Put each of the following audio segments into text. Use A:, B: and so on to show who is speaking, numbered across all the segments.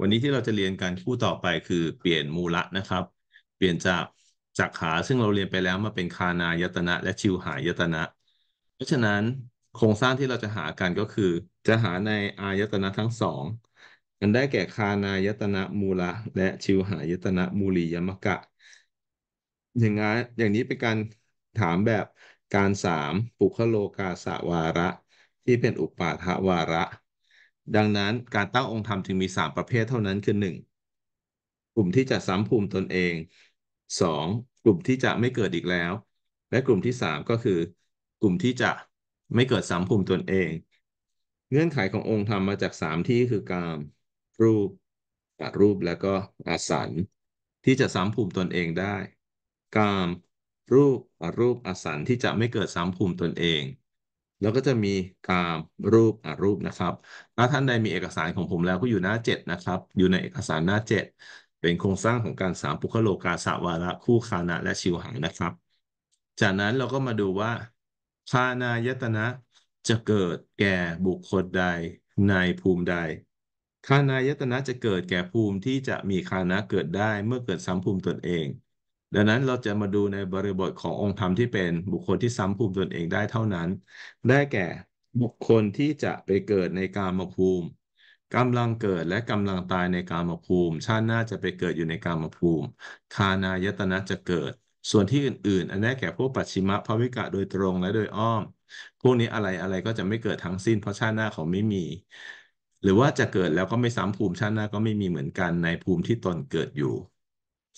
A: วันนี้ที่เราจะเรียนกันคู่ต่อไปคือเปลี่ยนมูละนะครับ เปลี่ยนจากจากขาซึ่งเราเรียนไปแล้วมาเป็นคานายตนะและชิวหายตนะ เพราะฉะนั้นโครงสร้างที่เราจะหากันก็คือจะหาในอายตนะทั้งสองมันได้แก่คานายตนะมูละและชิวหายตนะมูลียมกะอย่างนี้อย่างนี้เป็นการถามแบบการสามปุคโลกาสวาระ ที่เป็นอุปาทวาระดังนั้นการตั้งองค์ธรรมจึงมี3ประเภทเท่านั้นคือ 1. กลุ่มที่จะสัำภูมิตนเอง 2. กลุ่มที่จะไม่เกิดอีกแล้ว และกลุ่มที่3ก็คือ กลุ่มที่จะไม่เกิดสัำภูมิตนเอง เงื่อนไขขององค์ธรรมมาจาก 3ที่คือการรูปอรูปแล้วก็อาศันที่จะสัำภูมิตนเองได้ การรูปอรูปอสันที่จะไม่เกิดสัำภูมิตนเองแล้วก็จะมีรามรูปอ่ะรูปนะครับ ถ้าท่านใดมีเอกสารของผมแล้วก็อยู่หน้า7นะครับ อยู่ในเอกสารหน้า 7 เป็นโครงสร้างของการสามปุคโลกาสาวาระคู่คานะและชิวหังนะครับ จากนั้นเราก็มาดูว่าคานายตนะจะเกิดแก่บุคคลใดในภูมิใดคานายตนะจะเกิดแก่ภูมิที่จะมีคานะเกิดได้เมื่อเกิดซ้ำภูมิตนเองดังนั้นเราจะมาดูในบริบทขององค์ธรรมที่เป็นบุคคลที่ซ้ำภูมิตนเองได้เท่านั้น ได้แก่บุคคลที่จะไปเกิดในกามภูมิกำลังเกิดและกำลังตายในกามภูมิ ชาติหน้าจะไปเกิดอยู่ในกามภูมิคานายตนะจะเกิดส่วนที่อื่นๆ อันนี้แก่พวกปัจฉิมภวิกะโดยตรงและโดยอ้อม พวกนี้อะไรอะไรก็จะไม่เกิดทั้งสิ้น เพราะชาติหน้าเขาไม่มี หรือว่าจะเกิดแล้วก็ไม่ซ้ำภูมิ ชาติหน้าก็ไม่มีเหมือนกันในภูมิที่ตนเกิดอยู่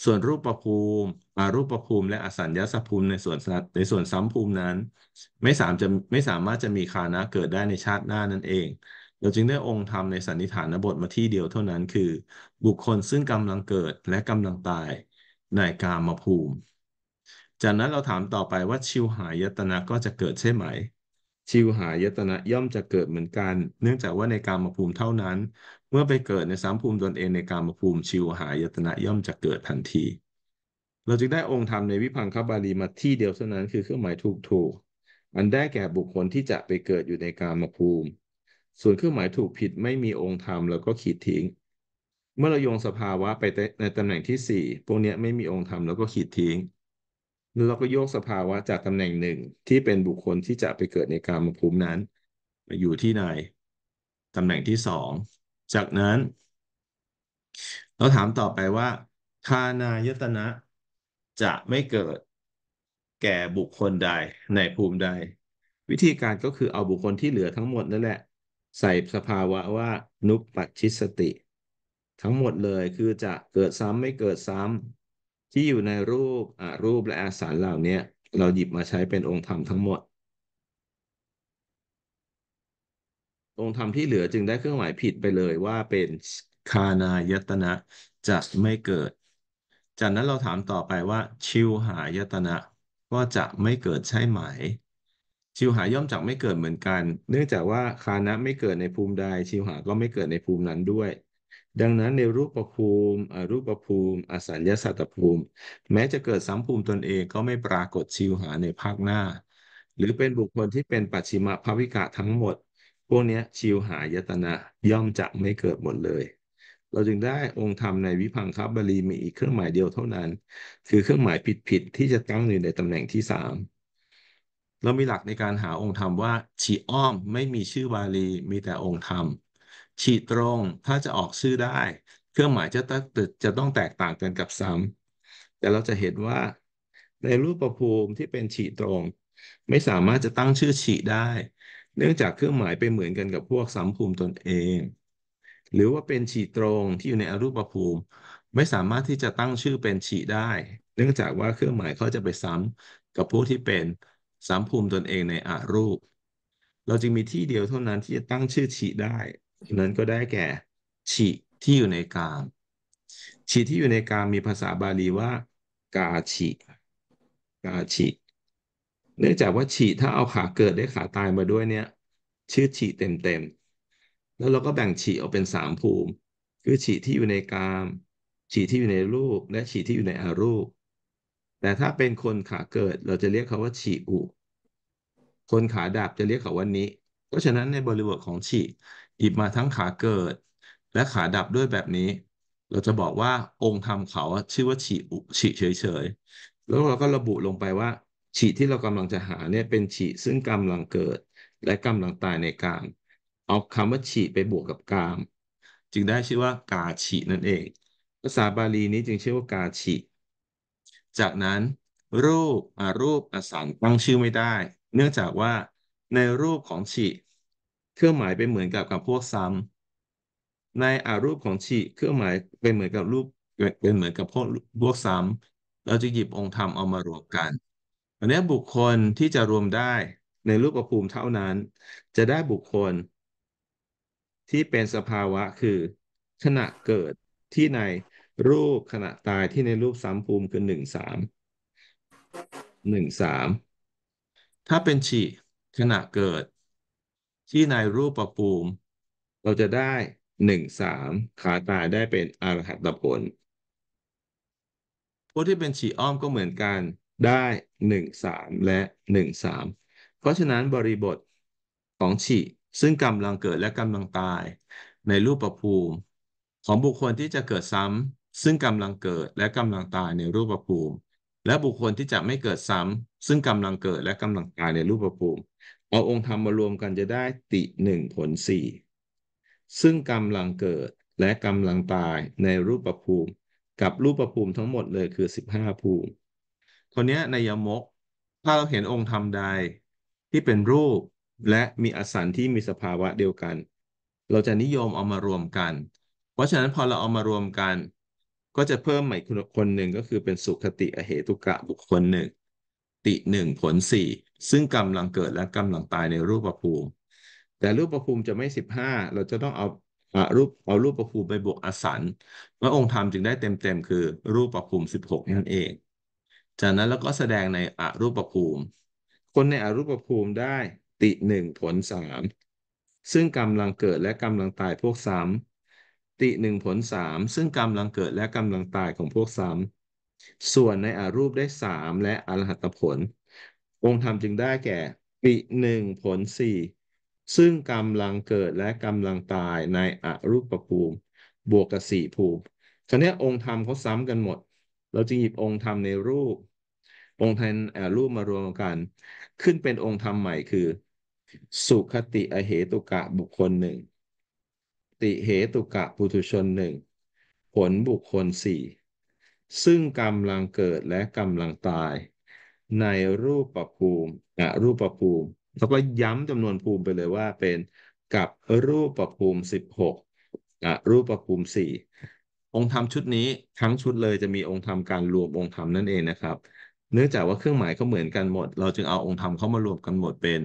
A: ส่วนรูปประภูมิารูปประภูมิและอสัญญาสภูมิในส่วนในส่วนซ้ำภูมินั้น ไม่สามจะไม่สามารถจะมีคานะเกิดได้ในชาติหน้านั่นเองเราจึงได้องค์ธรรมในสันนิฐานบทมาที่เดียวเท่านั้นคือ บุคคลซึ่งกำลังเกิดและกำลังตายในกามภูมิ จากนั้นเราถามต่อไปว่าชิวหายตนะก็จะเกิดใช่ไหมชิวหายตนะย่อมจะเกิดเหมือนกัน เนื่องจากว่าในกามภูมิเท่านั้นเมื่อไปเกิดในสามภูมิตนเอง ในการมภูมิชิวหายตนะย่อมจะเกิดทันที เราจึงได้องค์ธรรมในวิพังคบาลีมาที่เดียวเท่านั้นคือเครื่องหมายถูกถูกอันได้แก่บุคคลที่จะไปเกิดอยู่ในการมภูมิ ส่วนเครื่องหมายถูกผิดไม่มีองค์ธรรมแล้วก็ขีดทิ้ง เมื่อเราโยงสภาวะไปในตำแหน่งที่สี่พวกนี้ไม่มีองค์ธรรมแล้วก็ขีดทิ้งเราก็โยกสภาวะจากตำแหน่งหนึ่งที่เป็นบุคคลที่จะไปเกิดในการมภูมินั้นไปอยู่ที่ในตำแหน่งที่สองจากนั้น เราถามต่อไปว่าคานายตนะจะไม่เกิดแก่บุคคลใดในภูมิใด วิธีการก็คือเอาบุคคลที่เหลือทั้งหมดนั่นแหละใส่สภาวะว่านุปปัชชิสติ ทั้งหมดเลยคือจะเกิดซ้ำไม่เกิดซ้ำที่อยู่ในรูปอรูปและอาสารเหล่านี้เราหยิบมาใช้เป็นองค์ธรรมทั้งหมดองค์ธรรมที่เหลือจึงได้เครื่องหมายผิดไปเลยว่าเป็นคานายตนะจะไม่เกิด จากนั้นเราถามต่อไปว่า ชิวหายตนะก็จะไม่เกิดใช่ไหม ชิวหาย่อมจากไม่เกิดเหมือนกัน เนื่องจากว่าคานะไม่เกิดในภูมิใดชิวหา ก็ไม่เกิดในภูมินั้นด้วย ดังนั้นในรูปภูมิอรูปภูมิอสัญญาสัตตภูมิแม้จะเกิดซ้ำภูมิตนเองก็ไม่ปรากฏชิวหาในภาคหน้า หรือเป็นบุคคลที่เป็นปัจฉิมภพวิกะทั้งหมดพวกนี้ชิวหายตนะย่อมจะไม่เกิดหมดเลย เราจึงได้องค์ธรรมในวิพังคับบาลีมีอีกเครื่องหมายเดียวเท่านั้น คือเครื่องหมายผิดผิดที่จะตั้งอยู่ในตำแหน่งที่สามเรามีหลักในการหาองค์ธรรมว่าฉีอ้อมไม่มีชื่อบาลีมีแต่องค์ธรรมฉีตรงถ้าจะออกชื่อได้ เครื่องหมายจะต้องจะต้องแตกต่างกันกับซ้าแต่เราจะเห็นว่า ในรูปประภูมิที่เป็นฉีตรง ไม่สามารถจะตั้งชื่อฉีได้เนื่องจากเครื่องหมายไปเหมือนกันกับพวกสัำภูมิตนเอง หรือว่าเป็นฉีตรงที่อยู่ในอรูปภูมิ ไม่สามารถที่จะตั้งชื่อเป็นฉีได้ เนื่องจากว่าเครื่องหมายเขาจะไปซ้ำกับพวกที่เป็นสัำภูมิตนเองในอารูป เราจึงมีที่เดียวเท่านั้นที่จะตั้งชื่อฉีได้นั้นก็ได้แก่ฉีที่อยู่ในกามฉีที่อยู่ในกามมีภาษาบาลีว่า กาฉีกาฉีเนื่องจากว่าฉี่ถ้าเอาขาเกิดได้ขาตายมาด้วยเนี่ย ชื่อฉี่เต็มๆแล้วเราก็แบ่งฉี่ออกเป็นสามภูมิ คือฉี่ที่อยู่ในกามฉี่ที่อยู่ในรูป และฉี่ที่อยู่ในอารูปแต่ถ้าเป็นคนขาเกิดเราจะเรียกเขาว่าฉี่อุคนขาดับจะเรียกเขาว่านี้เพราะฉะนั้นในบริบทของฉี่หยิบมาทั้งขาเกิด และขาดับด้วยแบบนี้ เราจะบอกว่าองค์ธรรมเขาชื่อว่าฉี่อุฉี่เฉยๆแล้วเราก็ระบุลงไปว่าฉีที่เรากำลังจะหาเนี่ยเป็นฉีซึ่งกำลังเกิดและกำลังตายในกามเอาคำว่าฉีไปบวกกับกามจึงได้ชื่อว่ากาฉีนั่นเอง ภาษาบาลีนี้จึงชื่อว่ากาฉีจากนั้นรูปอารูปอสัรตั้งชื่อไม่ได้ เนื่องจากว่าในรูปของฉีเครื่องหมายเป็นเหมือนกับกับพวกซ้ำ ในอารูปของฉีเครื่องหมายเป็นเหมือนกับรูปเป็นเหมือนกับพวกพวกซ้ำ เราจะหยิบองค์ธรรมเอามารวมกันอันนี้บุคคลที่จะรวมได้ในรูปภูมิเท่านั้น จะได้บุคคลที่เป็นสภาวะคือ ขณะเกิดที่ในรูปขณะตายที่ในรูปสามภูมิคือหนึ่งสามหนึ่งสามถ้าเป็นฉีขณะเกิดที่ในรูปประภูมิ เราจะได้หนึ่งสามขาตายได้เป็นอรหัตผลพวกที่เป็นฉีอ้อมก็เหมือนกันได้1 3 และ 1 3 เพราะฉะนั้นบริบทของฉี่ซึ่งกำลังเกิดและกำลังตาย ในรูปประภูมิ ของบุคคลที่จะเกิดซ้ำซึ่งกำลังเกิดและกำลังตายในรูปประภูมิ และบุคคลที่จะไม่เกิดซ้ำซึ่งกำลังเกิดและกำลังตายในรูปประภูมิเอาองค์ธรรมมารวมกันจะได้ติหนึ่งผลสี่ซึ่งกำลังเกิดและกำลังตายในรูปประภูมิ กับรูปประภูมิทั้งหมดเลยคือ 15 ภูมิคนนี้นายมก ถ้าเราเห็นองค์ธรรมใดที่เป็นรูปและมีอสันที่มีสภาวะเดียวกัน เราจะนิยมเอามารวมกัน เพราะฉะนั้นพอเราเอามารวมกัน ก็จะเพิ่มใหม่คนหนึ่งก็คือเป็นสุขติอเหตุกะบุคคลหนึ่ง ติหนึ่งผลสี่ซึ่งกำลังเกิดและกำลังตายในรูปภูมิ แต่รูปภูมิจะไม่สิบห้าเราจะต้องเอาอารูปเอารูปประภูมิไปบวกอสันพระองค์ธรรมจึงได้เต็มๆคือ รูปประภูมิสิบหกนั่นเองจากนั้นเราก็แสดงในอรูปภูมิ คนในอรูปภูมิได้ ติหนึ่งผลสามซึ่งกำลังเกิดและกำลังตายพวกซ้ำติหนึ่งผลสามซึ่งกำลังเกิดและกำลังตายของพวกซ้ำส่วนในอรูปได้สามและอรหัตผล องค์ธรรมจึงได้แก่ติหนึ่งผลสี่ซึ่งกำลังเกิดและกำลังตายในอรูปภูมิบวกกับสี่ภูมิคราวนี้องค์ธรรมเขาซ้ำกันหมด เราจึงหยิบองค์ธรรมในรูปองค์แทนรูปมารวมกันขึ้นเป็นองค์ธรรมใหม่คือสุขติอเหตุกะบุคคลหนึ่งติเหตุกะปุถุชนหนึ่งผลบุคคลสี่ซึ่งกำลังเกิดและกำลังตาย ในรูปประภูมิอะรูปประภูมิแล้วก็ย้ำจำนวนภูมิไปเลยว่าเป็นกับรูปประภูมิสิบหกอะรูปประภูมิสี่องค์ธรรมชุดนี้ทั้งชุดเลยจะมีองค์ธรรมการรวมองค์ธรรมนั่นเองนะครับเนื่องจากว่าเครื่องหมายเขาเหมือนกันหมด เราจึงเอาองค์ธรรมเข้ามารวมกันหมดเป็น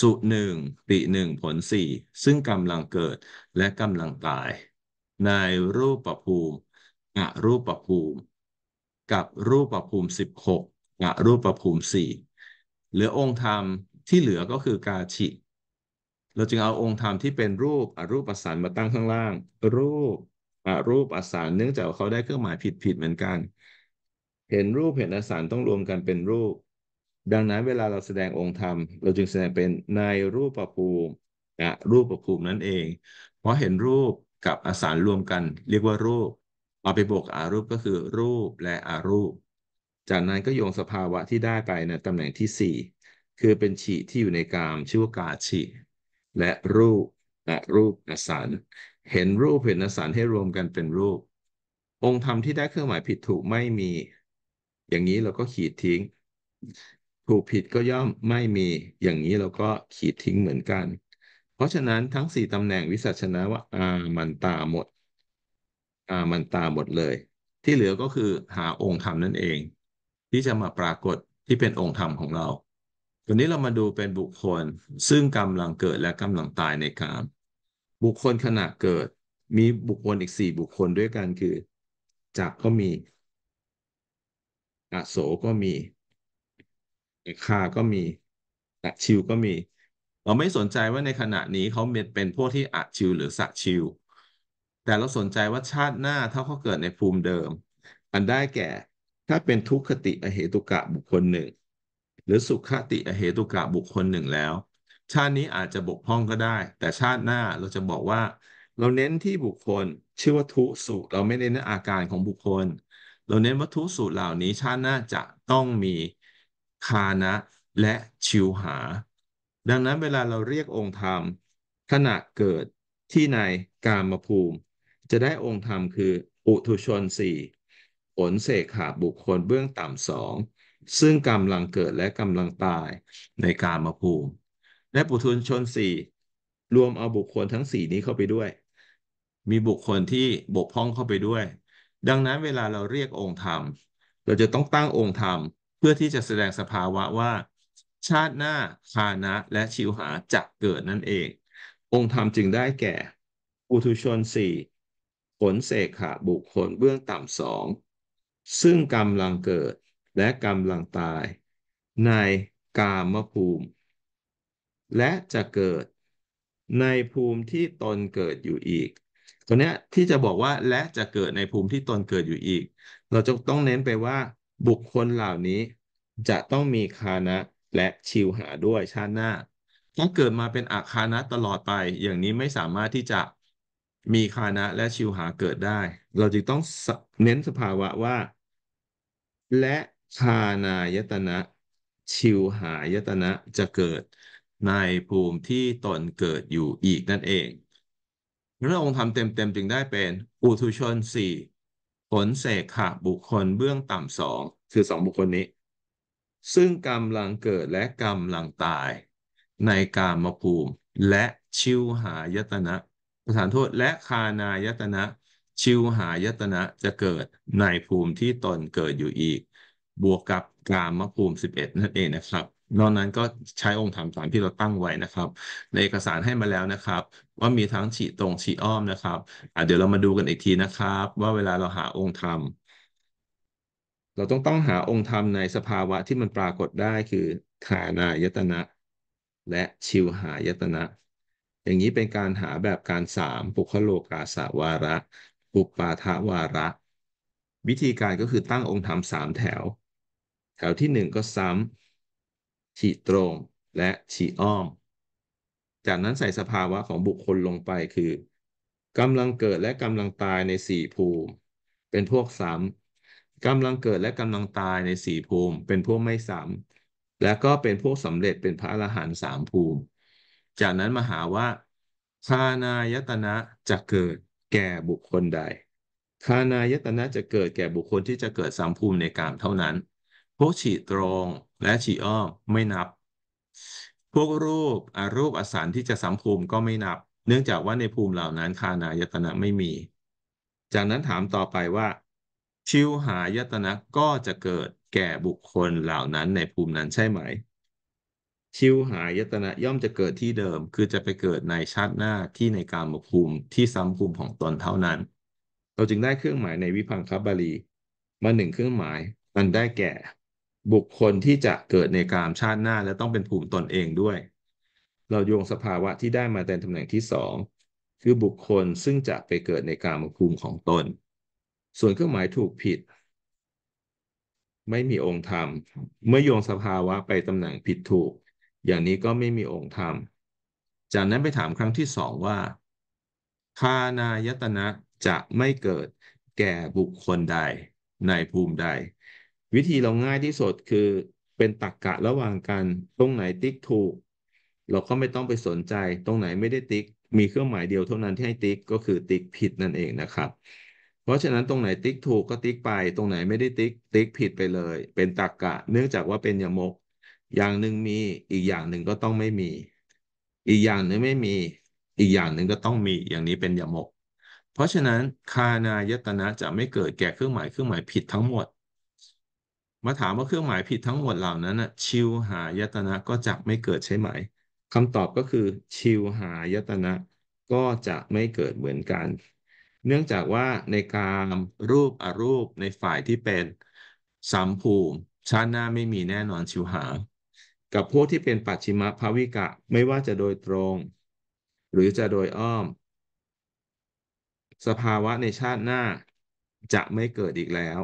A: สุหนึ่งปิหนึ่งผลสี่ซึ่งกำลังเกิดและกำลังตาย ในรูปประภูมิอรูปประภูมิ กับรูปประภูมิสิบหกอรูปประภูมิสี่เหลือองค์ธรรมที่เหลือก็คือกาชิเราจึงเอาองค์ธรรมที่เป็นรูปอรูปประสานมาตั้งข้างล่าง รูปอรูปะสานเนื่องจากเขาได้เครื่องหมายผิดผิดเหมือนกันเห็นรูปเห็นอสารต้องรวมกันเป็นรูป ดังนั้นเวลาเราแสดงองค์ธรรม เราจึงแสดงเป็นในรูปประภูมินะรูปประภูมินั่นเอง เพราะเห็นรูปกับอสารรวมกัน เรียกว่ารูปเอาไปบวกอารูปก็คือรูปและอารูป จากนั้นก็โยงสภาวะที่ได้ไปนะตำแหน่งที่ 4 คือเป็นฉีที่อยู่ในกามชื่อว่ากาฉีและรูป และ รูปอสารเห็นรูปเห็นอสารให้รวมกันเป็นรูป องค์ธรรมที่ได้เครื่องหมายผิดถูกไม่มีอย่างนี้เราก็ขีดทิ้ง ถูกผิดก็ย่อมไม่มี อย่างนี้เราก็ขีดทิ้งเหมือนกัน เพราะฉะนั้นทั้งสี่ตำแหน่งวิสัชนะว่าอามันตาหมด อามันตาหมดเลย ที่เหลือก็คือหาองค์ธรรมนั่นเอง ที่จะมาปรากฏที่เป็นองค์ธรรมของเราวันนี้เรามาดูเป็นบุคคลซึ่งกำลังเกิดและกำลังตายในกาม บุคคลขณะเกิด มีบุคคลอีกสี่บุคคลด้วยกันคือจักก็มีอโศก็มีคาก็มีสักชิวก็มี เราไม่สนใจว่าในขณะนี้เขาเป็นพวกที่อัดชิว หรือสักชิวแต่เราสนใจว่าชาติหน้าถ้าเขาเกิดในภูมิเดิมอันได้แก่ถ้าเป็นทุกขติอเหตุกะบุคคลหนึ่ง หรือสุขติอเหตุกะบุคคลหนึ่งแล้ว ชาตินี้อาจจะบกพร่องก็ได้ แต่ชาติหน้าเราจะบอกว่า เราเน้นที่บุคคล ชื่อว่าทุสุเราไม่เน้นอาการของบุคคลเราเน้นวัตถุสูตรเหล่านี้ชาติหน้าจะต้องมีคานะและชิวหา ดังนั้นเวลาเราเรียกองค์ธรรม ขณะเกิดที่ในกามภูมิ จะได้องค์ธรรมคืออุทุชนสี่ผลเสกขาบุคคลเบื้องต่ำสองซึ่งกำลังเกิดและกำลังตายในกามภูมิและปุถุชนสี่รวมเอาบุคคลทั้งสี่นี้เข้าไปด้วย มีบุคคลที่บกพร่องเข้าไปด้วยดังนั้นเวลาเราเรียกองค์ธรรม เราจะต้องตั้งองค์ธรรมเพื่อที่จะแสดงสภาวะว่า ชาติหน้าคานะและชิวหาจะเกิดนั่นเอง องค์ธรรมจึงได้แก่ อุทุชนสี่ผลเสกขะบุคคลเบื้องต่ำสองซึ่งกำลังเกิดและกำลังตาย ในกามภูมิ และจะเกิดในภูมิที่ตนเกิดอยู่อีกตัวเนี้ยที่จะบอกว่าและจะเกิดในภูมิที่ตนเกิดอยู่อีก เราจะต้องเน้นไปว่า บุคคลเหล่านี้จะต้องมีคานะและชิวหาด้วยชาติหน้าถ้าเกิดมาเป็นอาคานะตลอดไป อย่างนี้ไม่สามารถที่จะมีคานะและชิวหาเกิดได้ เราจึงต้องเน้นสภาวะว่า และคานายตนะ ชิวหายตนะจะเกิดในภูมิที่ตนเกิดอยู่อีกนั่นเองพระองค์ทำเต็มเต็มจึงได้เป็น อุทุชนสี่ผลเสกขะบุคคลเบื้องต่ำสองคือสองบุคคลนี้ ซึ่งกำลังเกิดและกำลังตาย ในกามภูมิและชิวหายตนะประธานโทษและคานายตนะ ชิวหายตนะจะเกิดในภูมิที่ตนเกิดอยู่อีก บวกกับกามภูมิ11 นั่นเองนะครับ นอกนั้นก็ใช้องค์ธรรมตามที่เราตั้งไว้นะครับ ในเอกสารให้มาแล้วนะครับว่ามีทั้งฉีตรงฉีอ้อมนะครับเดี๋ยวเรามาดูกันอีกทีนะครับ ว่าเวลาเราหาองค์ธรรม เราต้องต้องหาองค์ธรรมในสภาวะที่มันปรากฏได้คือขานายตนะ และชิวหายตนะ อย่างนี้เป็นการหาแบบการสามปุคโลกาสาวาระ ปุปปาทวาระ วิธีการก็คือตั้งองค์ธรรมสามแถว แถวที่หนึ่งก็ ซ้ำฉีตรงและฉีอ้อมจากนั้นใส่สภาวะของบุคคลลงไปคือกำลังเกิดและกำลังตายในสี่ภูมิ เป็นพวกซ้ำกำลังเกิดและกำลังตายในสี่ภูมิเป็นพวกไม่ซ้ำและก็เป็นพวกสำเร็จเป็นพระอรหันต์สามภูมิ จากนั้นมาหาว่าคานายตนะจะเกิดแก่บุคคลใดคานายตนะจะเกิดแก่บุคคลที่จะเกิดสามภูมิในกามเท่านั้นพวกฉีตรงและฉีอ้อมไม่นับพวกรูปอรูปอสันที่จะสัมภูมิก็ไม่นับ เนื่องจากว่าในภูมิเหล่านั้นคานายตนะไม่มี จากนั้นถามต่อไปว่า ชิวหายตนะก็จะเกิดแก่บุคคลเหล่านั้นในภูมินั้นใช่ไหม ชิวหายตนะย่อมจะเกิดที่เดิม คือจะไปเกิดในชาติหน้าที่ในการมภูมิที่ซ้ำภูมิของตนเท่านั้น เราจึงได้เครื่องหมายในวิพังคบาลีมาหนึ่งเครื่องหมายมันได้แก่บุคคลที่จะเกิดในกามชาติหน้าและต้องเป็นภูมิตนเองด้วย เราโยงสภาวะที่ได้มาแต่ตำแหน่งที่สองคือบุคคลซึ่งจะไปเกิดในกามภูมิของตน ส่วนเครื่องหมายถูกผิด ไม่มีองค์ธรรม เมื่อโยงสภาวะไปตำแหน่งผิดถูก อย่างนี้ก็ไม่มีองค์ธรรมจากนั้นไปถามครั้งที่สองว่าคานายตนะจะไม่เกิดแก่บุคคลใดในภูมิใดวิธีเราง่ายที่สุดคือเป็นตรกกะระหว่างกัน ตรงไหนติ๊ก ถูก เราก็ไม่ต้องไปสนใจ ตรงไหนไม่ได้ติ๊ก มีเครื่องหมายเดียวเท่านั้นที่ให้ติ๊กก็คือติ๊กผิดนั่นเองนะครับ เพราะฉะนั้นตรงไหนติ๊กถูกก็ติ๊กไป ตรงไหนไม่ได้ติ๊กติ๊กผิดไปเลย เป็นตัรกกะเนื่องจากว่าเป็นยมก อย่างหนึ่งมีอีกอย่างหนึ่งก็ต้องไม่มี อีกอย่างหนึ่งไม่มี อีกอย่างหนึ่งก็ต้องมีอย่างนี้เป็นยมก เพราะฉะนั้นคานายตนะจะไม่เกิดแก่เครื่องหมายเครื่องหมายผิดทั้งหมดมาถามว่าเครื่องหมายผิดทั้งหมดเหล่านั้นนะชิวหายตนะก็จะไม่เกิดใช่ไหมคำตอบก็คือ ชิวหายตนะก็จะไม่เกิดเหมือนกัน เนื่องจากว่าในการรูปอรูปในฝ่ายที่เป็นสัมภูมิ ชาติหน้าไม่มีแน่นอนชิวหา กับพวกที่เป็นปัจฉิมภวิกะไม่ว่าจะโดยตรง หรือจะโดยอ้อม สภาวะในชาติหน้าจะไม่เกิดอีกแล้ว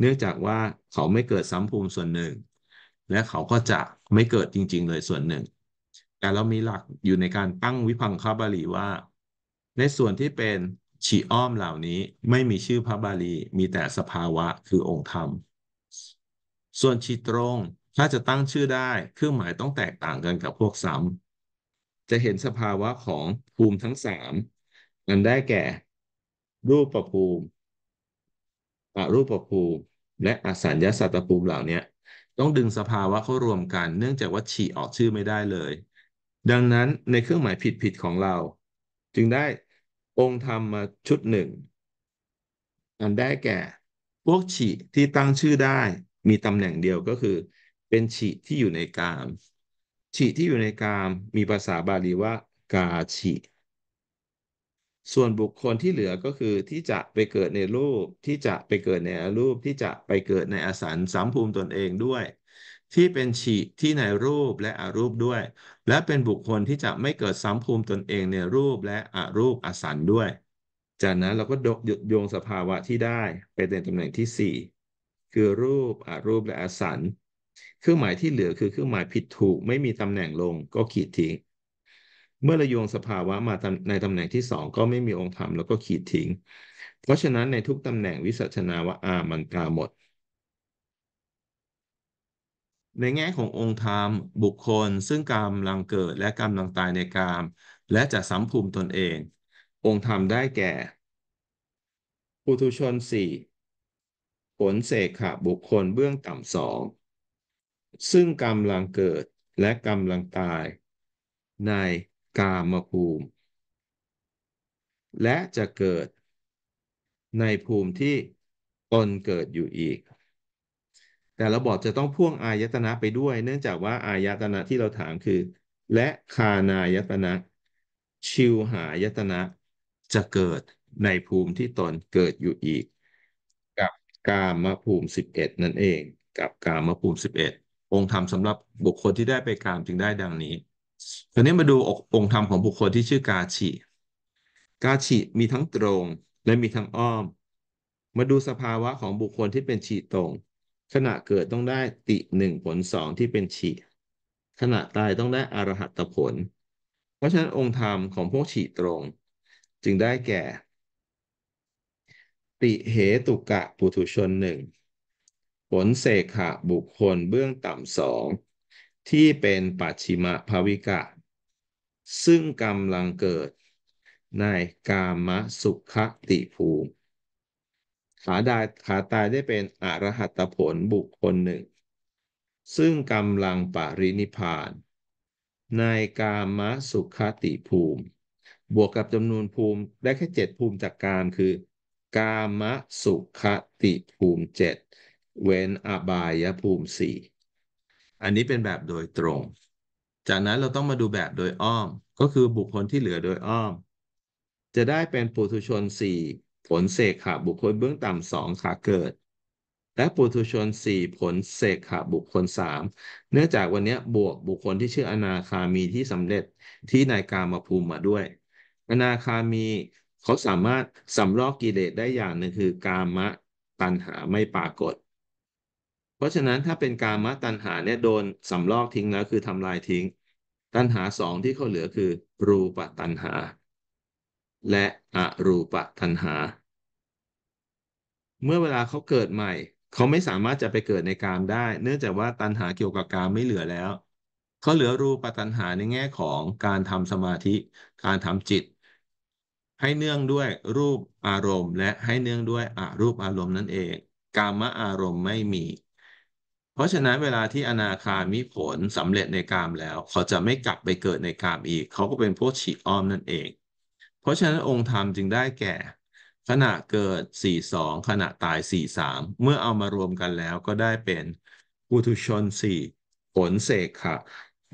A: เนื่องจากว่าเขาไม่เกิดซ้ำภูมิส่วนหนึ่งและเขาก็จะไม่เกิดจริง ๆเลยส่วนหนึ่งแต่เรามีหลักอยู่ในการตั้งวิพังคบาลีว่า ในส่วนที่เป็นฉีอ้อมเหล่านี้ไม่มีชื่อพระบาลี มีแต่สภาวะคือองค์ธรรม ส่วนฉีตรงถ้าจะตั้งชื่อได้ เครื่องหมายต้องแตกต่างกันกับพวกซ้ำจะเห็นสภาวะของภูมิทั้งสามนันได้แก่ รูปประภูมิอรูปประภูมิและอสัญญาสัตตภูมิเหล่านี้ต้องดึงสภาวะเข้ารวมกัน เนื่องจากว่าฉี่ออกชื่อไม่ได้เลย ดังนั้นในเครื่องหมายผิดผิดของเรา จึงได้องค์ธรรมมาชุดหนึ่งอันได้แก่ พวกฉี่ที่ตั้งชื่อได้มีตำแหน่งเดียวก็คือ เป็นฉี่ที่อยู่ในกามฉี่ที่อยู่ในกามมีภาษาบาลีว่ากาฉี่ส่วนบุคคลที่เหลือก็คือที่จะไปเกิดในรูป ที่จะไปเกิดในอรูปที่จะไปเกิดในอสันสัมภูมิตนเองด้วย ที่เป็นฉีที่ในรูปและอรูปด้วย และเป็นบุคคลที่จะไม่เกิดสัมภูมิตนเองในรูปและอรูปอสันด้วยจากนั้นเราก็ดกหยุดโยงสภาวะที่ได้ไปเป็นตำแหน่งที่ 4 คือรูปอรูปและอสันเครื่องหมายที่เหลือคือเครื่องหมายผิดถูก ไม่มีตำแหน่งลงก็ขีดทิ้งเมื่อระยงสภาวะมาในตำแหน่งที่สองก็ไม่มีองค์ธรรมแล้วก็ขีดทิ้ง เพราะฉะนั้นในทุกตำแหน่งวิสัชนาว่าอา มันกาหมด ในแง่ขององค์ธรรมบุคคลซึ่งกำลังเกิด และกำลังตายในกามและจะสัมภูมิตนเอง องค์ธรรมได้แก่ปุถุชนสี่ผลเสกขะบุคคลเบื้องต่ำสองซึ่งกำลังเกิดและกำลังตาย ในกามภูมิ และจะเกิดในภูมิที่ตนเกิดอยู่อีก แต่เราบอกจะต้องพ่วงอายตนะไปด้วย เนื่องจากว่าอายตนะที่เราถามคือ และคานายตนะ ชิวหายตนะ จะเกิดในภูมิที่ตนเกิดอยู่อีก กับกามภูมิสิบเอ็ดนั่นเอง กับกามภูมิสิบเอ็ดองค์ธรรมสำหรับบุคคลที่ได้ไปกามจึงได้ดังนี้ตอนนี้มาดูองค์ธรรมของบุคคลที่ชื่อกาชิกาชิมีทั้งตรงและมีทั้งอ้อม มาดูสภาวะของบุคคลที่เป็นฉีตรง ขณะเกิดต้องได้ติหนึ่งผลสองที่เป็นฉีขณะตายต้องได้อรหัตผล เพราะฉะนั้นองค์ธรรมของพวกฉีตรง จึงได้แก่ ติเหตุกะปุถุชนหนึ่งผลเสขะบุคคลเบื้องต่ำสองที่เป็นปัจฉิมภวิกะ ซึ่งกำลังเกิด ในกามสุขติภูมิขาดาขาตายได้เป็นอรหัตผลบุคคลหนึ่ง ซึ่งกำลังปรินิพาน ในกามสุขติภูมิ บวกกับจำนวนภูมิได้แค่เจ็ดภูมิจากกามคือ กามสุขติภูมิเจ็ดเว้นอบายภูมิสี่อันนี้เป็นแบบโดยตรง จากนั้นเราต้องมาดูแบบโดยอ้อม ก็คือบุคคลที่เหลือโดยอ้อม จะได้เป็นปุถุชนสี่ผลเสกขะบุคคลเบื้องต่ำสองขาเกิด และปุถุชนสี่ผลเสกขะบุคคลสามเนื่องจากวันนี้บวกบุคคลที่ชื่ออนาคามีที่สำเร็จที่นายกามาภูมิมาด้วย อนาคามีเขาสามารถสำรอกกิเลสได้อย่างหนึ่งคือ กามะตัณหาไม่ปรากฏเพราะฉะนั้นถ้าเป็นการมตัณหาเนี่ยโดนสำลอก ทิ้ง แล้วคือทำลายทิ้ง ตัณหาสองที่เขาเหลือคือรูปตัณหา และ อรูปตัณหา เมื่อเวลาเขาเกิดใหม่ เขาไม่สามารถจะไปเกิดในกามได้ เนื่องจากว่าตัณหาเกี่ยวกับกามไม่เหลือแล้วเขาเหลือรูปตัณหาในแง่ของการทำสมาธิ การทำจิต ให้เนื่องด้วยรูปอารมณ์ และให้เนื่องด้วยอรูปอารมณ์นั่นเองกามอารมณ์ไม่มีราะฉะนั้นเวลาที่อนาคามีผลสำเร็จในกามแล้ว เขาจะไม่กลับไปเกิดในกามอีก เขาก็เป็นพวกฉีอ้อมนั่นเอง เพราะฉะนั้นองค์ธรรมจึงได้แก่ ขณะเกิด4งขณะตาย4มเมื่อเอามารวมกันแล้วก็ได้เป็น ปุถุชน 4 ผลเสกขะ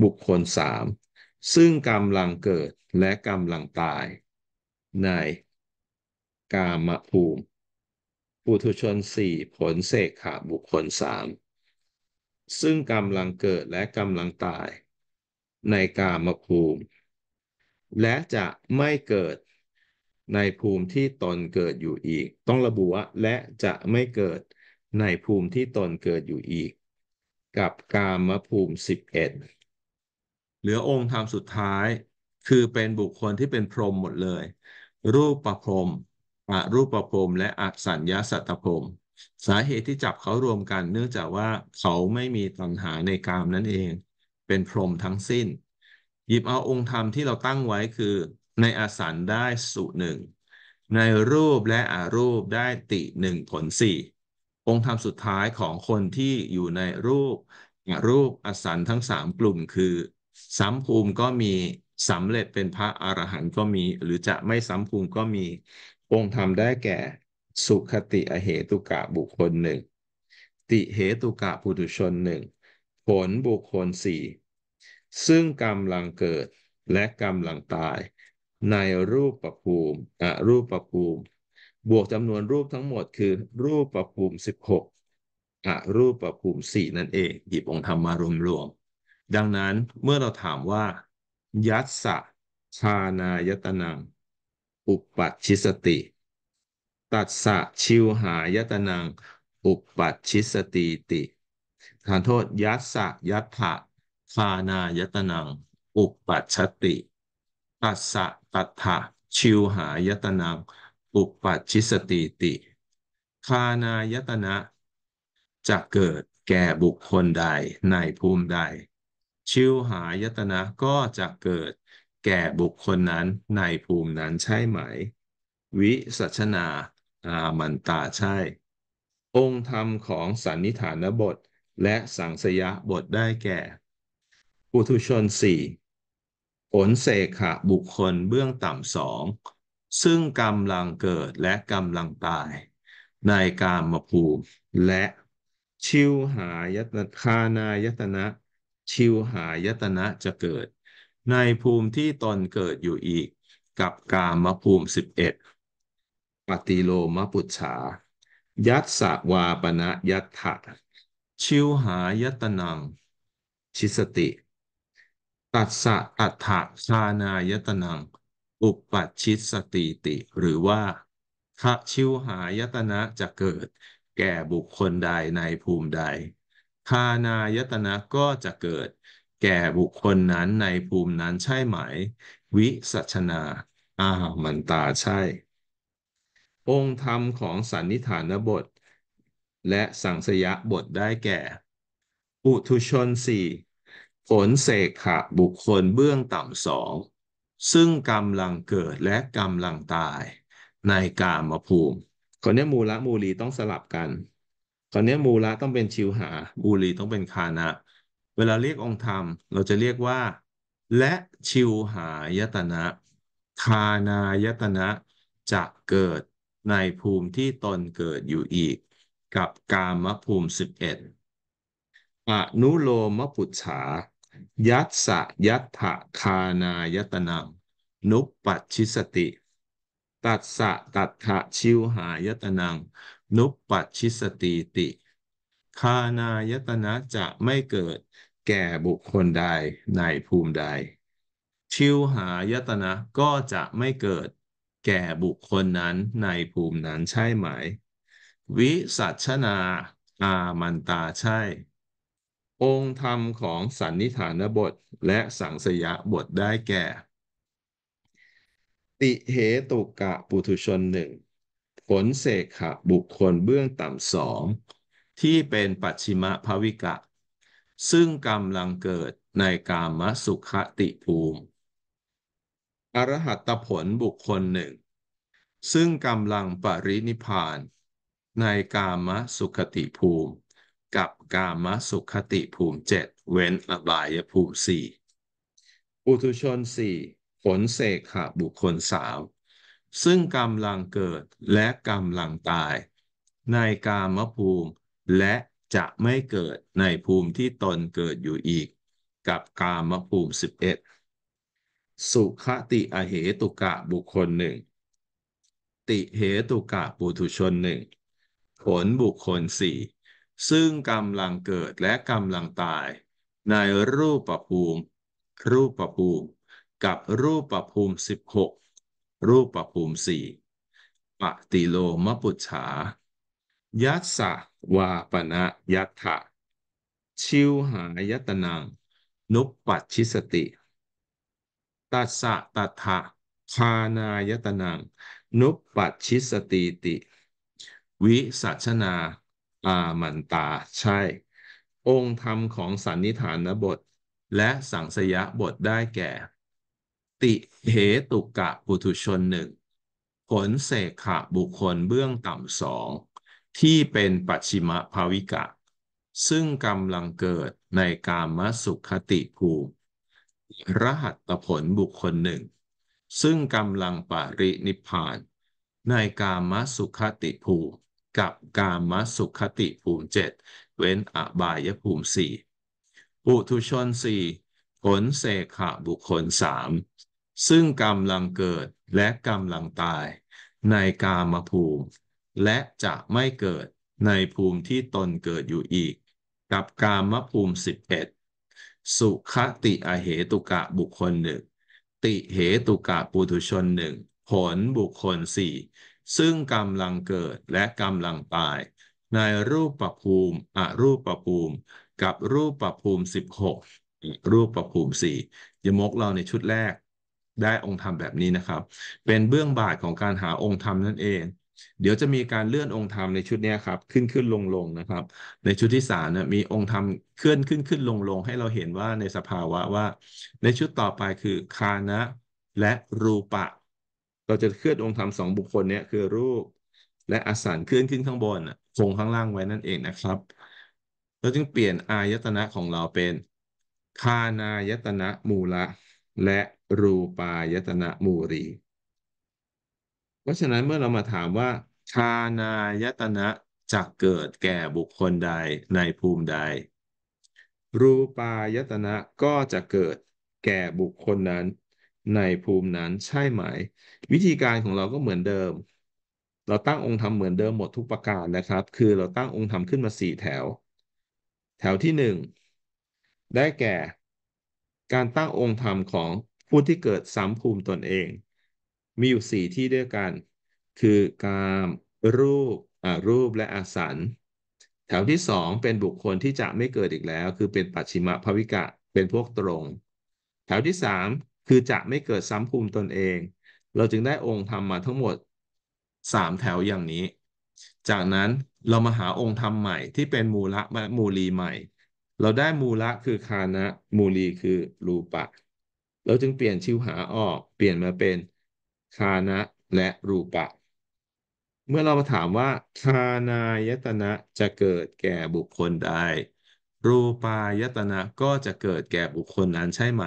A: บุคคล 3 ซึ่งกำลังเกิดและกำลังตายใน กามภูมิ ปุถุชน 4 ผลเสกขะบุคคล3ซึ่งกำลังเกิดและกำลังตายในกามภูมิ และจะไม่เกิด ในภูมิที่ตนเกิดอยู่อีก ต้องระบุว่าและจะไม่เกิดในภูมิที่ตนเกิดอยู่อีก กับกามภูมิ 11 เหลือองค์ธรรมสุดท้าย คือเป็นบุคคลที่เป็นพรหมหมดเลย รูปประพรมอรูปประพรมและอักสัญญาสัตตพรมสาเหตุที่จับเขารวมกัน เนื่องจากว่าเขาไม่มีตัณหาในกามนั่นเอง เป็นพรหมทั้งสิ้น หยิบเอาองค์ธรรมที่เราตั้งไว้คือ ในอสันได้สุหนึ่งในรูปและอารูปได้ติหนึ่งผลสี่องค์ธรรมสุดท้ายของคนที่อยู่ในรูปอรูปอสันทั้งสามกลุ่มคือ สัมภูมิก็มีสำเร็จเป็นพระอรหันต์ก็มี หรือจะไม่สัมภูมิก็มี องค์ธรรมได้แก่สุขติอเหตุกะบุคคลหนึ่ง ติเหตุกะปุถุชนหนึ่ง ผลบุคคลสี่ซึ่งกรรมลังเกิดและกรรมลังตายในรูปประภูมิอรูปประภูมิ บวกจำนวนรูปทั้งหมดคือรูปประภูมิสิบหกอรูปประภูมิสี่นั่นเองหยิบองค์ธรรมมารวมๆดังนั้นเมื่อเราถามว่า ยัตสะชานายตนัง อุปัชชิสติตัสสะชิวหายตนังอุปปัชชิสติติขานโทษยัสสะยัตถะคานายตนังอุปปัชชติ ตัสสะตัถะชิวหายตนังอุปปัชชิสติติ คานายตนะจะเกิดแก่บุคคลใดในภูมิใด ชิวหายตนะก็จะเกิด แก่บุคคลนั้นในภูมินั้นใช่ไหม วิสัชนาอามันตาใช่ องค์ธรรมของสันนิฐานบทและสังสยะบทได้แก่ปุถุชนสี่ผลเสขะบุคคลเบื้องต่ำสองซึ่งกำลังเกิดและกำลังตาย ในกามภูมิและ ชิวหายตคานายตนะ ชิวหายตนะจะเกิด ในภูมิที่ตนเกิดอยู่อีก กับกามภูมิสิบเอ็ดปฏิโลมปุจฉายัตสวาปณะยัตถะชิวหายตนังชิสติ ตัสสะตัถะชานายตนังอุปปัชชิสติติหรือว่าขะชิวหายตนะจะเกิด แก่บุคคลใดในภูมิใดทานายตนะก็จะเกิด แก่บุคคลนั้นในภูมินั้นใช่ไหม วิสัชนาอ้าวมันตาใช่องค์ธรรมของสันนิฐานบท และสังสยะบทได้แก่ อุทุชนสี่ผลเสกขะบุคคลเบื้องต่ำสองซึ่งกำลังเกิดและกำลังตาย ในกามภูมิคนนี้มูละมูลีต้องสลับกันคนนี้มูละต้องเป็นชิวหามูลีต้องเป็นคานะเวลาเรียกองค์ธรรมเราจะเรียกว่า และชิวหายตนะคานายตนะจะเกิดในภูมิที่ตนเกิดอยู่อีก กับกามภูมิสิบเอ็ดอนุโลมปุจฉายัตสะยัตถะคานายตนังนุปปัชชิสติ ตัดสะตัดถะชิวหายตนังนุปปัชชิสติติ คานายตนะจะไม่เกิดแก่บุคคลใดในภูมิใด ชิวหายตนะก็จะไม่เกิดแก่บุคคลนั้นในภูมินั้นใช่ไหม วิสัชนาอามันตาใช่ องค์ธรรมของสันนิฐานบทและสังสยะบทได้แก่ ติเหตุกะปุถุชนหนึ่งผลเสกขะบุคคลเบื้องต่ำสองที่เป็นปัจฉิมภวิกะ ซึ่งกำลังเกิดในกามสุขติภูมิอรหัตผลบุคคลหนึ่ง ซึ่งกำลังปรินิพาน ในกามสุขติภูมิ กับกามสุขติภูมิเจ็ดเว้นอบายภูมิสี่อุทุชนสี่ผลเสกขบุคคลสาวซึ่งกำลังเกิดและกำลังตาย ในกามภูมิ และจะไม่เกิดในภูมิที่ตนเกิดอยู่อีก กับกามภูมิสิบเอ็ดสุขติอเหตุกะบุคคลหนึ่งติเหตุกะปุถุชนหนึ่งผลบุคคลสี่ซึ่งกำลังเกิดและกำลังตาย ในรูปประภูมิรูปประภูมิกับรูปประภูมิสิบหกรูปประภูมิสี่ปติโลมปุจฉา ยัสสะวาปณะยัตถะชิวหายตนังนุปปัชชิสติตัสสะตัถะชานายตนังนุปปัชชิสติติ วิสัชนาอามันตาใช่ องค์ธรรมของสันนิฐานบทและสังสยะบทได้แก่ ติเหตุกะปุถุชนหนึ่งผลเสกขะบุคคลเบื้องต่ำสองที่เป็นปัจฉิมภาวิกะ ซึ่งกำลังเกิดในกามสุขติภูมิรหัตผลบุคคลหนึ่ง ซึ่งกำลังปรินิพาน ในกามสุขติภูมิกับกามสุขติภูมิเจ็ดเว้นอบายภูมิสี่ปุถุชนสี่ผลเสขะบุคคลสามซึ่งกำลังเกิดและกำลังตาย ในกามภูมิ และจะไม่เกิดในภูมิที่ตนเกิดอยู่อีก กับกามภูมิสิบเอ็ดสุขติอเหตุกะบุคคลหนึ่งติเหตุกะปุถุชนหนึ่งผลบุคคลสี่ซึ่งกำลังเกิดและกำลังตาย ในรูปประภูมิอรูปประภูมิกับรูปประภูมิสิบหกรูปประภูมิสี่ยมกเราในชุดแรก ได้องค์ธรรมแบบนี้นะครับ เป็นเบื้องบาทของการหาองค์ธรรมนั่นเองเดี๋ยวจะมีการเลื่อนองค์ธรรมในชุดนี้ครับ ขึ้นขึ้นลงลงนะครับ ในชุดที่สามนะมีองค์ธรรมเคลื่อนขึ้นขึ้นลงลงให้เราเห็นว่าในสภาวะว่า ในชุดต่อไปคือคานะและรูปะเราจะเคลื่อนองค์ธรรมสองบุคคลนี้คือรูปและอสันเคลื่อนขึ้นข้างบนคงข้างล่างไว้นั่นเองนะครับเราจึงเปลี่ยนอายตนะของเราเป็นคานายตนะมูละและรูปายตนะมูรีเพราะฉะนั้นเมื่อเรามาถามว่าชานายตนะจะเกิดแก่บุคคลใดในภูมิใด รูปายตนะ ก็จะเกิดแก่บุคคลนั้นในภูมินั้นใช่ไหม วิธีการของเราก็เหมือนเดิม เราตั้งองค์ธรรมเหมือนเดิมหมดทุกประการนะครับ คือเราตั้งองค์ธรรมขึ้นมาสี่แถว แถวที่หนึ่งได้แก่ การตั้งองค์ธรรมของผู้ที่เกิดสามภูมิตนเองมีอยู่สี่ที่ด้วยกันคือกามรูปรูปและอาสันแถวที่สองเป็นบุคคลที่จะไม่เกิดอีกแล้วคือเป็นปัจฉิมภวิกะเป็นพวกตรงแถวที่สามคือจะไม่เกิดซ้ำภูมิตนเอง เราจึงได้องค์ธรรมมาทั้งหมดสามแถวอย่างนี้ จากนั้นเรามาหาองค์ธรรมใหม่ที่เป็นมูละมูลีใหม่ เราได้มูละคือคานะมูลีคือรูปะ เราจึงเปลี่ยนชิวหาออกเปลี่ยนมาเป็นคานะและรูปะเมื่อเรามาถามว่าคานายตนะจะเกิดแก่บุคคลใดรูปายตนะก็จะเกิดแก่บุคคลนั้นใช่ไหม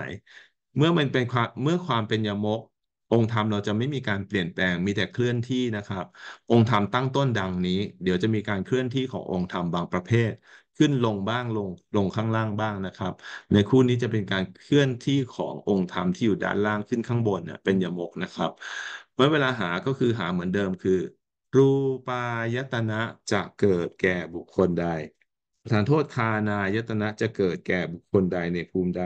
A: เมื่อมันเป็นความเมื่อความเป็นยมก องค์ธรรมเราจะไม่มีการเปลี่ยนแปลงมีแต่เคลื่อนที่นะครับ องค์ธรรมตั้งต้นดังนี้ เดี๋ยวจะมีการเคลื่อนที่ขององค์ธรรมบางประเภทขึ้นลงบ้างลงลงข้างล่างบ้างนะครับ ในคู่นี้จะเป็นการเคลื่อนที่ขององค์ธรรมที่อยู่ด้านล่างขึ้นข้างบนเนี่ยเป็นยมกนะครับเมื่อเวลาหาก็คือหาเหมือนเดิมคือ รูปายตนะจะเกิดแก่บุคคลใดประธานโทษคานายตนะจะเกิดแก่บุคคลใดในภูมิใด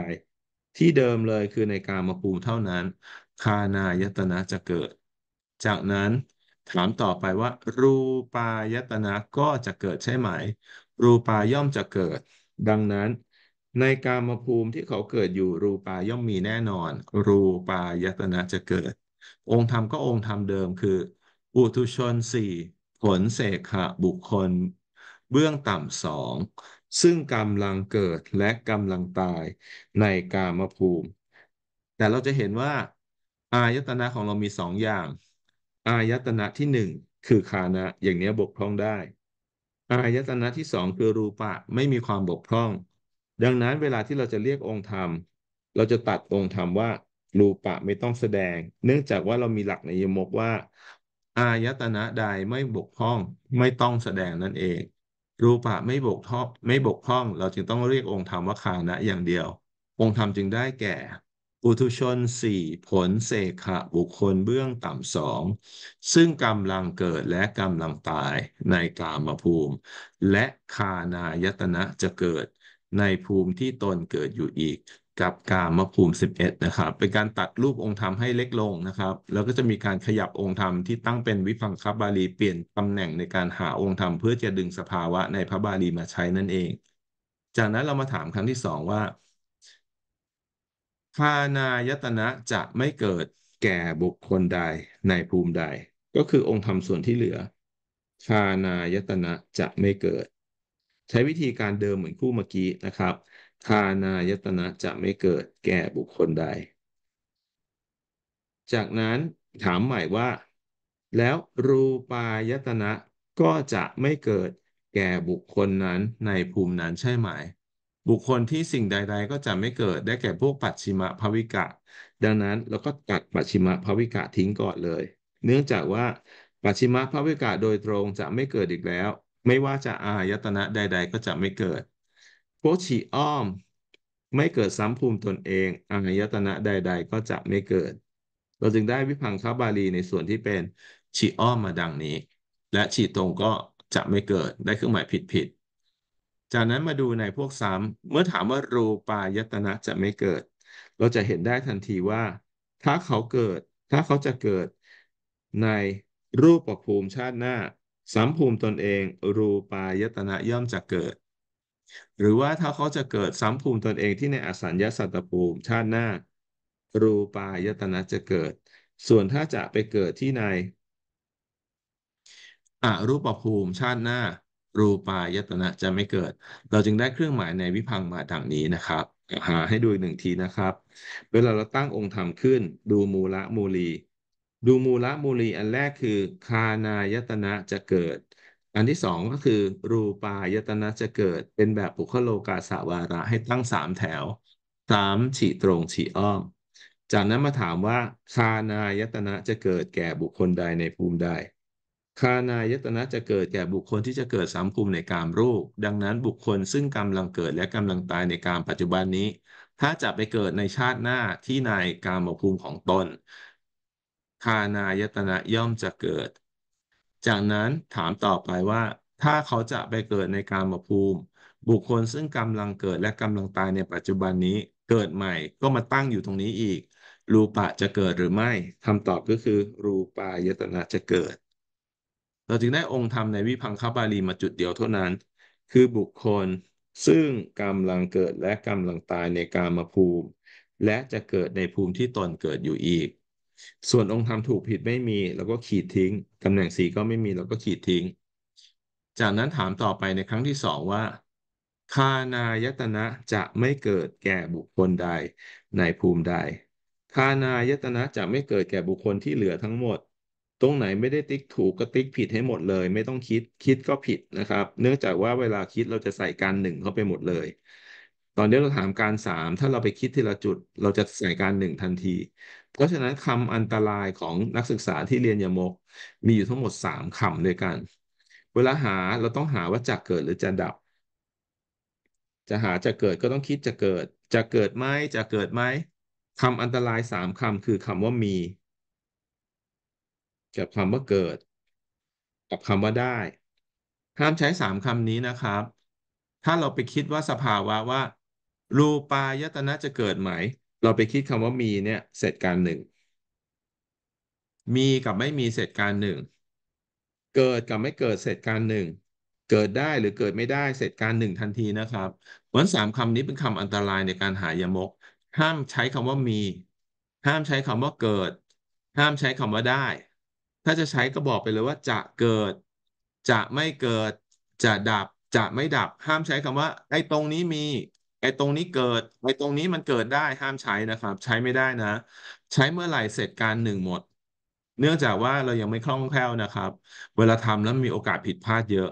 A: ที่เดิมเลยคือในกามภูมิเท่านั้น คานายตนะจะเกิด จากนั้นถามต่อไปว่า รูปายตนะก็จะเกิดใช่ไหมรูปาย่อมจะเกิด ดังนั้น ในกามภูมิที่เขาเกิดอยู่รูปาย่อมมีแน่นอน รูปายตนะจะเกิด องค์ธรรมก็องค์ธรรมเดิมคือ อุทุชนสี่ผลเสขะบุคคล เบื้องต่ำสองซึ่งกำลังเกิดและกำลังตายในกามภูมิ แต่เราจะเห็นว่า อายตนะของเรามีสองอย่าง อายตนะที่หนึ่งคือคานะอย่างนี้บกพร่องได้อายตนะที่สองคือรูปะไม่มีความบกพร่อง ดังนั้นเวลาที่เราจะเรียกองค์ธรรมเราจะตัดองค์ธรรมว่ารูปะไม่ต้องแสดง เนื่องจากว่าเรามีหลักในยมกว่าอายตนะใดไม่บกพร่องไม่ต้องแสดงนั่นเองรูปะไม่บกท่อไม่บกพร่อง เราจึงต้องเรียกองค์ธรรมว่าคานะอย่างเดียว องค์ธรรมจึงได้แก่อุทุชนสี่ผลเสขะบุคคลเบื้องต่ำสองซึ่งกำลังเกิดและกำลังตายในกามภูมิ และคานายตนะจะเกิด ในภูมิที่ตนเกิดอยู่อีก กับกามภูมิ 11นะครับเป็นการตัดรูปองค์ธรรมให้เล็กลงนะครับ แล้วก็จะมีการขยับองค์ธรรมที่ตั้งเป็นวิพังคบาลีเปลี่ยนตำแหน่งในการหาองค์ธรรมเพื่อจะดึงสภาวะในพระบาลีมาใช้นั่นเอง จากนั้นเรามาถามครั้งที่สองว่าคานายตนะ จะไม่เกิด แก่บุคคลใดในภูมิใด ก็คือองค์ธรรมส่วนที่เหลือคานายตนะ จะไม่เกิด ใช้วิธีการเดิมเหมือนคู่เมื่อกี้นะครับคานายตนะจะไม่เกิด แก่บุคคลใด จากนั้นถามใหม่ว่า แล้วรูปายตนะก็จะไม่เกิด แก่บุคคลนั้นในภูมินั้นใช่ไหมบุคคลที่สิ่งใดๆ ก็จะไม่เกิด ได้แก่พวกปัจฉิมภวิกะ ดังนั้นเราก็ตัดปัจฉิมภวิกะทิ้งก่อนเลย เนื่องจากว่าปัจฉิมภวิกะโดยตรงจะไม่เกิดอีกแล้ว ไม่ว่าจะอายตนะใด ๆก็จะไม่เกิดพวกฉีอ้อมไม่เกิดซ้ำภูมิตนเองอายตนะใด ๆก็จะไม่เกิด เราจึงได้วิพังคบาลีในส่วนที่เป็นฉีอ้อมมาดังนี้ และฉีตรงก็จะไม่เกิดได้เครื่องหมายผิดผิดจากนั้นมาดูในพวกสามเมื่อถามว่ารูปายตนะจะไม่เกิด เราจะเห็นได้ทันทีว่า ถ้าเขาเกิด ถ้าเขาจะเกิดในรูปภูมิชาติหน้าสามภูมิตนเอง รูปายตนะย่อมจะเกิด หรือว่าถ้าเขาจะเกิดสามภูมิตนเองที่ในอสัญญาสัตตภูมิชาติหน้า รูปายตนะจะเกิด ส่วนถ้าจะไปเกิดที่ในอรูปภูมิชาติหน้ารูปายตนะจะไม่เกิด เราจึงได้เครื่องหมายในวิพังมาดังนี้นะครับหาให้ดูอีกหนึ่งทีนะครับ เวลาเราตั้งองค์ธรรมขึ้น ดูมูละมูลีดูมูละมูลีอันแรกคือคานายตนะจะเกิด อันที่สองก็คือรูปายตนะจะเกิด เป็นแบบปุคโลกาสาวาระให้ตั้งสามแถวสามฉีตรงฉีอ้อม จากนั้นมาถามว่าคานายตนะจะเกิดแก่บุคคลใดในภูมิใดคานายตนะจะเกิดแก่บุคคลที่จะเกิดสามภูมิในกามรูป ดังนั้นบุคคลซึ่งกำลังเกิดและกำลังตายในกามปัจจุบันนี้ ถ้าจะไปเกิดในชาติหน้าที่ในกามภูมิของตนคานายตนะย่อมจะเกิดจากนั้นถามต่อไปว่า ถ้าเขาจะไปเกิดในกามภูมิ บุคคลซึ่งกำลังเกิดและกำลังตายในปัจจุบันนี้เกิดใหม่ก็มาตั้งอยู่ตรงนี้อีก รูปะจะเกิดหรือไม่คำตอบก็คือรูปายตนะจะเกิดเราจึงได้องค์ธรรมในวิพังคบาลีมาจุดเดียวเท่านั้น คือบุคคลซึ่งกำลังเกิดและกำลังตายในกามภูมิ และจะเกิดในภูมิที่ ตนเกิดอยู่อีก ส่วนองค์ธรรมถูกผิดไม่มีเราก็ขีดทิ้งตำแหน่งสีก็ไม่มีเราก็ขีดทิ้ง จากนั้นถามต่อไปในครั้งที่สองว่าคานายตนะจะไม่เกิดแก่บุคคลใดในภูมิใดคานายตนะจะไม่เกิดแก่บุคคลที่เหลือทั้งหมดตรงไหนไม่ได้ติ๊กถูกก็ติ๊กผิดให้หมดเลย ไม่ต้องคิดคิดก็ผิดนะครับ เนื่องจากว่าเวลาคิดเราจะใส่การหนึ่งเข้าไปหมดเลย ตอนนี้เราถามการสามถ้าเราไปคิดทีละจุดเราจะใส่การหนึ่งทันที เพราะฉะนั้นคำอันตรายของนักศึกษาที่เรียนยมกมีอยู่ทั้งหมดสามคำด้วยกัน เวลาหาเราต้องหาว่าจะเกิดหรือจะดับ จะหาจะเกิดก็ต้องคิดจะเกิด จะเกิดไหมจะเกิดไหมคำอันตรายสามคำคือคำว่ามีกับคำว่าเกิดกับคำว่าได้ ห้ามใช้สามคำนี้นะครับ ถ้าเราไปคิดว่าสภาวะว่า รูปายตนะจะเกิดไหม เราไปคิดคำว่ามีเนี่ยเสร็จการหนึ่ง มีกับไม่มีเสร็จการหนึ่ง เกิดกับไม่เกิดเสร็จการหนึ่ง เกิดได้หรือเกิดไม่ได้เสร็จการหนึ่งทันทีนะครับเพรันสามคำนี้เป็นคำอันตรายในการหายมก ห้ามใช้คำว่ามี ห้ามใช้คำว่าเกิด ห้ามใช้คำว่าได้ถ้าจะใช้ก็บอกไปเลยว่าจะเกิดจะไม่เกิดจะดับจะไม่ดับห้ามใช้คำว่าไอ้ตรงนี้มี ไอ้ตรงนี้เกิดไอ้ตรงนี้มันเกิดได้ห้ามใช้นะครับ ใช้ไม่ได้นะ ใช้เมื่อไหร่เสร็จการหนึ่งหมด เนื่องจากว่าเรายังไม่คล่องแคล่วนะครับ เวลาทำแล้วมีโอกาสผิดพลาดเยอะ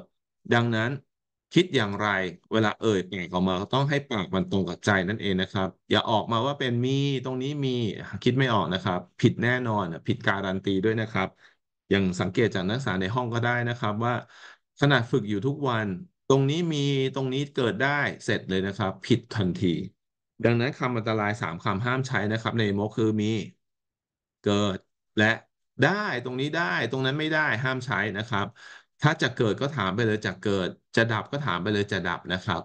A: ดังนั้นคิดอย่างไรเวลาเอ่ยแง่ออกมาต้องให้ปากมันตรงกับใจนั่นเองนะครับอย่าออกมาว่าเป็นมีตรงนี้มีคิดไม่ออกนะครับ ผิดแน่นอน ผิดการันตีด้วยนะครับอย่างสังเกตจากนักศึกษาในห้องก็ได้นะครับ ว่าขนาดฝึกอยู่ทุกวัน ตรงนี้มีตรงนี้เกิดได้เสร็จเลยนะครับ ผิดทันที ดังนั้นคำอันตรายสามคำห้ามใช้นะครับ ในโมกคือมีเกิด และได้ตรงนี้ได้ ตรงนั้นไม่ได้ห้ามใช้นะครับ ถ้าจะเกิดก็ถามไปเลยจะเกิดจะดับก็ถามไปเลยจะดับนะครับ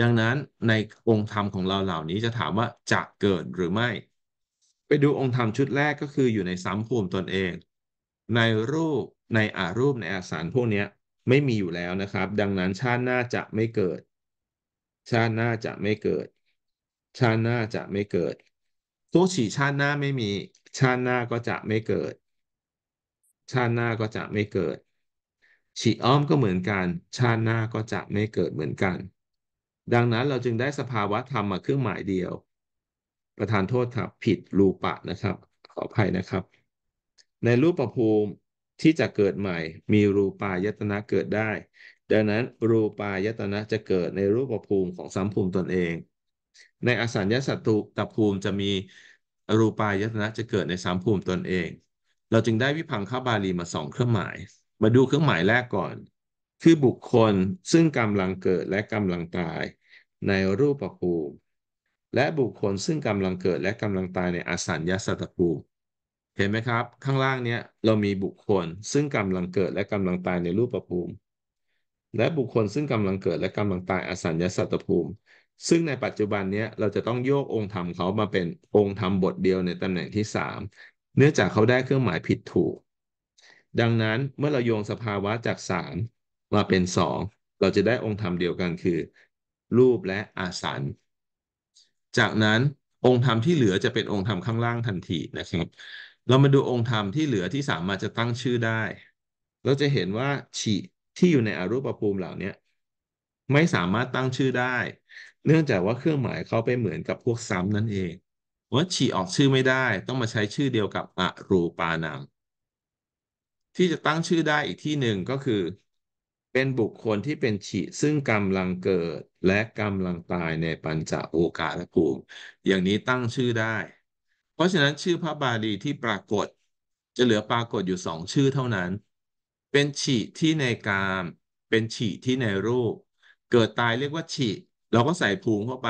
A: ดังนั้นในองค์ธรรมของเราเหล่านี้จะถามว่าจะเกิดหรือไม่ ไปดูองค์ธรรมชุดแรกก็คืออยู่ในสัมภูมิตนเองในรูปในอารูปในอาสารพวกนี้ไม่มีอยู่แล้วนะครับ ดังนั้นชาติหน้าจะไม่เกิด ชาติหน้าจะไม่เกิด ชาติหน้าจะไม่เกิด ตัวฉี่ชาติหน้าไม่มี ชาติหน้าก็จะไม่เกิด ชาติหน้าก็จะไม่เกิดฉี่อ้อมก็เหมือนกัน ชาติหน้าก็จะไม่เกิดเหมือนกัน ดังนั้นเราจึงได้สภาวะธรรมมาเครื่องหมายเดียว ประธานโทษครับผิดรูปะนะครับขออภัยนะครับในรูปภูมิที่จะเกิดใหม่ มีรูปายตนะเกิดได้ ดังนั้นรูปายตนะจะเกิดในรูปภูมิของสัมภูมิตนเอง ในอสัญญาสัตตุตภูมิจะมีรูปายตนะจะเกิดในสัมภูมิตนเอง เราจึงได้วิพังคบาลีมาสองเครื่องหมาย มาดูเครื่องหมายแรกก่อน คือบุคคลซึ่งกำลังเกิดและกำลังตาย ในรูปภูมิ และบุคคลซึ่งกำลังเกิดและกำลังตายในอสัญญาสัตตภูมิเห็นไหมครับ ข้างล่างเนี้ยเรามีบุคคลซึ่งกำลังเกิดและกำลังตายในรูปประภูมิ และบุคคลซึ่งกำลังเกิดและกำลังตายอสัญญาสัตตภูมิ ซึ่งในปัจจุบันเนี้ยเราจะต้องโยกองค์ธรรมเขามาเป็นองค์ธรรมบทเดียวในตำแหน่งที่สามเนื่องจากเขาได้เครื่องหมายผิดถูก ดังนั้นเมื่อเราโยงสภาวะจากสามมาเป็นสองเราจะได้องค์ธรรมเดียวกันคือ รูปและอาสันจากนั้นองค์ธรรมที่เหลือจะเป็นองค์ธรรมข้างล่างทันทีนะครับเรามาดูองค์ธรรมที่เหลือที่สามารถจะตั้งชื่อได้ เราจะเห็นว่าฉีที่อยู่ในอรูปภูมิเหล่านี้ไม่สามารถตั้งชื่อได้ เนื่องจากว่าเครื่องหมายเขาไปเหมือนกับพวกซ้ำนั่นเอง ว่าฉีออกชื่อไม่ได้ต้องมาใช้ชื่อเดียวกับอรูปานางที่จะตั้งชื่อได้อีกที่หนึ่งก็คือ เป็นบุคคลที่เป็นฉีซึ่งกำลังเกิดและกำลังตายในปัญจโอกาสภูมิ อย่างนี้ตั้งชื่อได้ราะฉะนั้นชื่อพระบาลีที่ปรากฏจะเหลือปรากฏอยู่สองชื่อเท่านั้น เป็นฉีที่ในกาม เป็นฉีที่ในรูป เกิดตายเรียกว่าฉีเราก็ใส่ภูมิเข้าไป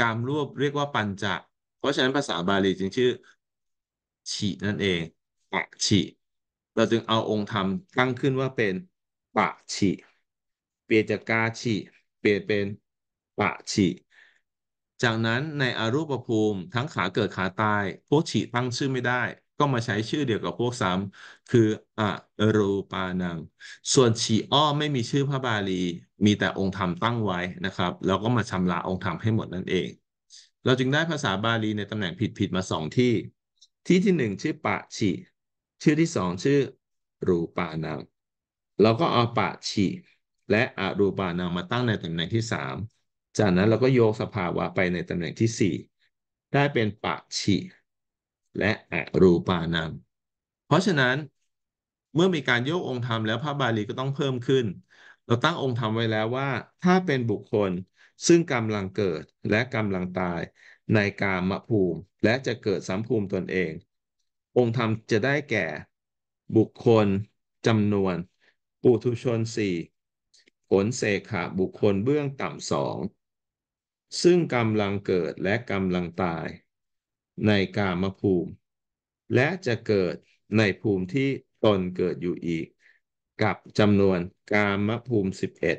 A: กามรวบเรียกว่าปัญจะเพราะฉะนั้นภาษาบาลีจึงชื่อฉีนั่นเอง ปะฉีเราจึงเอาองค์ธรรมตั้งขึ้นว่าเป็นปะฉีเปลี่ยนจากกาฉีเปลี่ยนเป็นปะฉีจากนั้นในอรูปภูมิทั้งขาเกิดขาตายพวกฉีตั้งชื่อไม่ได้ ก็มาใช้ชื่อเดียวกับพวกสามคืออรูปานังส่วนฉีอ้อไม่มีชื่อพระบาลี มีแต่องค์ธรรมตั้งไว้นะครับแล้วก็มาชำระองค์ธรรมให้หมดนั่นเอง เราจึงได้ภาษาบาลีในตำแหน่งผิดๆมาสองที่ ที่ที่หนึ่งชื่อปะฉีชื่อที่สองชื่อรูปานังเราก็เอาปะฉีและอรูปานังมาตั้งในตำแหน่งที่สามจากนั้นเราก็โยกสภาวะไปในตำแหน่งที่ 4 ได้เป็นปะชิและอรูปานังเพราะฉะนั้นเมื่อมีการโยกองค์ธรรมแล้วพระบาลีก็ต้องเพิ่มขึ้น เราตั้งองค์ธรรมไว้แล้วว่า ถ้าเป็นบุคคลซึ่งกำลังเกิดและกำลังตายในกามภูมิ และจะเกิดสัมภูมิตนเอง องค์ธรรมจะได้แก่ บุคคลจำนวนปุถุชนสี่ผลเสขาบุคคลเบื้องต่ำสองซึ่งกำลังเกิดและกำลังตาย ในกามภูมิ และจะเกิดในภูมิที่ตนเกิดอยู่อีก กับจำนวนกามภูมิ 11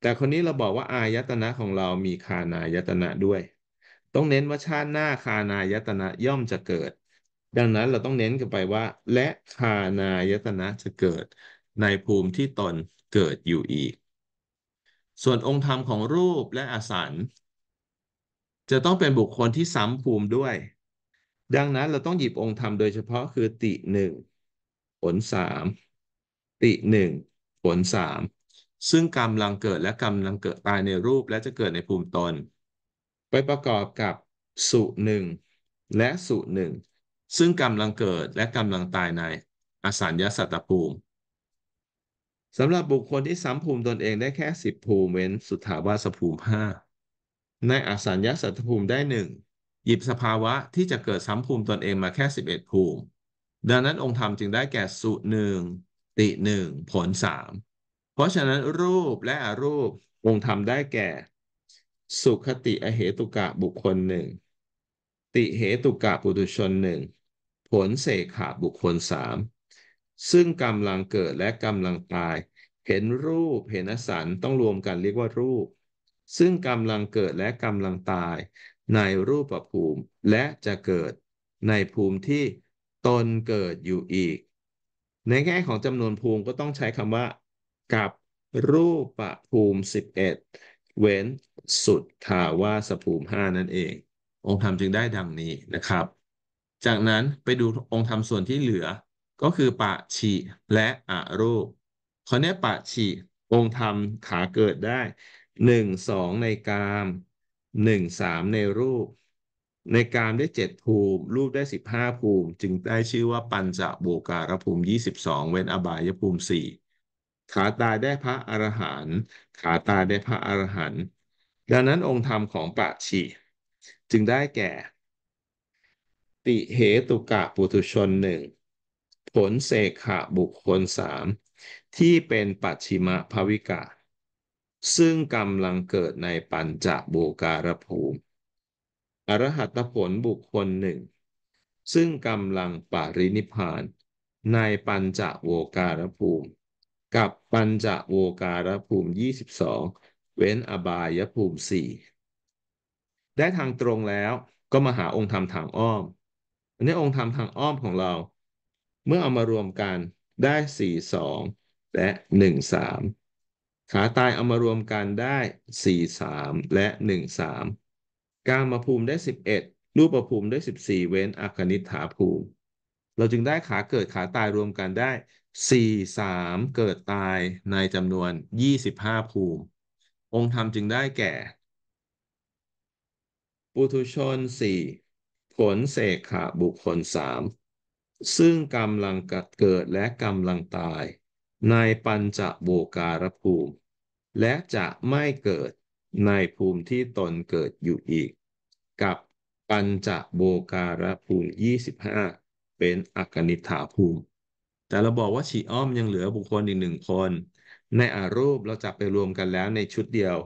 A: แต่คนนี้เราบอกว่าอายตนะของเรามีคานายตนะด้วย ต้องเน้นว่าชาติหน้าคานายตนะย่อมจะเกิด ดังนั้นเราต้องเน้นกันไปว่า และคานายตนะจะเกิด ในภูมิที่ตนเกิดอยู่อีกส่วนองค์ธรรมของรูปและอสันจะต้องเป็นบุคคลที่ซ้ำภูมิด้วย ดังนั้นเราต้องหยิบองค์ธรรมโดยเฉพาะคือ ติหนึ่งผลสามติหนึ่งผลสามซึ่งกำลังเกิดและกำลังเกิดตายในรูปและจะเกิดในภูมิตน ไปประกอบกับสุหนึ่งและสุหนึ่งซึ่งกำลังเกิดและกำลังตายใน อสัญญาสัตตภูมิสำหรับบุคคลที่ซ้ำภูมิตนเองได้แค่สิบภูมิเว้น สุทธาวาสภูมิห้าในอสัญญาสัตภูมิได้หนึ่งหยิบสภาวะที่จะเกิดซ้ำภูมิตนเองมาแค่สิบเอ็ดภูมิ ดังนั้นองค์ธรรมจึงได้แก่ สุหนึ่งติหนึ่งผลสามเพราะฉะนั้นรูปและอรูปองค์ธรรมได้แก่ สุขติอเหตุกะบุคคลหนึ่งติเหตุกะปุถุชนหนึ่งผลเสขาบุคคลสามซึ่งกำลังเกิดและกำลังตาย เห็นรูป เห็นอสันต้องรวมกันเรียกว่ารูป ซึ่งกำลังเกิดและกำลังตาย ในรูปปภูมิและจะเกิดในภูมิที่ตนเกิดอยู่อีก ในแง่ของจำนวนภูมิก็ต้องใช้คำว่า กับรูปปภูมิ 11 เว้น สุดทาวาสภูมิ 5 นั่นเอง องค์ธรรมจึงได้ดังนี้นะครับ จากนั้นไปดูองค์ธรรมส่วนที่เหลือก็คือปะฉีและอะรูปเขาเนี้ยปะฉีองค์ธรรมขาเกิดได้หนึ่งสองในกามหนึ่งสามในรูป ในกามได้เจ็ดภูมิ รูปได้สิบห้าภูมิ จึงได้ชื่อว่าปัญจโบการภูมิยี่สิบสองเว้นอบายภูมิสี่ขาตายได้พระอรหันต์ขาตายได้พระอรหันต์ดังนั้นองค์ธรรมของปะฉีจึงได้แก่ ติเหตุกะ ปุถุชนหนึ่งผลเสขะบุคคลสามที่เป็นปัจฉิมภวิกะ ซึ่งกำลังเกิดในปัญจโบการภูมิ อรหัตผลบุคคลหนึ่งซึ่งกำลังปรินิพาน ในปัญจโวการภูมิ กับปัญจโวการภูมิ 22 เว้นอบายภูมิ 4 ได้ทางตรงแล้วก็มาหาองค์ธรรมทางอ้อมอันนี้องค์ธรรมทางอ้อมของเราเมื่อเอามารวมกันได้ 4 2 และ 1 3 ขาตายเอามารวมกันได้ 4 3 และ 1 3 กามาภูมิได้ 11 รูปภูมิได้ 14 เว้นอัคนิฐาภูมิ เราจึงได้ขาเกิดขาตายรวมกันได้ 4 3 เกิดตายในจำนวน 25 ภูมิ องค์ธรรมจึงได้แก่ ปุถุชน 4 ผลเสกขาบุคคล 3ซึ่งกำลังกเกิดและกำลังตายในปัญจโบการภูมิ และจะไม่เกิดในภูมิที่ตนเกิดอยู่อีก กับปัญจโบการภูมิ 25 เป็นอกนิถาภูมิ แต่เราบอกว่าฉีอ้อมยังเหลือบุคคลอีกหนึ่งคนในอารูปเราจะไปรวมกันแล้วในชุดเดียว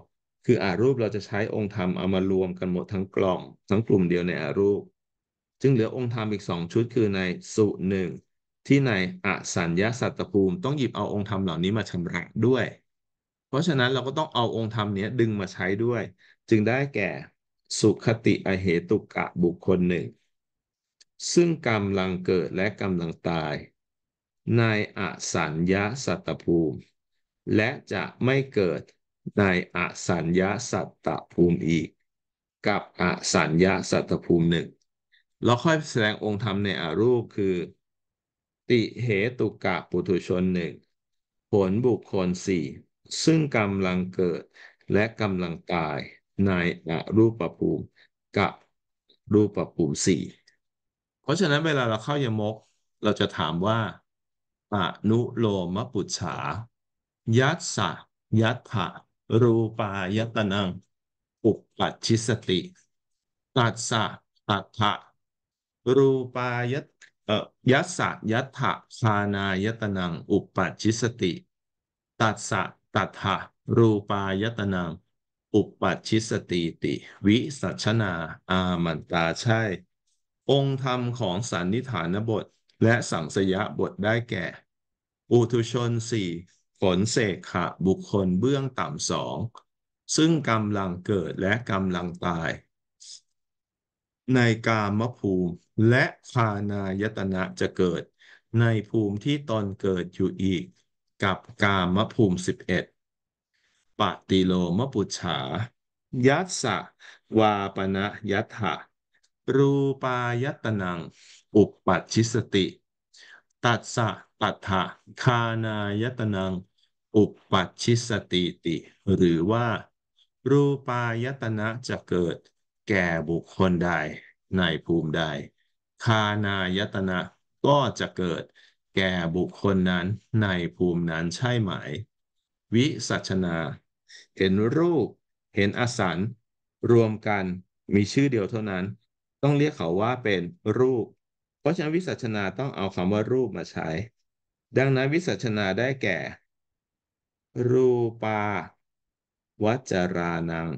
A: คืออารูปเราจะใช้องค์ธรรมเอามารวมกันหมดทั้งกล่อง ทั้งกลุ่มเดียวในอารูปึงเหลือองค์ธรรมอีกสองชุดคือในสุหนึ่งที่ในอสัญญาสัตตภูมิต้องหยิบเอาองค์ธรรมเหล่านี้มาชำระด้วย เพราะฉะนั้นเราก็ต้องเอาองค์ธรรมนี้ดึงมาใช้ด้วย จึงได้แก่สุขติอเหตุกะบุคคลหนึ่ง ซึ่งกำลังเกิดและกำลังตาย ในอสัญญาสัตตภูมิ และจะไม่เกิดในอสัญญาสัตตภูมิอีก กับอสัญญาสัตตภูมิหนึ่งเราค่อยแสดงองค์ธรรมในอรูปคือ ติเหตุกะปุถุชนหนึ่งผลบุคคลสี่ซึ่งกำลังเกิดและกำลังตายในอรูปภูมิกับรูปภูมิสี่เพราะฉะนั้นเวลาเราเข้ายมกเราจะถามว่าอนุโลมปุชฉา ยัตสะยัตถะรูปายตนังอุปปัชชิสติ ตัสสะตัทธะรูปายตเอ่อยัสสะยัตถะคานายตนัง อุปจิสติ ตัสสะตัถะรูปายตนังอุปจิสติติ วิสัชนา อามันตาใช่ องค์ธรรมของสันนิฐานบทและสังสยะบทได้แก่ อุทุชนสี่ฝนเสกขะบุคคลเบื้องต่ำสองซึ่งกำลังเกิดและกำลังตายในกามภูมิและคานายตนะจะเกิด ในภูมิที่ตนเกิดอยู่อีก กับกามภูมิสิบเอ็ดปติโลมปุชฉา ยัสสะวาปนะยัตถะรูปายตนัง อุปปัชชิสติ ตัสสะตัฐะคานายตนัง อุปปัชชิสติติ หรือว่า รูปายตนะจะเกิดแก่บุคคลใดในภูมิใดคานายตนะก็จะเกิด แก่บุคคลนั้นในภูมินั้นใช่ไหมวิสัชนา เห็นรูปเห็นอสันรวมกันมีชื่อเดียวเท่านั้น ต้องเรียกเขาว่าเป็นรูป เพราะฉะนั้นวิสัชนาต้องเอาคำว่ารูปมาใช้ ดังนั้นวิสัชนาได้แก่ รูปาวัจรานัง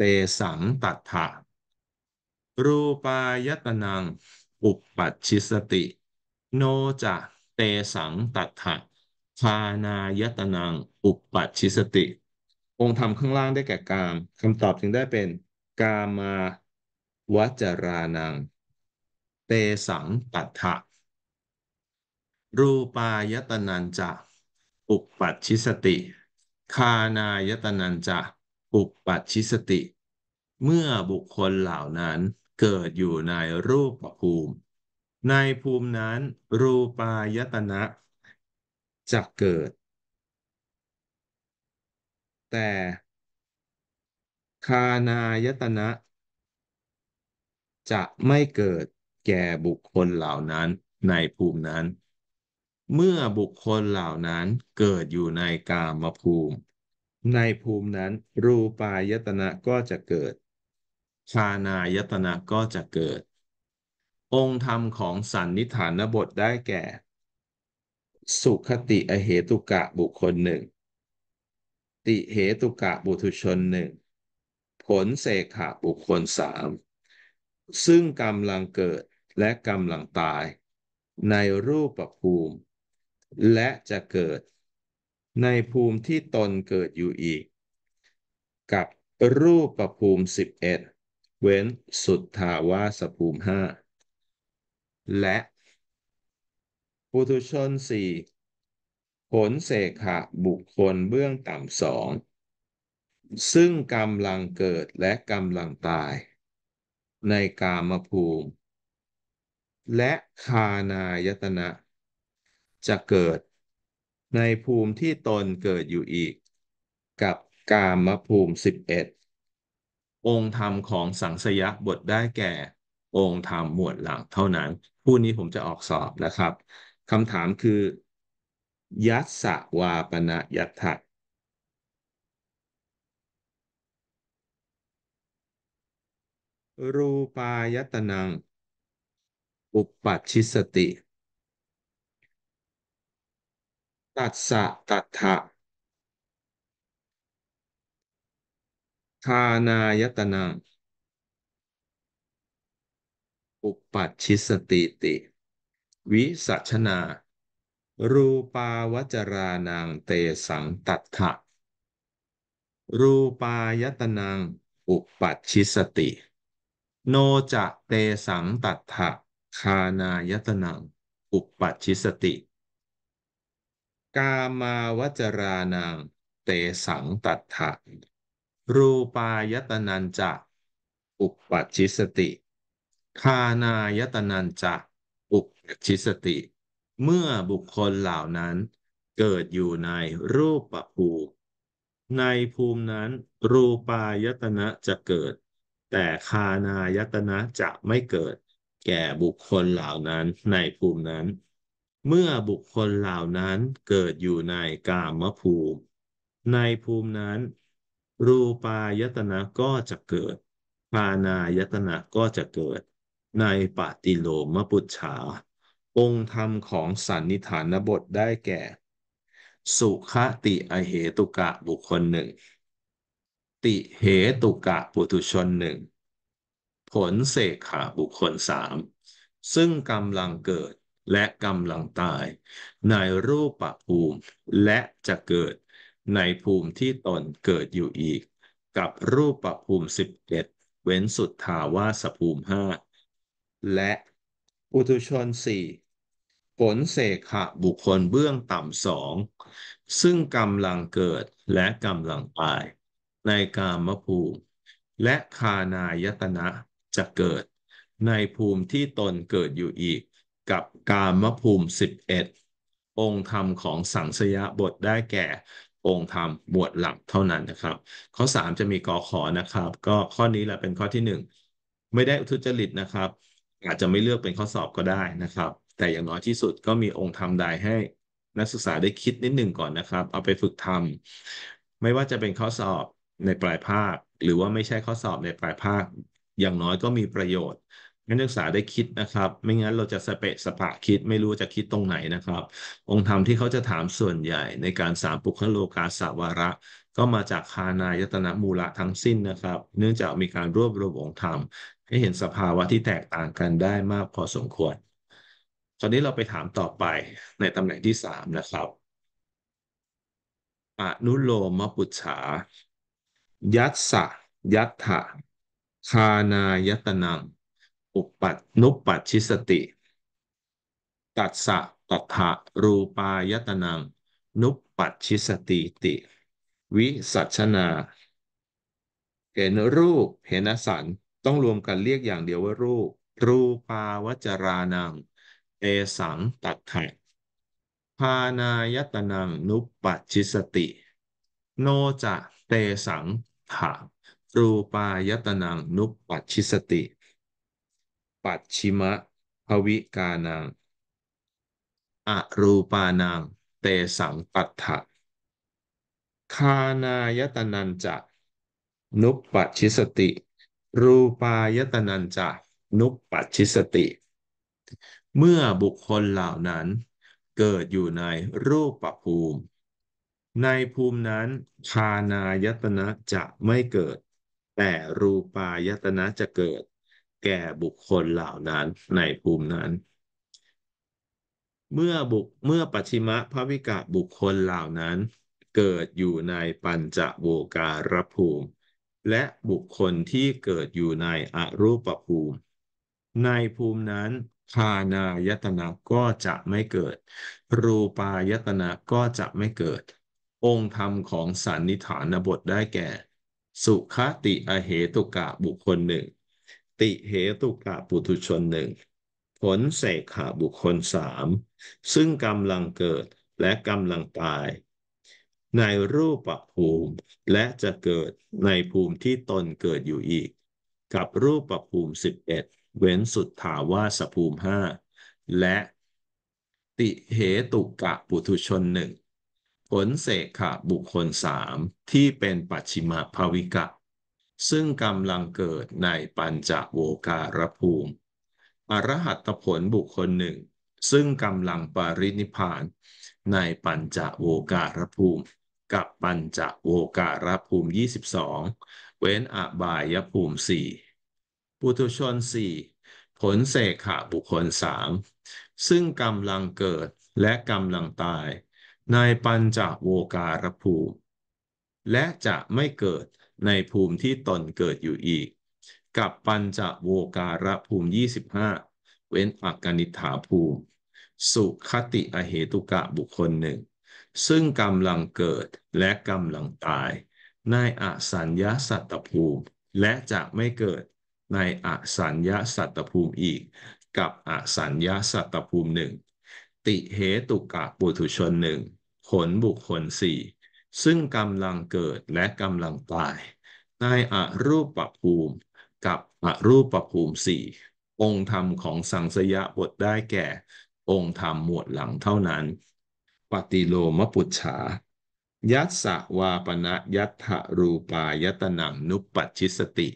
A: เตสังตัถะรูปายตนะงอุปปัชชิสติ โนจะเตสังตัถะคานายตนะงอุปปัชชิสติ องค์ธรรมข้างล่างได้แก่กามคำตอบจึงได้เป็น กามาวจรานัง เตสังตัถะรูปายตนะจะอุปปัชชิสติคานายตนะจะอุปปัชิสติ เมื่อบุคคลเหล่านั้นเกิดอยู่ในรูปภูมิ ในภูมินั้นรูปายตนะจะเกิด แต่ คานายตนะจะไม่เกิดแก่บุคคลเหล่านั้นในภูมินั้น เมื่อบุคคลเหล่านั้นเกิดอยู่ในกามภูมิในภูมินั้นรูปายตนะก็จะเกิด ชานายตนะก็จะเกิด องค์ธรรมของสันนิฐานบทได้แก่ สุขติอเหตุกะบุคคลหนึ่งติเหตุกะบุตุชนหนึ่งผลเสขะบุคคลสามซึ่งกำลังเกิดและกำลังตาย ในรูปภูมิ และจะเกิดในภูมิที่ตนเกิดอยู่อีก กับรูปประภูมิ 11 เว้นสุดทาวาสภูมิ 5 และปุถุชน4ผลเสขะบุคคลเบื้องต่ำสอง ซึ่งกำลังเกิดและกำลังตาย ในกามภูมิ และคานายตนะ จะเกิดในภูมิที่ตนเกิดอยู่อีก กับกามภูมิสิบเอ็ดองค์ธรรมของสังสยบทได้แก่ องค์ธรรมหมวดหลังเท่านั้น ผู้นี้ผมจะออกสอบนะครับคำถามคือ ยัตสวาปณะยัตถะรูปายตนัง อุปัชชิสติตัสสะตัทธะทานายตนะปอุปัชิสติติ วิสัชนา รูปาวจรานางเตสังตัทธะรูปายตนะอุปัชิสติ โนจะเตสังตัทธะคานายตนะอุปัชิสติกามาวจรานังเตสังตัฏฐะรูปายตนันจะอุปปัชิสติ คานายตนันจะอุปปัชิสติ เมื่อบุคคลเหล่านั้น เกิดอยู่ในรูปปภู ในภูมินั้น รูปายตนะจะเกิด แต่คานายตนะจะไม่เกิด แก่บุคคลเหล่านั้นในภูมินั้นเมื่อบุคคลเหล่านั้นเกิดอยู่ในกามภูมิ ในภูมินั้น รูปายตนะก็จะเกิดภานายตนะก็จะเกิด ในปฏิโลมปุจฉาองค์ธรรมของสันนิฐานบทได้แก่ สุขติอเหตุกะบุคคลหนึ่ง ติเหตุกะปุถุชนหนึ่ง ผลเสกขาบุคคลสามซึ่งกำลังเกิดและกำลังตาย ในรูปปภูมิและจะเกิด ในภูมิที่ตนเกิดอยู่อีก กับรูปปภูมิ11เว้นสุดทาวาสภูมิ5และ อุทุชน 4 ผลเสขะบุคคลเบื้องต่ำสอง ซึ่งกำลังเกิดและกำลังตาย ในกามภูมิ และคานายตนะ จะเกิด ในภูมิที่ตนเกิดอยู่อีกกับ กามภูมิสิบเอ็ดองค์ธรรมของสังสยบทได้แก่องค์ธรรมบวชหลักเท่านั้นนะครับ ข้อ3จะมีกอขอนะครับ ก็ข้อนี้แหละเป็นข้อที่1ไม่ได้ทุจริตนะครับ อาจจะไม่เลือกเป็นข้อสอบก็ได้นะครับ แต่อย่างน้อยที่สุดก็มีองค์ธรรมใดให้นักศึกษาได้คิดนิดหนึ่งก่อนนะครับ เอาไปฝึกทำ ไม่ว่าจะเป็นข้อสอบในปลายภาคหรือว่าไม่ใช่ข้อสอบในปลายภาคอย่างน้อยก็มีประโยชน์นักศึกษาได้คิดนะครับ ไม่งั้นเราจะสเปะสปะคิดไม่รู้จะคิดตรงไหนนะครับ องค์ธรรมที่เขาจะถามส่วนใหญ่ในการสามปุคโลกาสาวาระ ก็มาจากคานายตนะมูละทั้งสิ้นนะครับ เนื่องจากมีการรวบรวมองค์ธรรม ให้เห็นสภาวะที่แตกต่างกันได้มากพอสมควรตอนนี้เราไปถามต่อไปในตำแหน่งที่สามนะครับอนุโลมปุจฉา ยัตสะยัตถะคานายตนะุปัตนุปัตชิสติ ตัสสะตัถะรูปายตนัง นุปัตชิสติติ วิสัชนาเห็นรูปเห็นอสันต้องรวมกันเรียกอย่างเดียวว่ารูป รูปาวจรานัง เอสังตัถะพานายตนังนุปัจชิสติโนจะเตสังถารูปายตนังนุปัจชิสติปัจชิมะภวิกานังอรูปานังเตสังปัฏฐะคานายตนันจะนุปปัชิสติ รูปายตนันจะ นุปปัชิสติ เมื่อบุคคลเหล่านั้น เกิดอยู่ในรูปปภูมิ ในภูมินั้นคานายตนะจะไม่เกิด แต่รูปายตนะจะเกิดแก่บุคคลเหล่านั้นในภูมินั้น เมื่อบุเมื่อปัจฉิมะพระวิกะบุคคลเหล่านั้น เกิดอยู่ในปัญจโวการภูมิ และบุคคลที่เกิดอยู่ในอรูปภูมิ ในภูมินั้นคานายตนะก็จะไม่เกิดรูปายตนะก็จะไม่เกิด องค์ธรรมของสันนิฐานบทได้แก่ สุขติอเหตุกะบุคคลหนึ่งติเหตุกะปุถุชนหนึ่งผลเสกขาบุคคลสามซึ่งกำลังเกิดและกำลังตาย ในรูปภูมิและจะเกิดในภูมิที่ตนเกิดอยู่อีก กับรูปภูมิสิบเอ็ดเว้นสุดถาวาสภูมิห้าและ ติเหตุกะปุถุชนหนึ่งผลเสกขาบุคคลสามที่เป็นปัจฉิมภวิกะซึ่งกำลังเกิดในปัญจโวการภูมิอรหัตผลบุคคลหนึ่ง ซึ่งกำลังปรินิพาน ในปัญจโวการภูมิ กับปัญจโวการภูมิ 22 เว้นอบายภูมิ4ปุถุชน 4 ผลเสขะบุคคล3ซึ่งกำลังเกิดและกำลังตาย ในปัญจโวการภูมิ และจะไม่เกิดในภูมิที่ตนเกิดอยู่อีก กับปัญจโวการะภูมิ 25 เว้นอักกนิฐาภูมิ สุขติอเหตุกะบุคคลหนึ่ง ซึ่งกำลังเกิดและกำลังตาย ในอสัญญาสัตตภูมิ และจะไม่เกิดในอสัญญาสัตตภูมิอีก กับอสัญญาสัตตภูมิหนึ่ง ติเหตุกะปุถุชนหนึ่งผลบุคคลสี่ซึ่งกำลังเกิดและกำลังตายในอรูปภูมิกับอรูปภูมิสี่องค์ธรรมของสังสยบทได้แก่ องค์ธรรมหมวดหลังเท่านั้นปฏิโลมปุจฉา ยัตสวาปณะยัตถรูปายตนังนุปปัชิสติ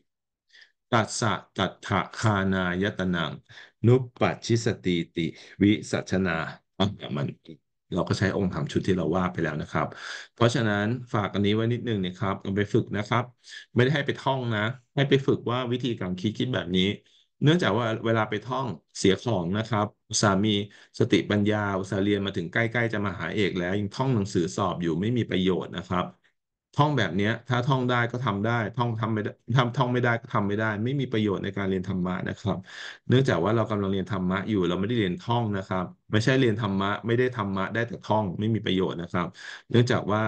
A: ตัสสะตัทธคานายตนังนุปปัชิสติติ วิสัชนาอังกมันติเราก็ใช้องค์ถามชุดที่เราว่าไปแล้วนะครับ เพราะฉะนั้นฝากอันนี้ไว้นิดนึงนะครับเอาไปฝึกนะครับ ไม่ได้ให้ไปท่องนะ ให้ไปฝึกว่าวิธีการคิดคิดแบบนี้ เนื่องจากว่าเวลาไปท่องเสียของนะครับ สามีสติปัญญาอุตสาเรียนมาถึงใกล้ๆจะมาหาเอก แล้วยังท่องหนังสือสอบอยู่ไม่มีประโยชน์นะครับท่องแบบนี้ถ้าท่องได้ก็ทำได้ท่องทำไม่ได้ทำท่องไม่ได้ก็ทำไม่ได้ ไม่มีประโยชน์ในการเรียนธรรมะนะครับ เนื่องจากว่าเรากำลังเรียนธรรมะอยู่เราไม่ได้เรียนท่องนะครับไม่ใช่เรียนธรรมะไม่ได้ธรรมะได้แต่ท่อง ไม่มีประโยชน์นะครับ เนื่องจากว่า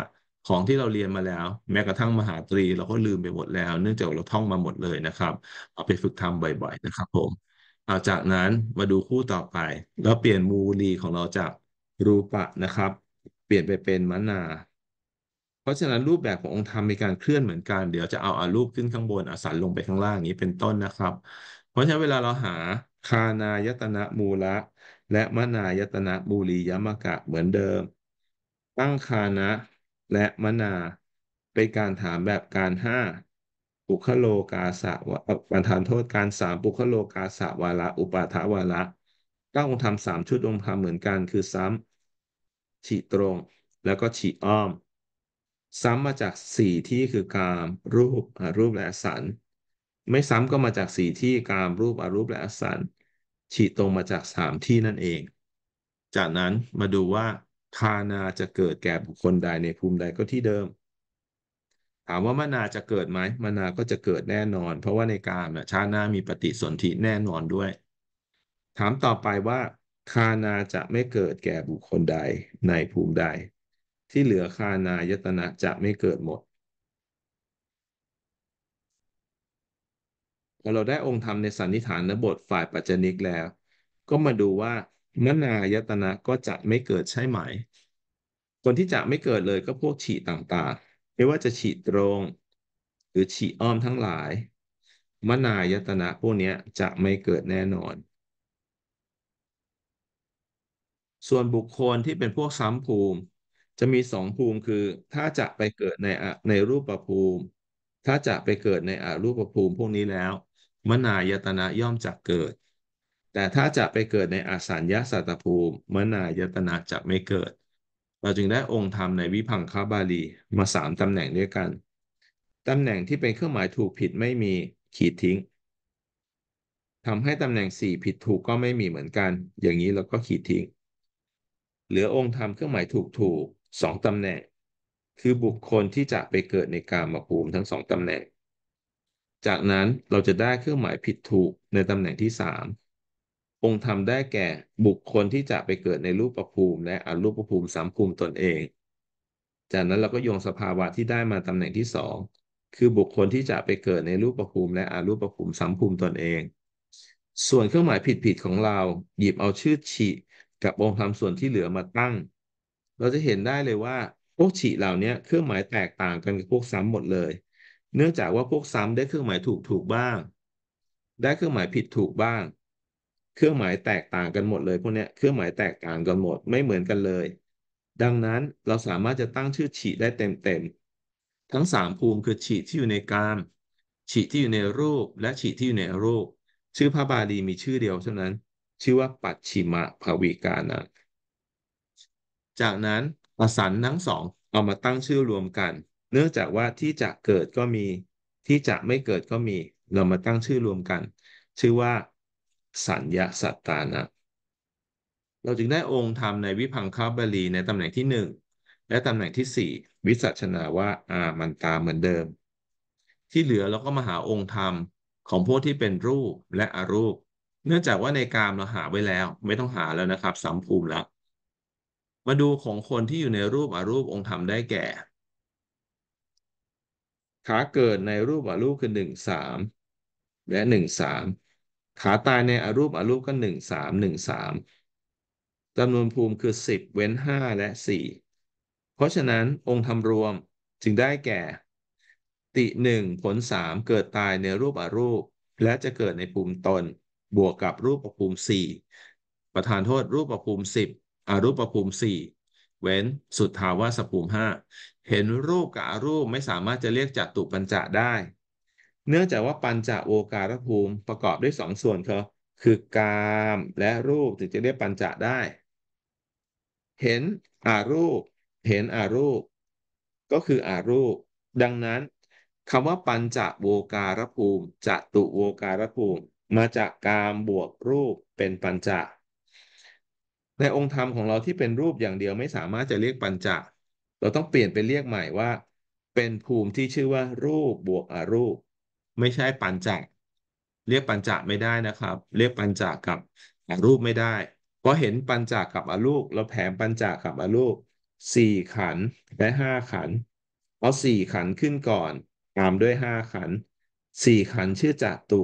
A: ของที่เราเรียนมาแล้ว แม้กระทั่งมหาตรี เราก็ลืมไปหมดแล้วเนื่องจากเราท่องมาหมดเลยนะครับ เอาไปฝึกทำบ่อย ๆนะครับผมเอาจากนั้นมาดูคู่ต่อไปแล้วเปลี่ยนมูลีของเราจากรูปะนะครับ เปลี่ยนไปเป็นมนาเพราะฉะนั้นรูปแบบขององค์ธรรมมีการเคลื่อนเหมือนกันเดี๋ยวจะเอาอารูปขึ้นข้างบนอาสันลงไปข้างล่างนี้เป็นต้นนะครับ เพราะฉะนั้นเวลาเราหาคานายตนะมูละและมนายตนะบูรียมกะเหมือนเดิม ตั้งคานะและมนาเป็นการถามแบบการห้าปุคโลกาสะวะปัญทานโทษการสามปุคโลกาสะวาระอุปาทวาระั้งองค์ธรรมสามชุดองค์ธรรมเหมือนกันคือซ้ำฉีตรง แล้วก็ฉีอ้อมซ้ำมาจากสี่ที่คือกามรูปอรูปและอสันไม่ซ้ำก็มาจากสี่ที่ กาม รูปอรูปและอสันฉีดตรงมาจากสามที่นั่นเอง จากนั้นมาดูว่า คานาจะเกิดแก่บุคคลใดในภูมิใดก็ที่เดิม ถามว่ามานาจะเกิดไหมมานาก็จะเกิดแน่นอน เพราะว่าในกามนะชาหน้ามีปฏิสนธิแน่นอนด้วย ถามต่อไปว่าคานาจะไม่เกิดแก่บุคคลใดในภูมิใดที่เหลือคานายตนะจะไม่เกิดหมดพอเราได้องค์ธรรมในสันนิฐานบทฝ่ายปัจจนิกแล้ว ก็มาดูว่า มนายตนะก็จะไม่เกิดใช่ไหม คนที่จะไม่เกิดเลยก็พวกฉี่ต่างๆ ไม่ว่าจะฉี่ตรง หรือฉี่อ้อมทั้งหลาย มนายตนะพวกนี้จะไม่เกิดแน่นอน ส่วนบุคคลที่เป็นพวกซ้ำภูมิจะมีสองภูมิคือถ้าจะไปเกิดในในรูปภูมิ ถ้าจะไปเกิดในอรูปภูมิพวกนี้แล้ว มนายตนะย่อมจะเกิด แต่ถ้าจะไปเกิดในอสัญญาสัตตภูมิมนายตนะจะไม่เกิด เราจึงได้องค์ธรรมในวิพังคบาลีมาสามตำแหน่งด้วยกันตำแหน่งที่เป็นเครื่องหมายถูกผิดไม่มีขีดทิ้งทำให้ตำแหน่งสี่ผิดถูกก็ไม่มีเหมือนกัน อย่างนี้เราก็ขีดทิ้งเหลือองค์ธรรมเครื่องหมายถูกถูกสองตำแหน่ง คือบุคคลที่จะไปเกิดในกามภูมิทั้งสองตำแหน่ง จากนั้นเราจะได้เครื่องหมายผิดถูกในตำแหน่งที่สามองค์ธรรมได้แก่บุคคลที่จะไปเกิดในรูปประภูมิ และอรูปประภูมิสามภูมิตนเอง จากนั้นเราก็โยงสภาวะที่ได้มาตำแหน่งที่สองคือบุคคลที่จะไปเกิดในรูปประภูมิและอรูปประภูมิสามภูมิตนเอง ส่วนเครื่องหมายผิดผิดของเรา หยิบเอาชื่อฉีกับองค์ธรรมส่วนที่เหลือมาตั้งเราจะเห็นได้เลยว่า พวกฉีเหล่านี้เครื่องหมายแตกต่างกันกับพวกซ้ำหมดเลย เนื่องจากว่าพวกซ้ำได้เครื่องหมายถูกถูกบ้าง ได้เครื่องหมายผิดถูกบ้าง เครื่องหมายแตกต่างกันหมดเลยพวกนี้เครื่องหมายแตกต่างกันหมดไม่เหมือนกันเลย ดังนั้นเราสามารถจะตั้งชื่อฉีได้เต็มๆทั้ง3ภูมิคือฉีที่อยู่ในกามฉีที่อยู่ในรูปและฉีที่อยู่ในรูปชื่อพระบาลีมีชื่อเดียวเท่านั้น ชื่อว่าปัจฉิมภวิกานะจากนั้นอสันทั้งสองเอามาตั้งชื่อรวมกัน เนื่องจากว่าที่จะเกิดก็มี ที่จะไม่เกิดก็มี เรามาตั้งชื่อรวมกัน ชื่อว่า สัญญาสัตตานะ เราจึงได้องค์ธรรมในวิพังคบาลีในตำแหน่งที่หนึ่งและตำแหน่งที่สี่วิสัชนาว่า อามันตาเหมือนเดิม ที่เหลือเราก็มาหาองค์ธรรมของพวกที่เป็นรูปและอรูป เนื่องจากว่าในกามเราหาไว้แล้วไม่ต้องหาแล้วนะครับสัมภูมิแล้วมาดูของคนที่อยู่ในรูปอรูปองค์ธรรมได้แก่ ขาเกิดในรูปอรูปคือหนึ่งสามและหนึ่งสามขาตายในอรูปอรูปก็หนึ่งสามหนึ่งสามจำนวนภูมิคือสิบเว้นห้าและสี่เพราะฉะนั้นองค์ธรรมรวมจึงได้แก่ ติหนึ่งผลสามเกิดตายในรูปอรูป และจะเกิดในภูมิตนบวกกับรูปประภูมิสี่ประธานโทษรูปประภูมิสิบอรูปภูมิสี่เว้นสุดทาวาสภูมิห้าเห็นรูปกับอรูปไม่สามารถจะเรียกจัตุปัญจะได้ เนื่องจากว่าปัญจะโอการภูมิประกอบด้วยสองส่วนเขคือกามและรูปถึงจะเรียกปัญจะได้ เห็นอารูป เห็นอารูป ก็คืออารูป ดังนั้นคำว่าปัญจะโวการภูมิจตุโวการภูมิ มาจากกามบวกรูปเป็นปัญจะในองค์ธรรมของเราที่เป็นรูปอย่างเดียวไม่สามารถจะเรียกปัญจเราต้องเปลี่ยนไปเรียกใหม่ว่า เป็นภูมิที่ชื่อว่ารูปบวกอรูปไม่ใช่ปัญจ เรียกปัญจไม่ได้นะครับ เรียกปัญจกับอรูปไม่ได้เพราะเห็นปัญจกับอรูปเราแผมปัญจกับอรูปสี่ขันและห้าขันเอาสี่ขันขึ้นก่อนตามด้วยห้าขันสี่ขันชื่อจัตุ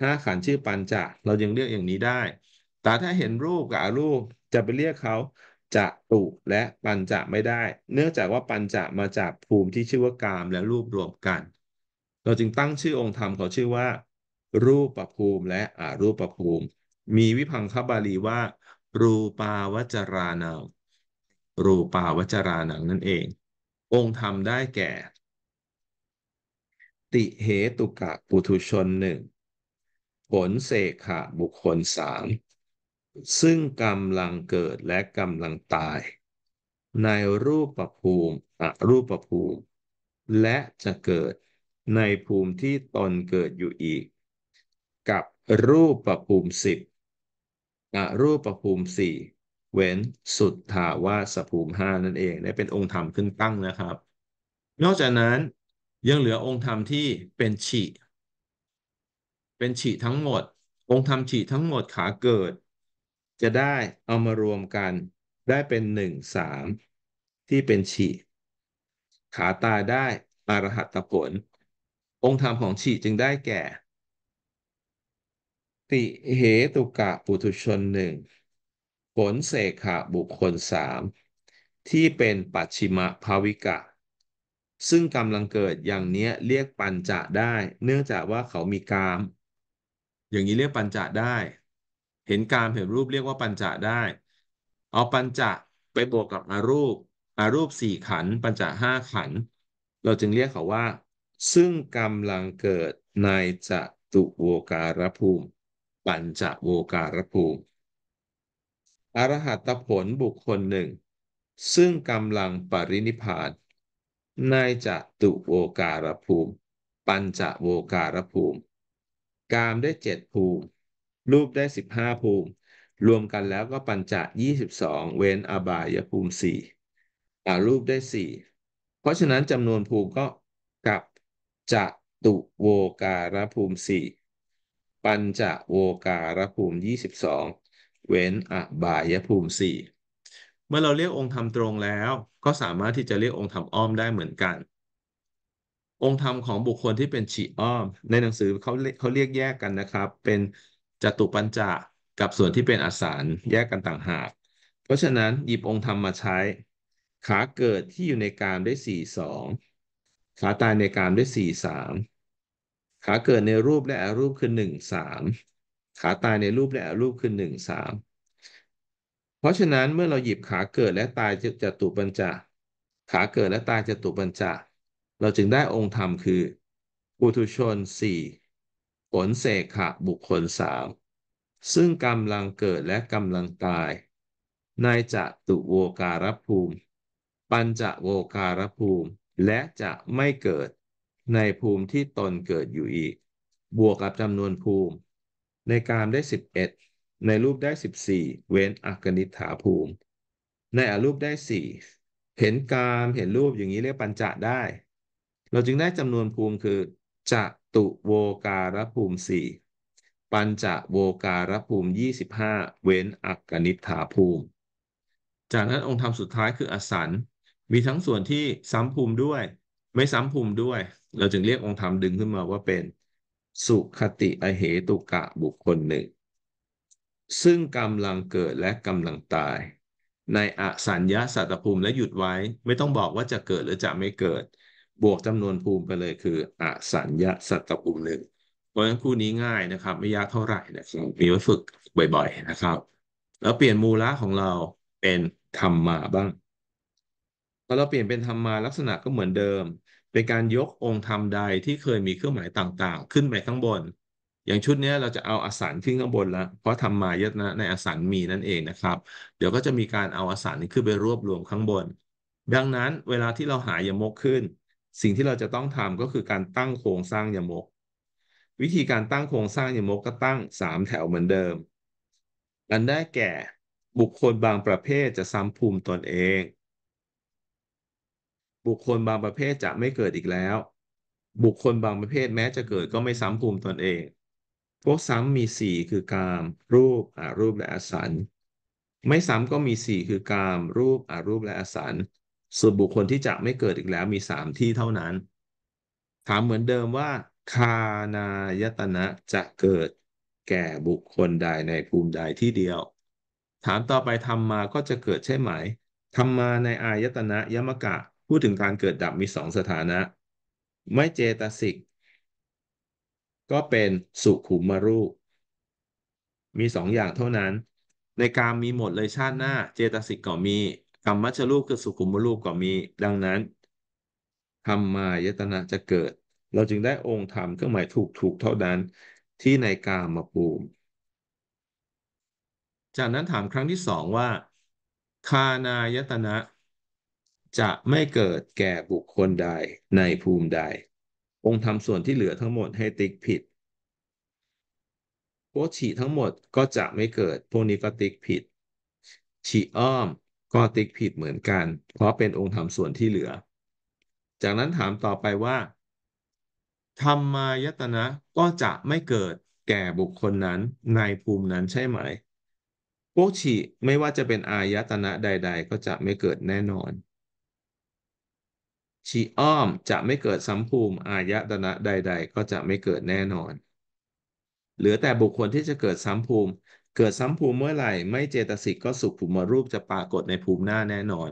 A: ห้าขันชื่อปัญจเรายังเรียกอย่างนี้ได้แต่ถ้าเห็นรูปกับอรูปจะไปเรียกเขาจะตุและปัญจะไม่ได้ เนื่องจากว่าปัญจะมาจากภูมิที่ชื่อว่ากามและรูปรวมกันเราจึงตั้งชื่อองค์ธรรมเขาชื่อว่า รูปประภูมิและอรูปประภูมิ มีวิพังคบาลีว่า รูปาวจรานังรูปาวจรานังนั่นเอง องค์ธรรมได้แก่ ติเหตุกะปุถุชนหนึ่งผลเสกขะบุคคลสามซึ่งกำลังเกิดและกำลังตาย ในรูปประภูมิรูปประภูมิ และจะเกิดในภูมิที่ตนเกิดอยู่อีก กับรูปประภูมิสิบรูปประภูมิสี่เว้นสุดถาวาสภูมิห้านั่นเองได้เป็นองค์ธรรมขึ้นตั้งนะครับ นอกจากนั้นยังเหลือองค์ธรรมที่เป็นฉีเป็นฉีทั้งหมด องค์ธรรมฉีทั้งหมดขาเกิดจะได้เอามารวมกันได้เป็นหนึ่งสามที่เป็นฉีขาตายได้อรหัตผล องค์ธรรมของฉีจึงได้แก่ ติเหตุกะปุถุชนหนึ่งผลเสขะบุคคลสามที่เป็นปัจฉิมภาวิกะ ซึ่งกำลังเกิดอย่างนี้เรียกปัญจะได้เนื่องจากว่าเขามีกามอย่างนี้เรียกปัญจะได้เห็นกามเห็นรูปเรียกว่าปัญจะได้ เอาปัญจะไปบวกกับอารูปอารูปสี่ขัน ปัญจะห้าขัน เราจึงเรียกเขาว่า ซึ่งกำลังเกิดในจตุโวการภูมิ ปัญจโวการภูมิอรหัตผลบุคคลหนึ่ง ซึ่งกำลังปรินิพานในจตุโวการภูมิ ปัญจโวการภูมิ กามได้เจ็ดภูมิรูปได้15 ภูมิ รวมกันแล้วก็ปัญจะ22เว้นอบายภูมิ4ต่ารูปได้ 4 เพราะฉะนั้นจำนวนภูมิก็กับจะตุโวการภูมิ 4 ปัญจะโวการภูมิ22 เว้นอบายภูมิ 4 เมื่อเราเรียกองค์ธรรมตรงแล้ว ก็สามารถที่จะเรียกองค์ธรรมอ้อมได้เหมือนกัน องค์ธรรมของบุคคลที่เป็นฉีอ้อม ในหนังสือเขาเขาเรียกแยกกันนะครับเป็นจตุปัญจะกับส่วนที่เป็นอสารแยกกันต่างหาก เพราะฉะนั้นหยิบองค์ธรรมมาใช้ ขาเกิดที่อยู่ในกามด้สี่สองขาตายในกามด้สี่สามขาเกิดในรูปและอรูปคือหนึ่งสามขาตายในรูปและอรูปคือหนึ่งสามเพราะฉะนั้นเมื่อเราหยิบขาเกิดและตายจะตุปัญจะขาเกิดและตายจะตุปัญจะเราจึงได้องค์ธรรมคือปุถุชนสี่ผลเสกขะบุคคลสามซึ่งกำลังเกิดและกำลังตายในจะตุโวการภูมิ ปัญจะโวการภูมิและจะไม่เกิดในภูมิที่ตนเกิดอยู่อีก บวกกับจำนวนภูมิ ในการได้ 11 ในรูปได้ 14 เว้นอักนิฐาภูมิ ในอรูปได้ 4 เห็นกามเห็นรูปอย่างนี้เรียกปัญจะได้ เราจึงได้จำนวนภูมิคือจะตุโวการภูมิสี่ปัญจโวการภูมิยี่สิบห้าเว้นอักกนิฐาภูมิ จากนั้นองค์ธรรมสุดท้ายคืออสันมีทั้งส่วนที่ซ้ำภูมิด้วยไม่ซ้ำภูมิด้วย เราจึงเรียกองค์ธรรมดึงขึ้นมาว่าเป็น สุขติอเหตุกะบุคคลหนึ่ง ซึ่งกำลังเกิดและกำลังตาย ในอสัญญาสัตตภูมิและหยุดไว้ไม่ต้องบอกว่าจะเกิดหรือจะไม่เกิดบวกจำนวนภูมิไปเลยคืออสัญญาสัตตภูมิหนึ่ง เพราะฉะนั้นคู่นี้ง่ายนะครับ ไม่ยากเท่าไหร่นะครับ มีไว้ฝึกบ่อยๆนะครับ แล้วเปลี่ยนมูละของเราเป็นธรรมมาบ้างพอเราเปลี่ยนเป็นธรรมมาลักษณะก็เหมือนเดิม เป็นการยกองค์ธรรมใดที่เคยมีเครื่องหมายต่างๆ ขึ้นไปข้างบน อย่างชุดนี้เราจะเอาอสันขึ้นข้างบนละเพราะธรรมายตนะในอสันมีนั่นเองนะครับ เดี๋ยวก็จะมีการเอาอสันขึ้นไปรวบรวมข้างบน ดังนั้นเวลาที่เราหายมกขึ้นสิ่งที่เราจะต้องทำก็คือการตั้งโครงสร้างยมก วิธีการตั้งโครงสร้างยมกก็ตั้งสามแถวเหมือนเดิมอันได้แก่ บุคคลบางประเภทจะซ้ำภูมิตนเอง บุคคลบางประเภทจะไม่เกิดอีกแล้ว บุคคลบางประเภทแม้จะเกิดก็ไม่ซ้ำภูมิตนเอง พวกซ้ำมีสี่คือกาม รูปอารูปและอสันไม่ซ้ำก็มีสี่คือกามรูปอารูปและอสันส่วนบุคคลที่จะไม่เกิดอีกแล้วมีสามที่เท่านั้น ถามเหมือนเดิมว่า คานายตนะจะเกิดแก่บุคคลใดในภูมิใดที่เดียว ถามต่อไปธรรมาก็จะเกิดใช่ไหมธรรมาในอายตนะยมกะ พูดถึงการเกิดดับมีสองสถานะ ไม่เจตสิก ก็เป็นสุขุมมรูปมีสองอย่างเท่านั้น ในการมีหมดเลยชาติหน้าเจตสิกก็มีกรรมัชรูปคือสุขุมรูปก็มีดังนั้นธรรมายตนะจะเกิด เราจึงได้องค์ธรรมเครื่องหมายถูกถูกเท่านั้น ที่ในกามปูมจากนั้นถามครั้งที่สองว่าคานายตนะ จะไม่เกิดแก่บุคคลใดในภูมิใด องค์ธรรมส่วนที่เหลือทั้งหมดให้ติ๊กผิดโพชีทั้งหมดก็จะไม่เกิดพวกนี้ก็ติ๊กผิดฉีอ้อมก็ติ๊กผิดเหมือนกัน เพราะเป็นองค์ธรรมส่วนที่เหลือ จากนั้นถามต่อไปว่าธรรมายตนะก็จะไม่เกิดแก่บุคคลนั้นในภูมินั้นใช่ไหมโปชิไม่ว่าจะเป็นอายตนะใด ๆ ก็จะไม่เกิดแน่นอนชีอ้อมจะไม่เกิดสัมภูมิอายตนะใด ๆ ก็จะไม่เกิดแน่นอน เหลือแต่บุคคลที่จะเกิดสัมภูมิเกิดซ้ำภูมิเมื่อไหร่ไม่เจตสิกก็สุขภูมิรูปจะปรากฏในภูมิหน้าแน่นอน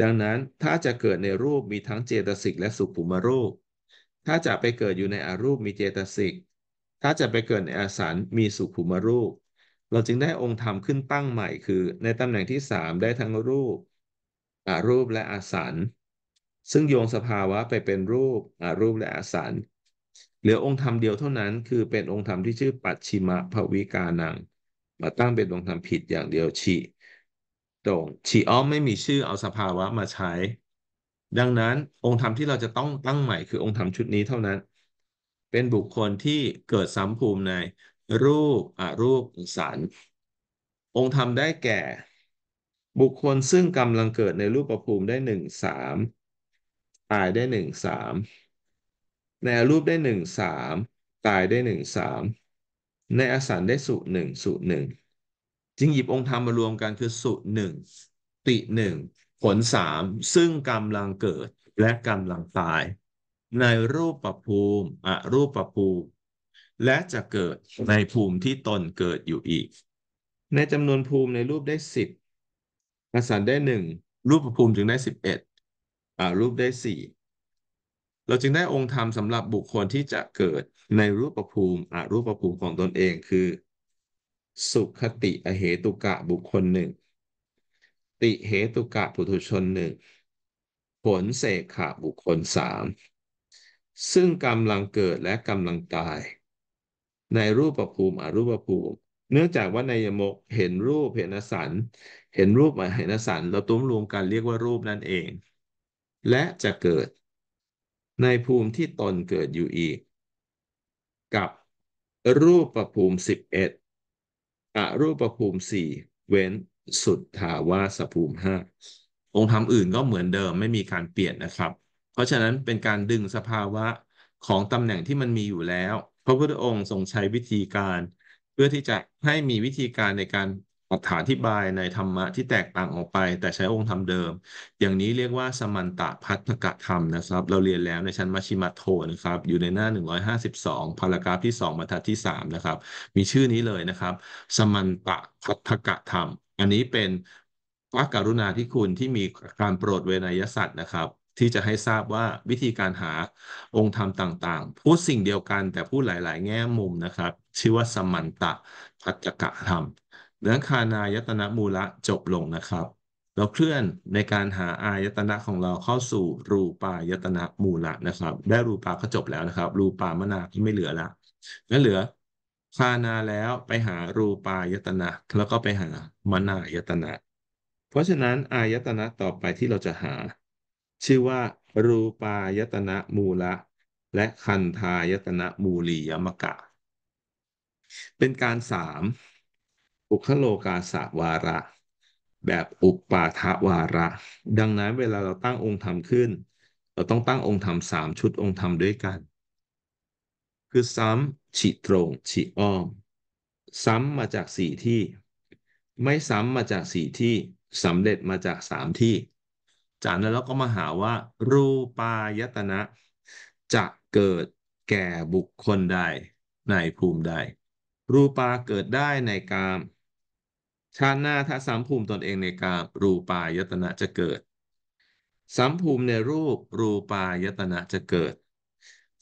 A: ดังนั้นถ้าจะเกิดในรูปมีทั้งเจตสิกและสุขภูมิรูปถ้าจะไปเกิดอยู่ในอรูปมีเจตสิกถ้าจะไปเกิดในอาสารมีสุขภูมิรูปเราจึงได้องค์ธรรมขึ้นตั้งใหม่คือ ในตำแหน่งที่สามได้ทั้งรูปอารูปและอาสารซึ่งโยงสภาวะไปเป็นรูปอารูปและอาสารเหลือองค์ธรรมเดียวเท่านั้น คือเป็นองค์ธรรมที่ชื่อปัจฉิมภวิกานังมาตั้งเป็นดวงธรรมผิดอย่างเดียวฉีตรงฉีอ้อมไม่มีชื่อเอาสภาวะมาใช้ ดังนั้นองค์ธรรมที่เราจะต้องตั้งใหม่คือองค์ธรรมชุดนี้เท่านั้น เป็นบุคคลที่เกิดสัมภูมิใน รูปอรูปสารองค์ธรรมได้แก่ บุคคลซึ่งกำลังเกิดในรูปภูมิได้หนึ่งสามตายได้หนึ่งสามในรูปได้หนึ่งสามตายได้หนึ่งสามในอสันได้สุหนึ่งสุหนึ่งจึงหยิบองค์ธรรมมารวมกันคือสุหนึ่งติหนึ่งผลสามซึ่งกำลังเกิดและกำลังตาย ในรูปประภูมิอรูปประภูมิ และจะเกิดในภูมิที่ตนเกิดอยู่อีก ในจำนวนภูมิในรูปได้สิบอสันได้หนึ่งรูปประภูมิจึงได้สิบเอ็ดอรูปได้สี่เราจึงได้องค์ธรรมสำหรับบุคคลที่จะเกิดในรูปภูมิอรูปภูมิของตนเองคือ สุขติอเหตุกะบุคคลหนึ่งติเหตุกะปุถุชนหนึ่งผลเสกขะบุคคลสามซึ่งกำลังเกิดและกำลังตาย ในรูปภูมิอรูปภูมิ เนื่องจากว่าในยมกเห็นรูปเห็นอสันเห็นรูปเห็นอสันเราตุ้มรวมกันเรียกว่ารูปนั่นเอง และจะเกิด ในภูมิที่ตนเกิดอยู่อีกกับ รูปประภูมิสิบเอ็ดอรูปประภูมิสี่เว้น สุดถาวาสภูมิห้าองค์ธรรมอื่นก็เหมือนเดิมไม่มีการเปลี่ยนนะครับ เพราะฉะนั้นเป็นการดึงสภาวะของตำแหน่งที่มันมีอยู่แล้ว พระพุทธองค์ทรงใช้วิธีการ เพื่อที่จะให้มีวิธีการในการอรรถาธิบายในธรรมะที่แตกต่างออกไป แต่ใช้องค์ธรรมเดิม อย่างนี้เรียกว่าสมันตะพัฒกกธรรมนะครับ เราเรียนแล้วในชั้นมัชชิมาโทนะครับอยู่ในหน้า 152พารากราฟที่2บรรทัดที่3นะครับ มีชื่อนี้เลยนะครับ สมันตะพัฒกกธรรม อันนี้เป็นพระกรุณาที่คุณที่มีการโปรดเวนยสัตว์นะครับ ที่จะให้ทราบว่าวิธีการหาองค์ธรรมต่างๆพูดสิ่งเดียวกันแต่พูดหลาย ๆ แง่มุมนะครับ ชื่อว่าสมันตะพัฒกะธรรมเนื้อคานายตนะมูละจบลงนะครับ เราเคลื่อนในการหาอายตนะของเราเข้าสู่รูปายตนะมูละนะครับ ได้รูปาก็จบแล้วนะครับ รูปามนาี่ไม่เหลือละงั้นเหลือคานาแล้วไปหารูปายตนะ แล้วก็ไปหามนายตนะ เพราะฉะนั้น อายตนะต่อไปที่เราจะหา ชื่อว่า รูปายตนะมูละและคันทายตนะมูลียมกะ เป็นการสามอุคโลกาสวาระ แบบอุปปาทาวาระ ดังนั้นเวลาเราตั้งองค์ธรรมขึ้น เราต้องตั้งองค์ธรรมสามชุดองค์ธรรมด้วยกัน คือซ้ำฉิตรงฉิอ้อมซ้ำมาจากสี่ที่ ไม่ซ้ำมาจากสี่ที่สำเร็จมาจากสามที่ จากนั้นเราก็มาหาว่า รูปายตนะ จะเกิดแก่บุคคลใดในภูมิใด รูปาเกิดได้ในกามชาติหน้าถ้าส้ำภูมิตนเองในการรูปายตนะจะเกิดส้ำภูมิในรูปรูปายตนะจะเกิด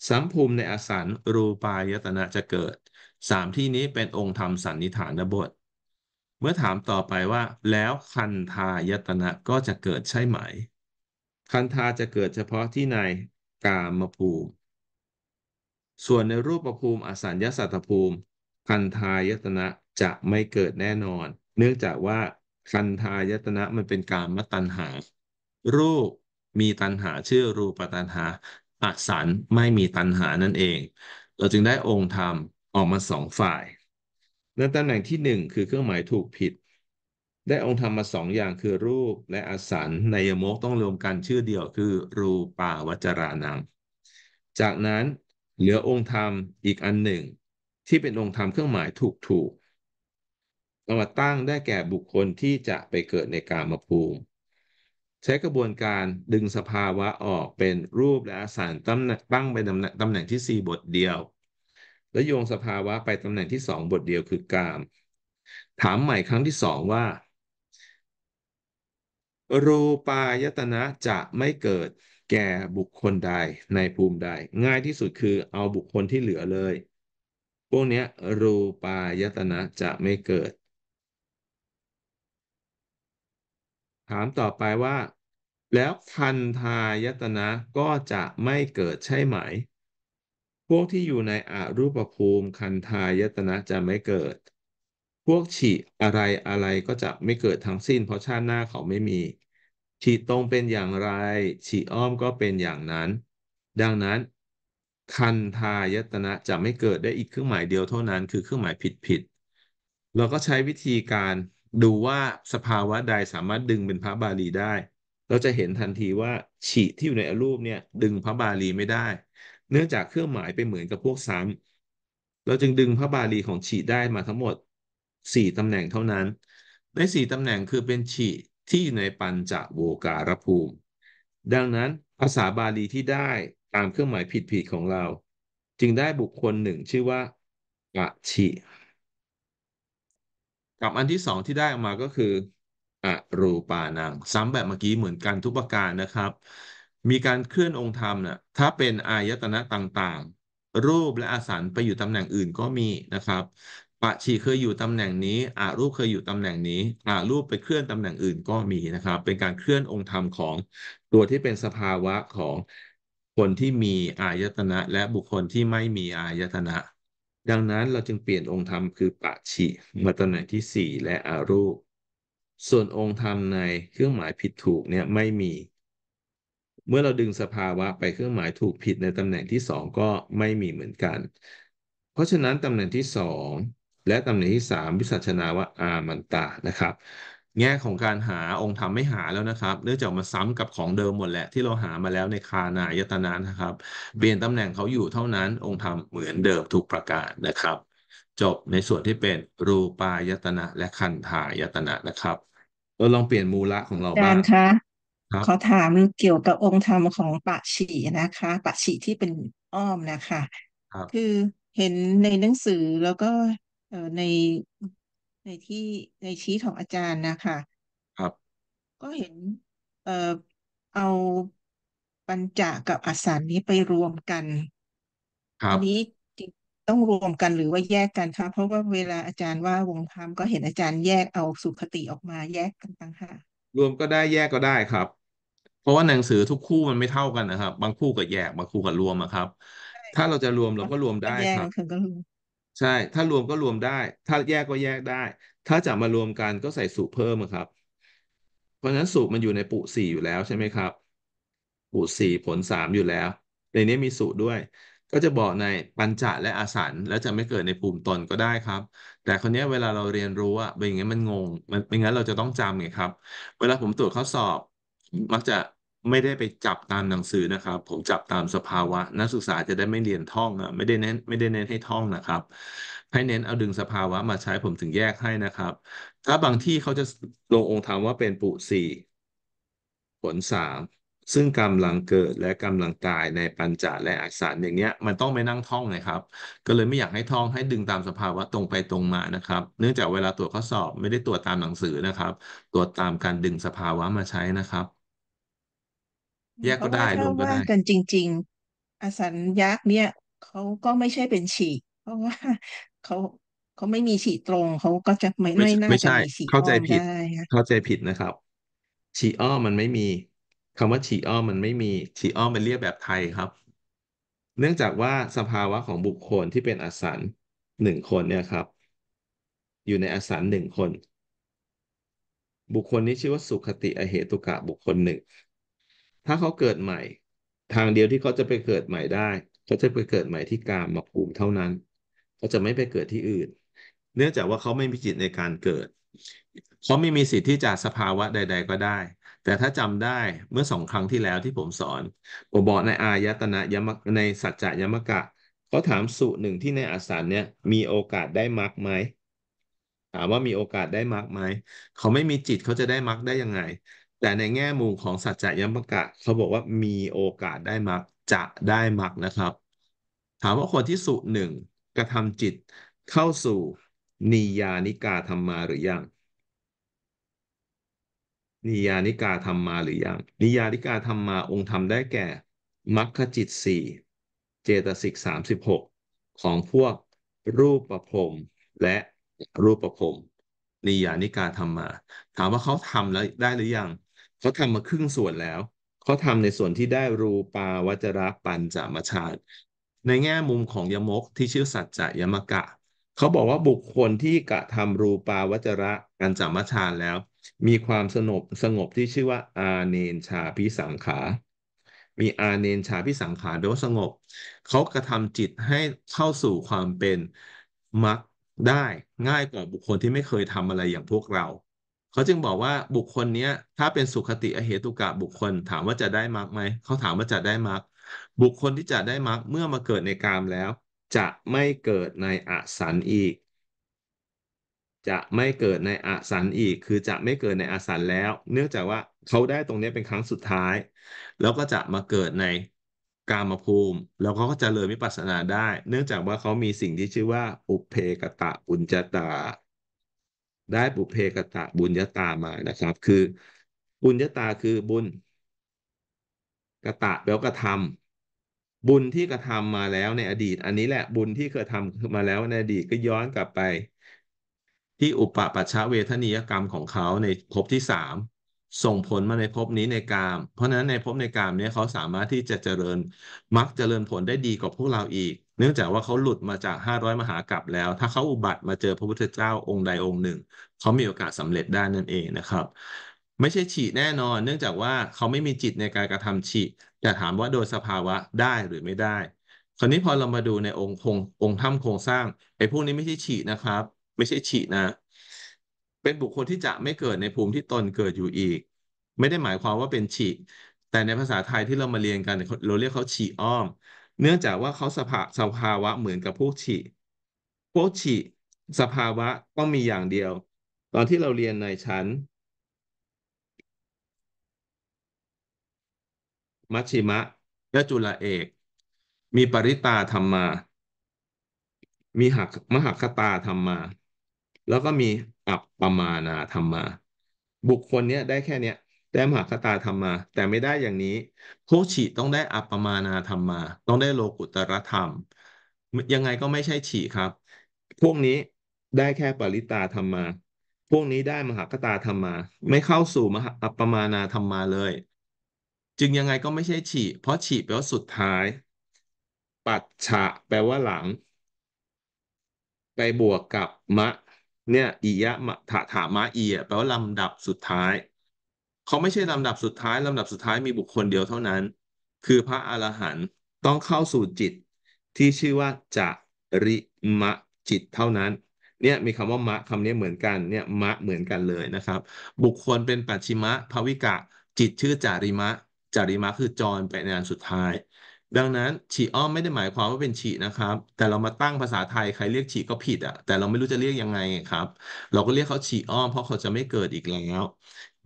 A: ส้ำภูมิในอสันรูปายตนะจะเกิดสามที่นี้เป็นองค์ธรรมสันนิฐานบท เมื่อถามต่อไปว่าแล้วคันธายตนะก็จะเกิดใช่ไหม คันธาจะเกิดเฉพาะที่ในกามภูมิ ส่วนในรูปภูมิอสัญญาสัตตภูมิคันธายตนะจะไม่เกิดแน่นอนเนื่องจากว่าคันธายตนะมันเป็นการมตัญหา รูปมีตัญหาชื่อรูปตัญหาอัสันไม่มีตัญหานั่นเอง เราจึงได้องค์ธรรมออกมาสองฝ่ายในตำแหน่งที่หนึ่งคือเครื่องหมายถูกผิด ได้องค์ธรรมมาสองอย่างคือรูปและอสันในยมกต้องรวมกันชื่อเดียวคือรูปาวจรานังจากนั้นเหลือองค์ธรรมอีกอันหนึ่ง ที่เป็นองค์ธรรมเครื่องหมายถูกถูกเอามตั้งได้แก่บุคคลที่จะไปเกิดในกามภูมิ ใช้กระบวนการดึงสภาวะออกเป็นรูปและสารตั้งตั้งไปตำแหน่งตำแหน่งที่ 4 บทเดียว และโยงสภาวะไปตำแหน่งที่2บทเดียวคือกามถามใหม่ครั้งที่2ว่ารูปายตนะจะไม่เกิด แก่บุคคลใดในภูมิใด ง่ายที่สุดคือเอาบุคคลที่เหลือเลยพวกนี้รูปายตนะจะไม่เกิดถามต่อไปว่า แล้วคันทายตนะก็จะไม่เกิดใช่ไหม พวกที่อยู่ในอรูปภูมิคันทายตนะจะไม่เกิด พวกฉีอะไรอะไรก็จะไม่เกิดทั้งสิ้นเพราะชาติหน้าเขาไม่มีฉีตรงเป็นอย่างไรฉีอ้อมก็เป็นอย่างนั้น ดังนั้นคันทายตนะจะไม่เกิดได้อีกเครื่องหมายเดียวเท่านั้นคือเครื่องหมายผิดผิดเราก็ใช้วิธีการดูว่าสภาวะใดสามารถดึงเป็นพระบาลีได้ เราจะเห็นทันทีว่าฉีที่อยู่ในรูปเนี่ยดึงพระบาลีไม่ได้ เนื่องจากเครื่องหมายไปเหมือนกับพวกซ้ำเราจึงดึงพระบาลีของฉีได้มาทั้งหมด4ตำแหน่งเท่านั้นใน4ตำแหน่งคือเป็นฉีที่อยู่ในปัญจโวการภูมิ ดังนั้นภาษาบาลีที่ได้ตามเครื่องหมายผิดๆของเรา จึงได้บุคคลหนึ่งชื่อว่าอะชิหกับอันที่สองที่ได้ออกมาก็คือ อรูปานัง ซ้ำแบบเมื่อกี้เหมือนกันทุกประการนะครับ มีการเคลื่อนองค์ธรรมนะ่ะถ้าเป็นอายตนะต่างๆ รูปและอาสานไปอยู่ตำแหน่งอื่นก็มีนะครับปะฉีเคยอยู่ตำแหน่งนี้อารูปเคยอยู่ตำแหน่งนี้อารูปไปเคลื่อนตำแหน่งอื่นก็มีนะครับ เป็นการเคลื่อนองค์ธรรมของตัวที่เป็นสภาวะของคนที่มีอายตนะและบุคคลที่ไม่มีอายตนะดังนั้นเราจึงเปลี่ยนองค์ธรรมคือปะชิมาตำแหน่งที่ 4 และอารูปส่วนองค์ธรรมในเครื่องหมายผิดถูกเนี่ยไม่มี เมื่อเราดึงสภาวะไปเครื่องหมายถูกผิดในตำแหน่งที่2ก็ไม่มีเหมือนกัน เพราะฉะนั้นตำแหน่งที่ 2 และตำแหน่งที่ 3 วิสัชนาวะอามันตานะครับแง่ของการหาองค์ธรรมไม่หาแล้วนะครับเนื่องจากมาซ้ำกับของเดิมหมดแหละที่เราหามาแล้วในคานายตนานะครับเปลี่ยนตำแหน่งเขาอยู่เท่านั้นองค์ธรรมเหมือนเดิมทุกประการนะครับ จบในส่วนที่เป็นรูปายตนะ และคันธายตนะนะครับเราลองเปลี่ยนมูละของเราบ้างคะขอถามเกี่ยวกับองค์ธรรมของปะฉีนะคะปะฉีที่เป็นอ้อมนะคะคือเห็นในหนังสือแล้วก็ในในที่ในชีตของอาจารย์นะคะครับ ก็เห็นเอ่อเอาปัญจกับอสานนี้ไปรวมกัน ครัอับนนี้ต้องรวมกันหรือว่าแยกกันคะเพราะว่าเวลาอาจารย์ว่าวงธรรมก็เห็นอาจารย์แยกเอาสุขติออกมา แยกกันต่างหากรวมก็ได้แยกก็ได้ครับ เพราะว่าหนังสือทุกคู่มันไม่เท่ากันนะครับ บางคู่ก็แยกบางคู่ก็รวมครับ ถ้าเราจะรวมเราก็รวมได้ครับใช่ ถ้ารวมก็รวมได้ ถ้าแยกก็แยกได้ ถ้าจะมารวมกันก็ใส่สูเพิ่มครับ เพราะฉะนั้นสูมันอยู่ในปุสี่อยู่แล้วใช่ไหมครับ ปุสี่ผลสามอยู่แล้ว ในนี้มีสูตรด้วย ก็จะบอกในปัญจและอาสันแล้วจะไม่เกิดในภูมิตนก็ได้ครับ แต่คนนี้เวลาเราเรียนรู้อะเป็นอย่างนี้มันงง มันป็่งั้นเราจะต้องจำไงครับ เวลาผมตรวจข้อสอบ มักจะไม่ได้ไปจับตามหนังสือนะครับ ผมจับตามสภาวะ นักศึกษาจะได้ไม่เรียนท่องอ่ะไม่ได้เน้นไม่ได้เน้นให้ท่องนะครับให้เน้นเอาดึงสภาวะมาใช้ผมถึงแยกให้นะครับถ้าบางที่เขาจะลงองค์ธรรมว่าเป็นปุสี่ผลสามซึ่งกำลังเกิดและกำลังตายในปัญจาและอักษรอย่างเงี้ยมันต้องไม่นั่งท่องนะครับ ก็เลยไม่อยากให้ท่องให้ดึงตามสภาวะตรงไปตรงมานะครับ เนื่องจากเวลาตรวจข้อสอบ ไม่ได้ตรวจตามหนังสือนะครับ ตรวจตามการดึงสภาวะมาใช้นะครับแยกเพก็ราะได้ถ้ารวมก็ว่าด้กันจริง ๆ อสัญยักษ์เนี่ยเขาก็ไม่ใช่เป็นฉี่เพราะว่าเขาเขาไม่มีฉี่ตรงเขาก็จะไม่ไม่ไม่ใช่น่อไม่จะใช่มีฉีกเข้าอ้อใจมผิได้ดนะเข้าใจผิดนะครับฉีอ้อมมันไม่มีคำว่าฉีอ้อมมันไม่มีฉีอ้อมันเรียกแบบไทยครับ เนื่องจากว่าสภาวะของบุคคลที่เป็นอสัญหนึ่งคนเนี่ยครับ อยู่ในอสัญหนึ่งคน บุคคลนี้ชื่อว่าสุขติอเหตุกะบุคคลหนึ่งถ้าเขาเกิดใหม่ ทางเดียวที่เขาจะไปเกิดใหม่ได้เขาจะไปเกิดใหม่ที่กามภูมิเท่านั้นเขาจะไม่ไปเกิดที่อื่น เนื่องจากว่าเขาไม่มีจิตในการเกิดเขาไม่มีสิทธิ์ที่จะสภาวะใด ๆ ก็ได้ แต่ถ้าจำได้เมื่อสองครั้งที่แล้วที่ผมสอนผมบอกในอายตนะยมในสัจจะยมกะเขาถามสุหนึ่งที่ในอาสานเนี่ย มีโอกาสได้มรรคไหมถามว่ามีโอกาสได้มรรคไหมเขาไม่มีจิตเขาจะได้มรรคได้ยังไงแต่ในแง่มุมของสัจจะยมกะเขาบอกว่ามีโอกาสได้มักจะได้มักนะครับ ถามว่าคนที่สุหนึ่งกระทำจิต เข้าสู่นิยานิกาธรรมมาหรือยังนิยานิกาธรรมมาหรือยังนิยานิกาธรรมมาองค์ธรรมได้แก่มรรคจิตสี่เจตสิกสามสิบหกของพวกรูปประพรมและรูปประพรมนิยานิกาธรรมมาถามว่าเขาทำแล้วได้หรือยังเขาทำมาครึ่งส่วนแล้ว เขาทำในส่วนที่ได้รูปาวัจระปัญจามชาติในแง่มุมของยมกที่ชื่อสัจจะยมกะ เขาบอกว่าบุคคลที่กระทำรูปาวัจระปัญจามชาติแล้ว มีความสงบสงบที่ชื่อว่าอาเนชาพิสังขา มีอาเนชาพิสังขารแปลว่าสงบ เขากระทำจิตให้เข้าสู่ความเป็นมรรคได้ ง่ายกว่าบุคคลที่ไม่เคยทำอะไรอย่างพวกเราเขาจึงบอกว่าบุคคลนี้ถ้าเป็นสุขติอเหตุกะบุคคล ถามว่าจะได้มรรคไหมเขาถามว่าจะได้มรรคบุคคลที่จะได้มรรคเมื่อมาเกิดในกามแล้ว จะไม่เกิดในอสันอีก จะไม่เกิดในอสันอีก คือจะไม่เกิดในอสันแล้ว เนื่องจากว่าเขาได้ตรงนี้เป็นครั้งสุดท้าย แล้วก็จะมาเกิดในกามภูมิ แล้วเขาก็จะเลยมิปัสสนาได้ เนื่องจากว่าเขามีสิ่งที่ชื่อว่า อุเพกตะอุญจตาได้บุเพกตะบุญญตามานะครับ คือ บุญญตาคือบุญกตะแปลว่ากระทำบุญที่กระทำมาแล้วในอดีต อันนี้แหละบุญที่เคยทำมาแล้วในอดีตก็ย้อนกลับไป ที่อุปปัชชะเวทนิยกรรมของเขาในภพที่สามส่งผลมาในภพนี้ในกามเพราะฉะนั้นในภพในกามเนี่ยเขาสามารถที่จะเจริญมักเจริญผลได้ดีกว่าพวกเราอีกเนื่องจากว่าเขาหลุดมาจากห้าร้อยมหากรัปแล้ว ถ้าเขาอุบัติมาเจอพระพุทธเจ้าองค์ใดองค์หนึ่ง เขามีโอกาสสาเร็จได้นั่นเองนะครับ ไม่ใช่ฉีแน่นอน เนื่องจากว่าเขาไม่มีจิตในการกระทำฉีแต่ถามว่าโดยสภาวะได้หรือไม่ได้ คราวนี้พอเรามาดูในองค์คงองค์ถ้ำโครงสร้างไอ้พวกนี้ไม่ใช่ฉีนะครับ ไม่ใช่ฉีนะ เป็นบุคคลที่จะไม่เกิดในภูมิที่ตนเกิดอยู่อีก ไม่ได้หมายความว่าเป็นฉี แต่ในภาษาไทยที่เรามาเรียนกันเราเรียกเขาฉีอ้อมเนื่องจากว่าเขาสภาสภาวะเหมือนกับพวกฉี่พวกฉี่สภาวะต้องมีอย่างเดียว ตอนที่เราเรียนในชั้นมัชชิมะและจุลเอก มีปริตาธรรมมามีหักมหักตาธรรมมา แล้วก็มีอัปปมานาธรรมา บุคคลเนี้ยได้แค่เนี้ยได้มหคตาธรรมมา แต่ไม่ได้อย่างนี้โคฉิต้องได้อัปปมานาธรรมมาต้องได้โลกุตรธรรม ยังไงก็ไม่ใช่ฉีครับ พวกนี้ได้แค่ปริตาธรรมมาพวกนี้ได้มหาคตาธรรมมา ไม่เข้าสู่มหาอัปปมานาธรรมมาเลย จึงยังไงก็ไม่ใช่ฉีเพราะฉีแปลว่าสุดท้าย ปัจฉะ แปลว่าหลัง ไปบวกกับ มะเนี่ยอิยะมะถะถามะอีแปลว่าลำดับสุดท้ายเขาไม่ใช่ลำดับสุดท้าย ลำดับสุดท้ายมีบุคคลเดียวเท่านั้น คือพระอรหันต์ต้องเข้าสู่จิต ที่ชื่อว่าจาริมะ จิตเท่านั้น เนี่ยมีคำว่ามะคำนี้เหมือนกัน เนี่ยมะเหมือนกันเลยนะครับ บุคคลเป็นปัจฉิมะภวิกะ จิตชื่อ จาริมะ จาริมะคือจรไปในอันสุดท้าย ดังนั้นฉีอ้อมไม่ได้หมายความว่าเป็นฉีนะครับ แต่เรามาตั้งภาษาไทยใครเรียกฉีก็ผิดอะ่ะ แต่เราไม่รู้จะเรียกยังไงครับ เราก็เรียกเขาฉีอ้อมเพราะเขาจะไม่เกิดอีกแล้ว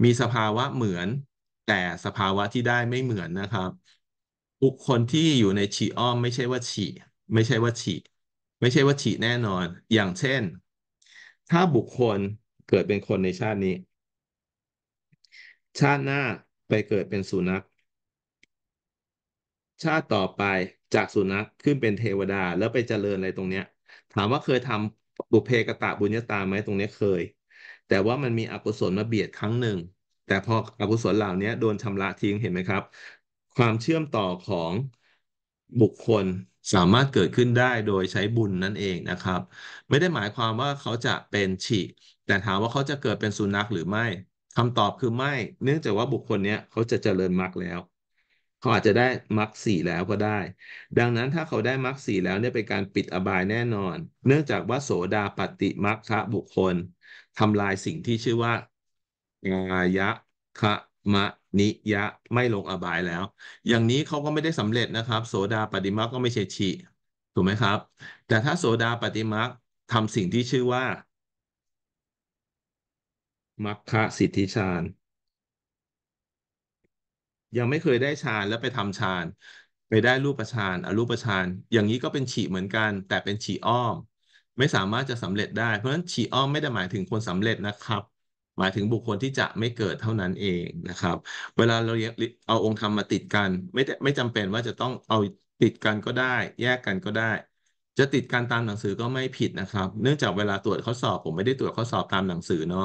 A: มีสภาวะเหมือน แต่สภาวะที่ได้ไม่เหมือนนะครับบุคคลที่อยู่ในฉี่อ้อมไม่ใช่ว่าฉี่ไม่ใช่ว่าฉี่ไม่ใช่ว่าฉี่แน่นอน อย่างเช่น ถ้าบุคคลเกิดเป็นคนในชาตินี้ ชาติหน้าไปเกิดเป็นสุนัขชาติต่อไปจากสุนัขขึ้นเป็นเทวดาแล้วไปเจริญอะไรตรงเนี้ย ถามว่าเคยทำบุเพกตะบุญญาตาไหมตรงเนี้ยเคยแต่ว่ามันมีอกุศลมาเบียดครั้งหนึ่ง แต่พออกุศลเหล่านี้โดนชำระทิ้งเห็นไหมครับ ความเชื่อมต่อของบุคคลสามารถเกิดขึ้นได้โดยใช้บุญนั่นเองนะครับ ไม่ได้หมายความว่าเขาจะเป็นฉีแต่ถามว่าเขาจะเกิดเป็นสุนัขหรือไม่คำตอบคือไม่ เนื่องจากว่าบุคคลนี้เขาจะเจริญมรรคแล้ว เขาอาจจะได้มรรคสี่แล้วก็ได้ ดังนั้นถ้าเขาได้มรรคสี่แล้วเนี่ยเป็นการปิดอบายแน่นอน เนื่องจากว่าโสดาปฏิมรรคบุคคลทำลายสิ่งที่ชื่อว่างายะคะมะนิยะไม่ลงอบายแล้ว อย่างนี้เขาก็ไม่ได้สำเร็จนะครับ โสดาปฏิมาก็ไม่ใช่ฉีถูกไหมครับ แต่ถ้าโสดาปฏิมาทำสิ่งที่ชื่อว่ามัคคะสิทธิฌานยังไม่เคยได้ฌานแล้วไปทำฌานไปได้รูปฌานอรูปฌานอย่างนี้ก็เป็นฉีเหมือนกัน แต่เป็นฉีอ้อมไม่สามารถจะสำเร็จได้ เพราะฉะนั้นฉีอ้อมไม่ได้หมายถึงคนสำเร็จนะครับ หมายถึงบุคคลที่จะไม่เกิดเท่านั้นเองนะครับ เวลาเราเอาองค์ธรรมมาติดกันไม่ไม่จำเป็นว่าจะต้องเอาติดกันก็ได้แยกกันก็ได้ จะติดกันตามหนังสือก็ไม่ผิดนะครับ เนื่องจากเวลาตรวจข้อสอบผมไม่ได้ตรวจข้อสอบตามหนังสือเนาะ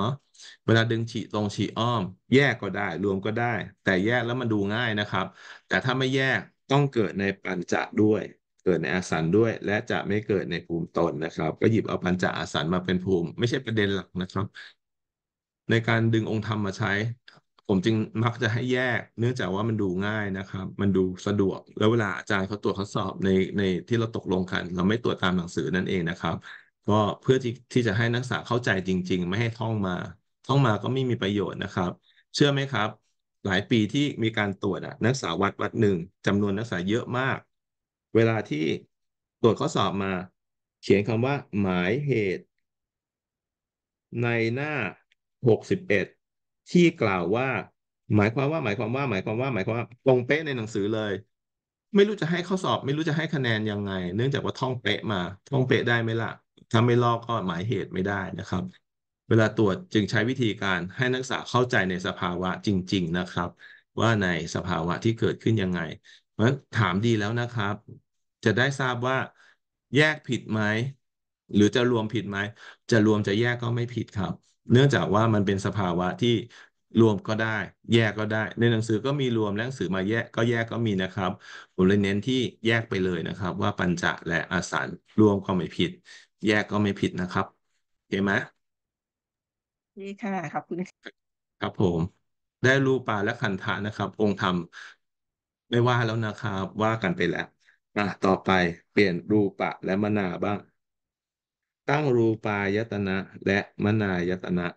A: เวลาดึงฉีตรงฉีอ้อมแยกก็ได้รวมก็ได้ แต่แยกแล้วมันดูง่ายนะครับ แต่ถ้าไม่แยกต้องเกิดในปัญจะด้วยเกิดในอาสันด้วย และจะไม่เกิดในภูมิตนนะครับ ก็หยิบเอาปัญจอาสันมาเป็นภูมิ ไม่ใช่ประเด็นหลักนะครับ ในการดึงองค์ธรรมมาใช้ ผมจึงมักจะให้แยก เนื่องจากว่ามันดูง่ายนะครับ มันดูสะดวกแล้วเวลาอาจารย์เขาตรวจข้อสอบในในที่เราตกลงกัน เราไม่ตรวจตามหนังสือนั่นเองนะครับ ก็เพื่อที่ที่จะให้นักศึกษาเข้าใจจริง ๆ ไม่ให้ท่องมา ท่องมาก็ไม่มีประโยชน์นะครับ เชื่อไหมครับ หลายปีที่มีการตรวจนักศึกษาวัดวัดหนึ่งจำนวนนักศึกษาเยอะมากเวลาที่ตรวจข้อสอบมา เขียนคำว่าหมายเหตุ ในหน้า61ที่กล่าวว่า หมายความว่า หมายความว่า หมายความว่า หมายความว่าตรงเป๊ะในหนังสือเลย ไม่รู้จะให้ข้อสอบ ไม่รู้จะให้คะแนนยังไง เนื่องจากว่าท่องเป๊ะมา ท่องเป๊ะได้ไหมล่ะถ้าไม่ลอกก็หมายเหตุไม่ได้นะครับ เวลาตรวจจึงใช้วิธีการให้นักศึกษาเข้าใจในสภาวะจริง ๆนะครับ ว่าในสภาวะที่เกิดขึ้นยังไง เพราะถามดีแล้วนะครับจะได้ทราบว่าแยกผิดไหมหรือจะรวมผิดไหมจะรวมจะแยกก็ไม่ผิดครับ เนื่องจากว่ามันเป็นสภาวะที่รวมก็ได้ แยกก็ได้ ในหนังสือก็มีรวม และหนังสือมาแยกก็แยกก็มีนะครับ ผมเลยเน้นที่แยกไปเลยนะครับว่าปัญจและอสันรวมก็ไม่ผิด แยกก็ไม่ผิดนะครับเอเคไหมดีค่ะขอบคุณครับผม ได้รูปาและคันธะนะครับ องค์ธรรมไม่ว่าแล้วนะครับ ว่ากันไปแล้วอ่ะต่อไปเปลี่ยนรูปะและมนาบ้างตั้งรูปายตนะและมนายตนะ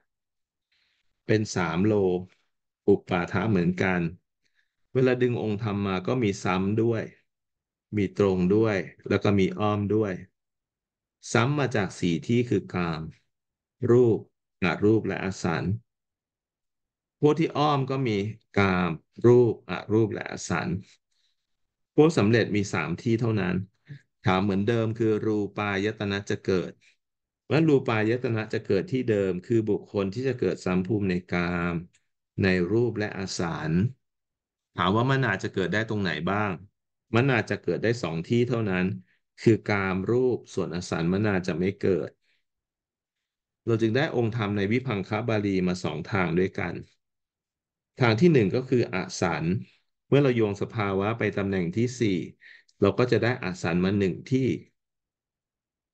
A: เป็นสามโล อุปาทาเหมือนกัน เวลาดึงองค์ธรรมมาก็มีซ้ำด้วย มีตรงด้วยแล้วก็มีอ้อมด้วย ซ้ำมาจากสี่ที่คือกาม รูปอรูปและอสันพวกที่อ้อมก็มีกาม รูปอรูปและอสันพว้สำเร็จมีสามที่เท่านั้น ถามเหมือนเดิมคือรูปายตนะจะเกิดว่ารูปายตนะจะเกิดที่เดิม คือบุคคลที่จะเกิดสัมภูมิในกาม ในรูปและอาสารถามว่ามันอาจจะเกิดได้ตรงไหนบ้างมันอาจจะเกิดได้สองที่เท่านั้น คือกามรูปส่วนอสารมันอาจจะไม่เกิด เราจึงได้องค์ธรรมในวิพังคบาลีมาสองทางด้วยกัน ทางที่หนึ่งก็คืออสารเมื่อเราโยงสภาวะไปตำแหน่งที่สี่เราก็จะได้อาสันมาหนึ่งที่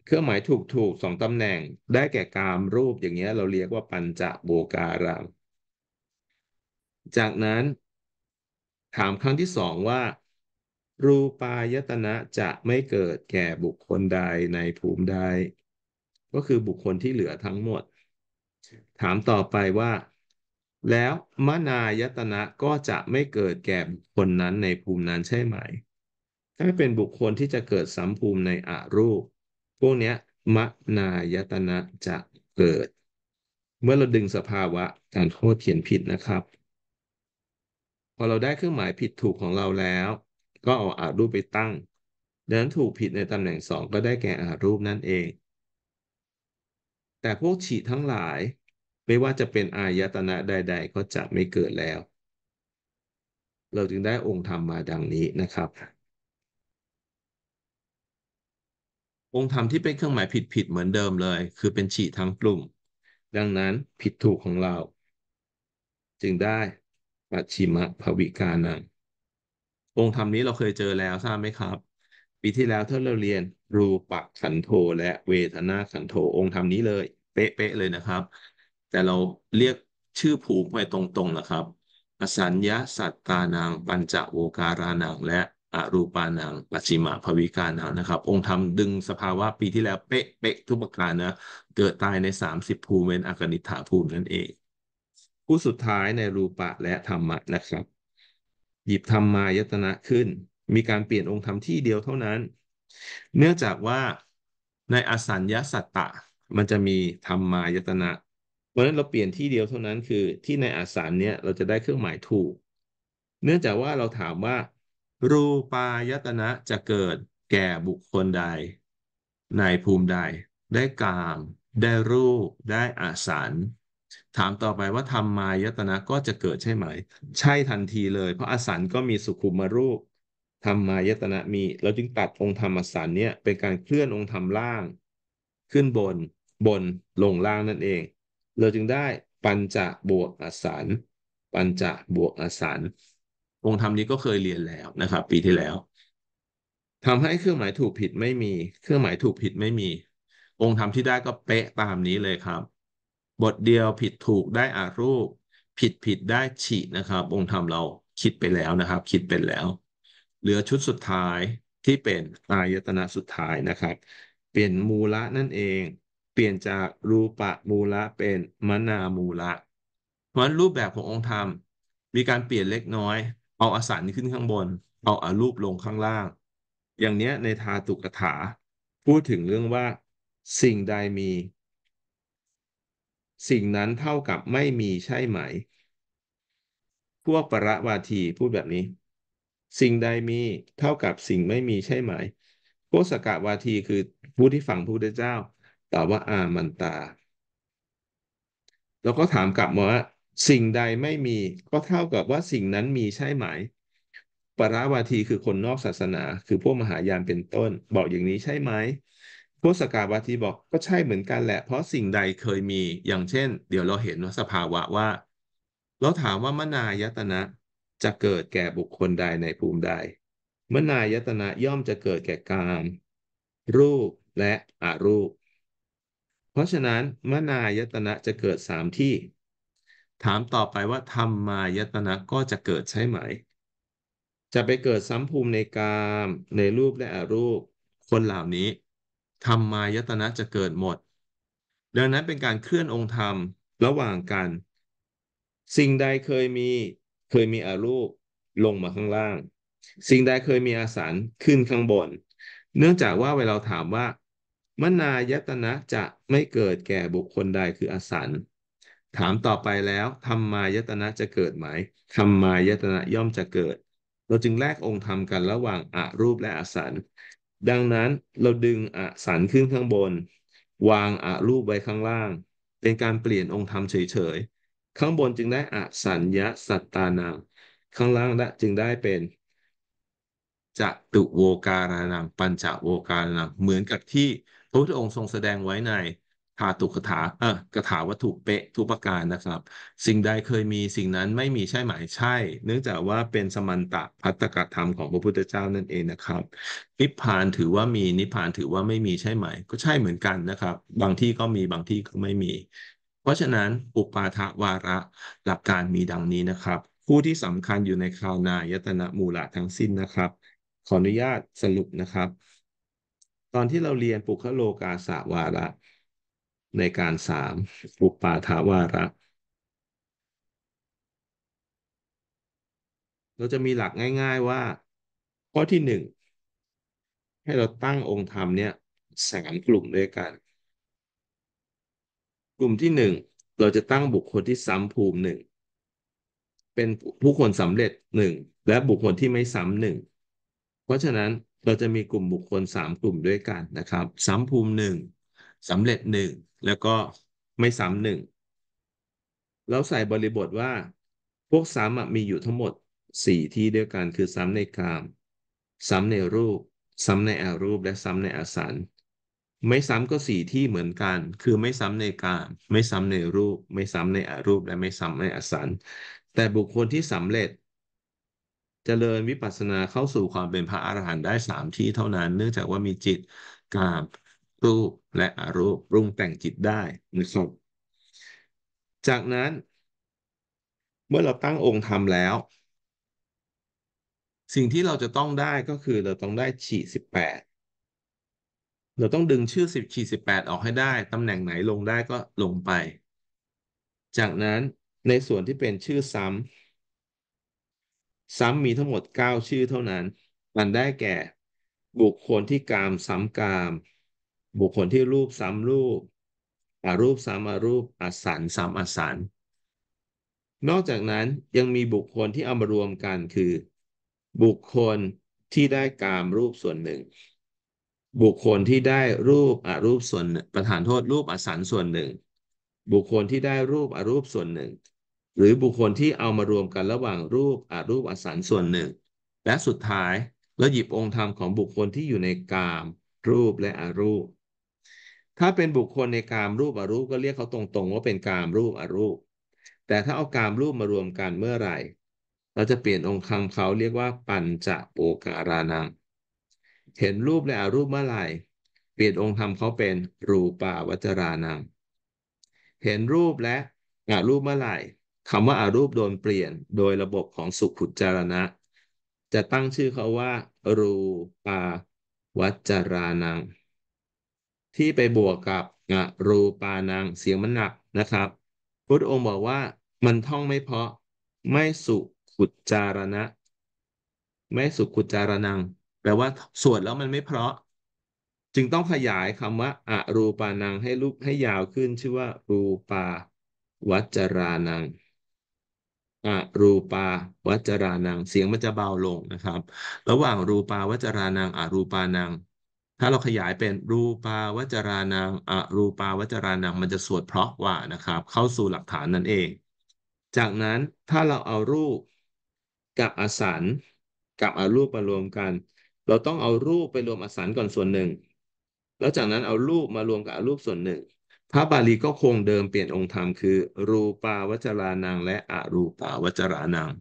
A: เครื่องหมายถูกถูกสองตำแหน่ง ได้แก่กามรูปอย่างเงี้ยเราเรียกว่าปัญจโบการัง จากนั้นถามครั้งที่สองว่า รูปายตนะจะไม่เกิดแก่บุคคลใดในภูมิใด ก็คือบุคคลที่เหลือทั้งหมด ถามต่อไปว่าแล้วมนายตนะก็จะไม่เกิดแก่บุคคลนั้นในภูมินั้นใช่ไหม ถ้าเป็นบุคคลที่จะเกิดสัมภูมิในอารูป พวกนี้มนายตนะจะเกิด เมื่อเราดึงสภาวะการโทษเขียนผิดนะครับ พอเราได้เครื่องหมายผิดถูกของเราแล้ว ก็เอาอารูปไปตั้ง ดังนั้นถูกผิดในตำแหน่งสองก็ได้แก่อารูปนั่นเอง แต่พวกฉีทั้งหลายไม่ว่าจะเป็นอายตนะใด ๆก็จะไม่เกิดแล้ว เราจึงได้องค์ธรรมมาดังนี้นะครับ องค์ธรรมที่เป็นเครื่องหมายผิดๆเหมือนเดิมเลย คือเป็นฉีทั้งกลุ่ม ดังนั้นผิดถูกของเรา จึงได้ปัจฉิมภวิกานังองค์ธรรมนี้เราเคยเจอแล้วทราบไหมครับปีที่แล้วทานเราเรียนรูปักสันโธและเวทนาสันโธองค์ธรรมนี้เลย เป๊ะๆเลยนะครับแต่เราเรียกชื่อผูกไปตรงๆนะครับ อสัญญา สัตตานังปัญจโวการานังและอรูปานังปัจฉิมาภวิกานางนะครับ องค์ธรรมดึงสภาวะปีที่แล้วเป๊ะเป๊ะทุกประการนะเกิดตายใน 30 ภูมิเป็นอากนิฐาภูมินั่นเองผู้สุดท้ายในรูปะและธรรมะนะครับ หยิบธรรมายตนะขึ้น มีการเปลี่ยนองค์ธรรมที่เดียวเท่านั้น เนื่องจากว่าในอสัญญาสัตตะมันจะมีธรรมายตนะเพราะนั้นเราเปลี่ยนที่เดียวเท่านั้นคือ ที่ในอัสารเนี้ยเราจะได้เครื่องหมายถูกเนื่องจากว่าเราถามว่า รูปายตนะจะเกิดแก่บุคคลใดในภูมิใด ได้กามได้รูปได้อาสารถามต่อไปว่าธรรมายตนะก็จะเกิดใช่ไหม ใช่ทันทีเลยเพราะอาสานก็มีสุขุมมารูปธรรมายตนะมี เราจึงตัดองค์ธรรมอสารเนี้ยเป็นการเคลื่อนองค์ธรรมล่าง ขึ้นบน บนลงล่างนั่นเองเราจึงได้ปัญจบวกอสานปัญจบวกอสานองค์ธรรมนี้ก็เคยเรียนแล้วนะครับ ปีที่แล้ว ทำให้เครื่องหมายถูกผิดไม่มี เครื่องหมายถูกผิดไม่มี องค์ธรรมที่ได้ก็เป๊ะตามนี้เลยครับ บทเดียวผิดถูกได้อารูป ผิดผิดได้ฉีนะครับ องค์ธรรมเราคิดไปแล้วนะครับ คิดเป็นแล้ว เหลือชุดสุดท้ายที่เป็นอายตนะสุดท้ายนะครับ เปลี่ยนมูละนั่นเองเปลี่ยนจากรูปะมูละเป็นมนามูละ เพราะฉะนั้นรูปแบบขององค์ธรรมมีการเปลี่ยนเล็กน้อย เอาอาสันขึ้นข้างบน เอาอารูปลงข้างล่าง อย่างเนี้ยในทาตุกถา พูดถึงเรื่องว่า สิ่งใดมี สิ่งนั้นเท่ากับไม่มีใช่ไหม พวกประวาทีพูดแบบนี้ สิ่งใดมีเท่ากับสิ่งไม่มีใช่ไหมพวกสกาวาทีคือผู้ที่ฝังพระพุทธเจ้าตอบว่าอามันตาแล้วก็ถามกลับมาว่าสิ่งใดไม่มี ก็เท่ากับว่าสิ่งนั้นมีใช่ไหม ปรารวาทีคือคนนอกศาสนา คือพวกมหายานเป็นต้นบอกอย่างนี้ใช่ไหมพวกสกาวาทีบอกก็ใช่เหมือนกันแหละเพราะสิ่งใดเคยมีอย่างเช่น เดี๋ยวเราเห็นว่าสภาวะว่า เราถามว่ามนายตนะจะเกิดแก่บุคคลใดในภูมิใด มนายตนะย่อมจะเกิดแก่กามรูปและอรูปเพราะฉะนั้นมนายตนะจะเกิดสามที่ ถามต่อไปว่าธรรมายตนะก็จะเกิดใช่ไหม จะไปเกิดซ้ำภูมิในกามในรูปและอรูป คนเหล่านี้ธรรมายตนะจะเกิดหมด ดังนั้นเป็นการเคลื่อนองค์ธรรมระหว่างกัน สิ่งใดเคยมี เคยมีอารูปลงมาข้างล่าง สิ่งใดเคยมีอาสารขึ้นข้างบน เนื่องจากว่าเวลาถามว่ามนายตนะจะไม่เกิดแก่บุคคลใดคืออสันถามต่อไปแล้วธรรมายตนะจะเกิดไหมธรรมายตนะย่อมจะเกิด เราจึงแลกองค์ธรรมกันระหว่างอารูปและอสันดังนั้นเราดึงอสันขึ้นข้างบน วางอารูปไว้ข้างล่าง เป็นการเปลี่ยนองค์ธรรมเฉยๆข้างบนจึงได้อสัญญาสัตตานังข้างล่างจึงได้เป็นจตุโวการานังปัญจโวการานังเหมือนกับที่พระพุทธองค์ทรงแสดงไว้ในคาตุกถาเออกถาวัตถุเปะทุกประการนะครับ สิ่งใดเคยมีสิ่งนั้นไม่มีใช่ไหมใช่ เนื่องจากว่าเป็นสมันตะพัตตกธรรมของพระพุทธเจ้านั่นเองนะครับนิพพานถือว่ามีนิพพานถือว่าไม่มีใช่ไหมก็ใช่เหมือนกันนะครับ บางที่ก็มีบางที่ก็ไม่มี เพราะฉะนั้นอุปาทวาระหลักการมีดังนี้นะครับผู้ที่สำคัญอยู่ในคราวนายตนะมูลาทั้งสิ้นนะครับ ขออนุญาตสรุปนะครับตอนที่เราเรียนปุคโลกาสาวาระ ในการสามปุปปาทาวาระ เราจะมีหลักง่ายๆว่า ข้อที่หนึ่งให้เราตั้งองค์ธรรมเนี่ยสามกลุ่มด้วยกัน กลุ่มที่หนึ่งเราจะตั้งบุคคลที่ซ้ำภูมิหนึ่งเป็นผู้คนสำเร็จหนึ่งและบุคคลที่ไม่ซ้ำหนึ่งเพราะฉะนั้นเราจะมีกลุ่มบุคคล3กลุ่มด้วยกันนะครับซ้ำภูมิ1สำเร็จ 1 แล้วก็ไม่ซ้ำหนึ่ง เราใส่บริบทว่า พวกซ้ำมีอยู่ทั้งหมด 4 ที่ด้วยกันคือซ้ำในกามซ้ำในรูปซ้ำในอารูปและซ้ำในอสันไม่ซ้ำก็สี่ที่เหมือนกัน คือไม่ซ้ำในกามไม่ซ้ำในรูป ไม่ซ้ำในอารูป และไม่ซ้ำในอสันแต่บุคคลที่สำเร็จเจริญวิปัสสนาเข้าสู่ความเป็นพระอรหันต์ได้สามที่เท่านั้นเนื่องจากว่ามีจิตกามรูปและอรูปรุงแต่งจิตได้นะครศพจากนั้น เมื่อเราตั้งองค์ธรรมแล้ว สิ่งที่เราจะต้องได้ก็คือ เราต้องได้ฉีสิบแปดเราต้องดึงชื่อสิบฉีสิบแปดออกให้ได้ตำแหน่งไหนลงได้ก็ลงไป จากนั้นในส่วนที่เป็นชื่อซ้ำซ้ำมีทั้งหมด 9 ชื่อเท่านั้น มันได้แก่ บุคคลที่กามซ้ำกาม บุคคลที่รูปซ้ำรูปอารูปซ้ำอารูปอสันซ้ำอสันนอกจากนั้นยังมีบุคคลที่เอามารวมกันคือ บุคคลที่ได้กามรูปส่วนหนึ่ง บุคคลที่ได้รูปอารูปส่วนประธานโทษรูปอสันส่วนหนึ่ง บุคคลที่ได้รูปอารูปส่วนหนึ่งหรือบุคคลที่เอามารวมกันระหว่างรูปอารูปอสันส่วนหนึ่ง และสุดท้ายเราหยิบองค์ธรรมของบุคคลที่อยู่ใน กาม รูปและอารูป ถ้าเป็นบุคคลในกามรูปอารูป ก็เรียกเขาตรงๆ ว่าเป็นกามรูปอารูป แต่ถ้าเอากามรูปมารวมกันเมื่อไหร่ เราจะเปลี่ยนองค์คำเขาเรียกว่าปัญจโปการานัง เห็นรูปและอารูปเมื่อไหร่ เปลี่ยนองค์ธรรมเขาเป็นรูปาวัจรานัง เห็นรูปและอารูปเมื่อไหร่คำว่าอารูปโดนเปลี่ยน โดยระบบของสุขุจารณะ จะตั้งชื่อเขาว่า รูปาวัจารานัง ที่ไปบวกกับรูปานังเสียงมันหนักนะครับ พุทธองค์บอกว่า มันท่องไม่เพาะ ไม่สุขุจารณะ ไม่สุขุจารนัง แปลว่าสวดแล้วมันไม่เพาะ จึงต้องขยายคำว่าอารูปานังให้ลูกให้ยาวขึ้นชื่อว่า รูปาวัจารานังอรูปาวัจรานัง เสียงมันจะเบาลงนะครับ ระหว่างรูปาวัจรานัง อรูปานัง ถ้าเราขยายเป็นรูปาวัจรานังอรูปาวัจรานังมันจะสวดเพราะกว่านะครับ เข้าสู่หลักฐานนั่นเอง จากนั้นถ้าเราเอารูปกับอสันกับอารูปมารวมกัน เราต้องเอารูปไปรวมอสันก่อนส่วนหนึ่ง แล้วจากนั้นเอารูปมารวมกับอารูปส่วนหนึ่งพระบาลีก็คงเดิมเปลี่ยนองค์ธรรมคือ รูปาวจรานัง และอรูปาวจรานัง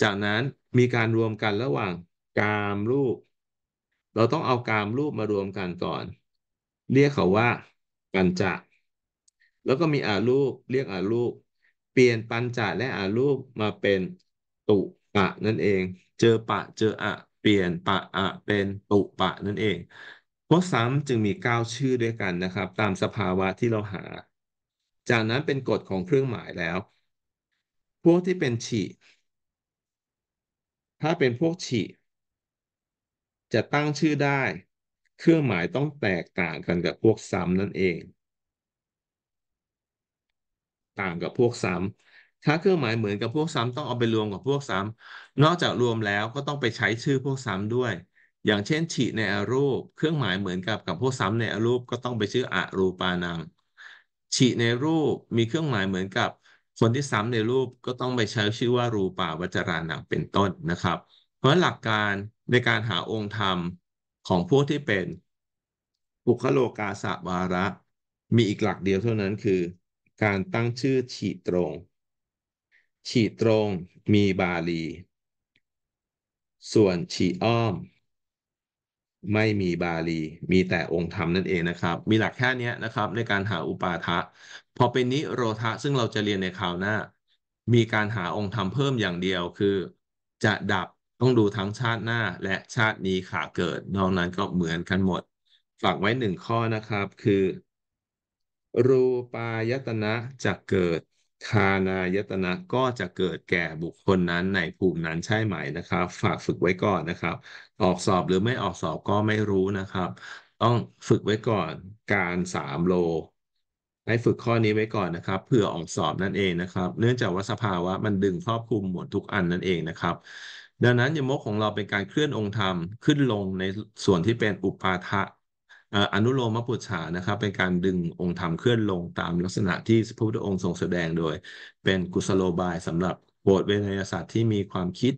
A: จากนั้นมีการรวมกันระหว่างกามรูปเราต้องเอากามรูปมารวมกันก่อน เรียกเขาว่าปัญจะ แล้วก็มีอารูปเรียกอารูปเปลี่ยนปัญจะและอารูปมาเป็น ตุปะนั่นเอง เจอปะเจออะ เปลี่ยนปะอะ เป็นตุปะนั่นเองเพราะซ้ำจึงมี 9 ชื่อด้วยกันนะครับ ตามสภาวะที่เราหา จากนั้นเป็นกฎของเครื่องหมายแล้ว พวกที่เป็นฉีถ้าเป็นพวกฉีจะตั้งชื่อได้ เครื่องหมายต้องแตกต่างกันกับพวกซ้ำนั่นเองต่างกับพวกซ้ำถ้าเครื่องหมายเหมือนกับพวกซ้ำต้องเอาไปรวมกับพวกซ้ำนอกจากรวมแล้วก็ต้องไปใช้ชื่อพวกซ้ำด้วยอย่างเช่นฉีในอรูปเครื่องหมายเหมือนกับกับพวกซ้ำในอรูปก็ต้องไปชื่ออรูปานังฉีในรูปมีเครื่องหมายเหมือนกับคนที่ซ้ำในรูปก็ต้องไปใช้ชื่อว่ารูปาวัจรานังเป็นต้นนะครับ เพราะหลักการในการหาองค์ธรรมของพวกที่เป็น ปุคโลกาสะวาระ มีอีกหลักเดียวเท่านั้นคือ การตั้งชื่อฉีตรงฉีตรงมีบาลี ส่วนฉีอ้อมไม่มีบาลีมีแต่องค์ธรรมนั่นเองนะครับ มีหลักแค่นี้นะครับในการหาอุปาทะ พอเป็นนิโรธะซึ่งเราจะเรียนในคราวหน้า มีการหาองค์ธรรมเพิ่มอย่างเดียวคือ จะดับต้องดูทั้งชาติหน้าและชาตินี้ขาเกิดนอกนั้นก็เหมือนกันหมด ฝากไว้หนึ่งข้อนะครับคือ รูปายตนะจะเกิดคานายตนะก็จะเกิดแก่บุคคลนั้น ในภูมินั้นใช่ไหมนะครับ ฝากฝึกไว้ก่อนนะครับออกสอบหรือไม่ออกสอบก็ไม่รู้นะครับ ต้องฝึกไว้ก่อนการสามโลให้ฝึกข้อนี้ไว้ก่อนนะครับเผื่อออกสอบนั่นเองนะครับ เนื่องจากว่าสภาวะมันดึงครอบคลุมหมดทุกอันนั่นเองนะครับ ดังนั้นยมกของเราเป็นการเคลื่อนองค์ธรรมขึ้นลงในส่วนที่เป็นอุปาทะอนุโลมปุจฉานะครับ เป็นการดึงองค์ธรรมเคลื่อนลง ตามลักษณะที่พระพุทธองค์ทรงแสดงโดย เป็นกุศโลบาย สำหรับบทเวนยศาสตร์ที่มีความคิด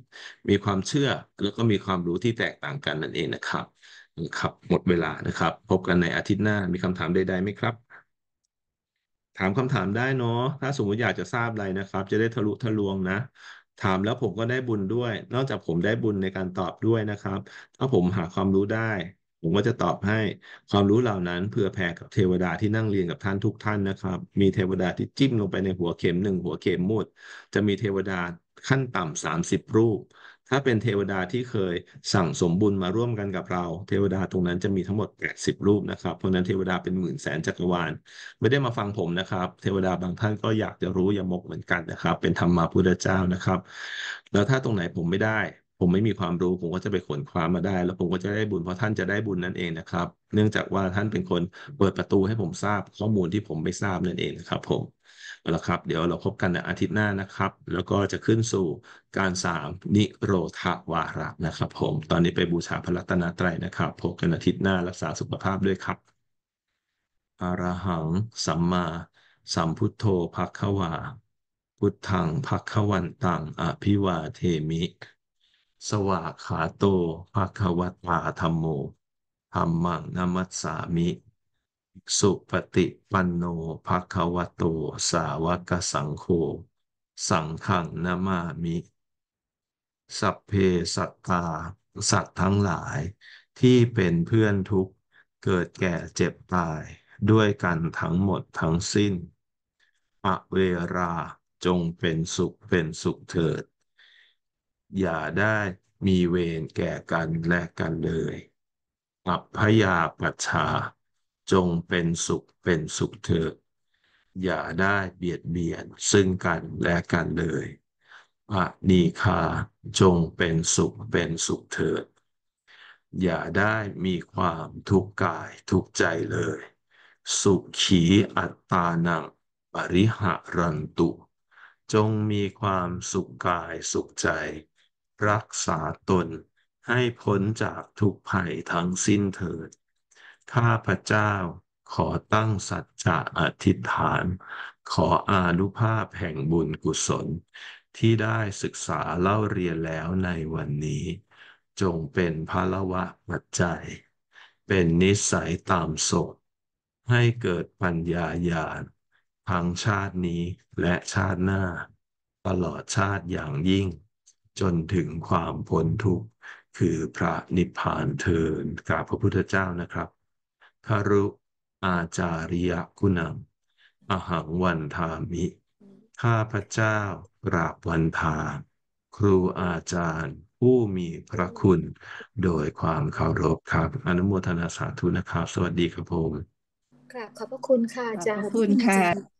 A: มีความเชื่อแล้วก็มีความรู้ที่แตกต่างกันนั่นเองนะครับครับ หมดเวลานะครับ พบกันในอาทิตย์หน้ามีคำถามใดๆไหมครับ ถามคำถามได้เนาะถ้าสมมติอยากจะทราบอะไรนะครับ จะได้ทะลุทะลวงนะ ถามแล้วผมก็ได้บุญด้วย นอกจากผมได้บุญในการตอบด้วยนะครับ ถ้าผมหาความรู้ได้ผมก็จะตอบให้ความรู้เหล่านั้นเผื่อแผ่กับเทวดาที่นั่งเรียนกับท่านทุกท่านนะครับมีเทวดาที่จิ้มลงไปในหัวเข็มหนึ่งหัวเข็มมุดจะมีเทวดาขั้นต่ำสามสิบรูป ถ้าเป็นเทวดาที่เคยสั่งสมบุญมาร่วมกันกับเรา เทวดาตรงนั้นจะมีทั้งหมด 80 รูปนะครับเพราะนั้นเทวดาเป็นหมื่นแสนจักรวาล ไม่ได้มาฟังผมนะครับ เทวดาบางท่านก็อยากจะรู้ยมกเหมือนกันนะครับเป็นธรรมมาพุทธเจ้านะครับ แล้วถ้าตรงไหนผมไม่ได้ผมไม่มีความรู้ผมก็จะไปขนความาได้ แล้วผมก็จะได้บุญเพราะท่านจะได้บุญนั่นเองนะครับ เนื่องจากว่าท่านเป็นคนเปิดประตูให้ผมทราบข้อมูลที่ผมไม่ทราบนั่นเองนะครับผมเอาละครับเดี๋ยวเราพบกันในอาทิตย์หน้านะครับ แล้วก็จะขึ้นสู่การสามนิโรธวาระนะครับผมตอนนี้ไปบูชาพระรัตนตรัยนะครับพบกันอาทิตย์หน้ารักษาสุขภาพด้วยครับอรหัง สัมมาสัมพุทโธภควาพุทธังภควันตังอภิวาเทมิสวาขาโตภะคะวะตาธรรมโมธรรมังนัมัสสามิ สุปฏิปันโนภะคะวะโตสาวกสังโฆสังฆังนามามิ สัพเพสัตตา สัตว์ทั้งหลาย ที่เป็นเพื่อนทุกข์ เกิดแก่เจ็บตายด้วยกันทั้งหมดทั้งสิ้น อเวราจงเป็นสุขเป็นสุขเถิดอย่าได้มีเวรแก่กันและกันเลยอัพยาปัชชา จงเป็นสุขเป็นสุขเถิด อย่าได้เบียดเบียนซึ่งกันและกันเลยอะนีคาจงเป็นสุขเป็นสุขเถิด อย่าได้มีความทุกข์กายทุกใจเลย สุขีอัตตานังปริหารันตุ จงมีความสุขกายสุขใจรักษาตนให้พ้นจากทุกภัยทั้งสิ้นเถิด ข้าพระเจ้าขอตั้งสัจจะอธิษฐาน ขออานุภาพแห่งบุญกุศล ที่ได้ศึกษาเล่าเรียนแล้วในวันนี้ จงเป็นพละวะปัจจัย เป็นนิสัยตามสดให้เกิดปัญญาญาณทั้งชาตินี้และชาติหน้าตลอดชาติอย่างยิ่งจนถึงความพ้นทุกข์คือพระนิพพานเทินกราบพระพุทธเจ้านะครับคารุอาจาริยกุณังอหังวันทามิ ข้าพระเจ้ากราบวันทาครูอาจารย์ ผู้มีพระคุณ โดยความเคารพครับอนุโมทนาสาธุนะครับ สวัสดีครับผมกราบขอบพระคุณค่ะอาจารย์ขอบคุณค่ะ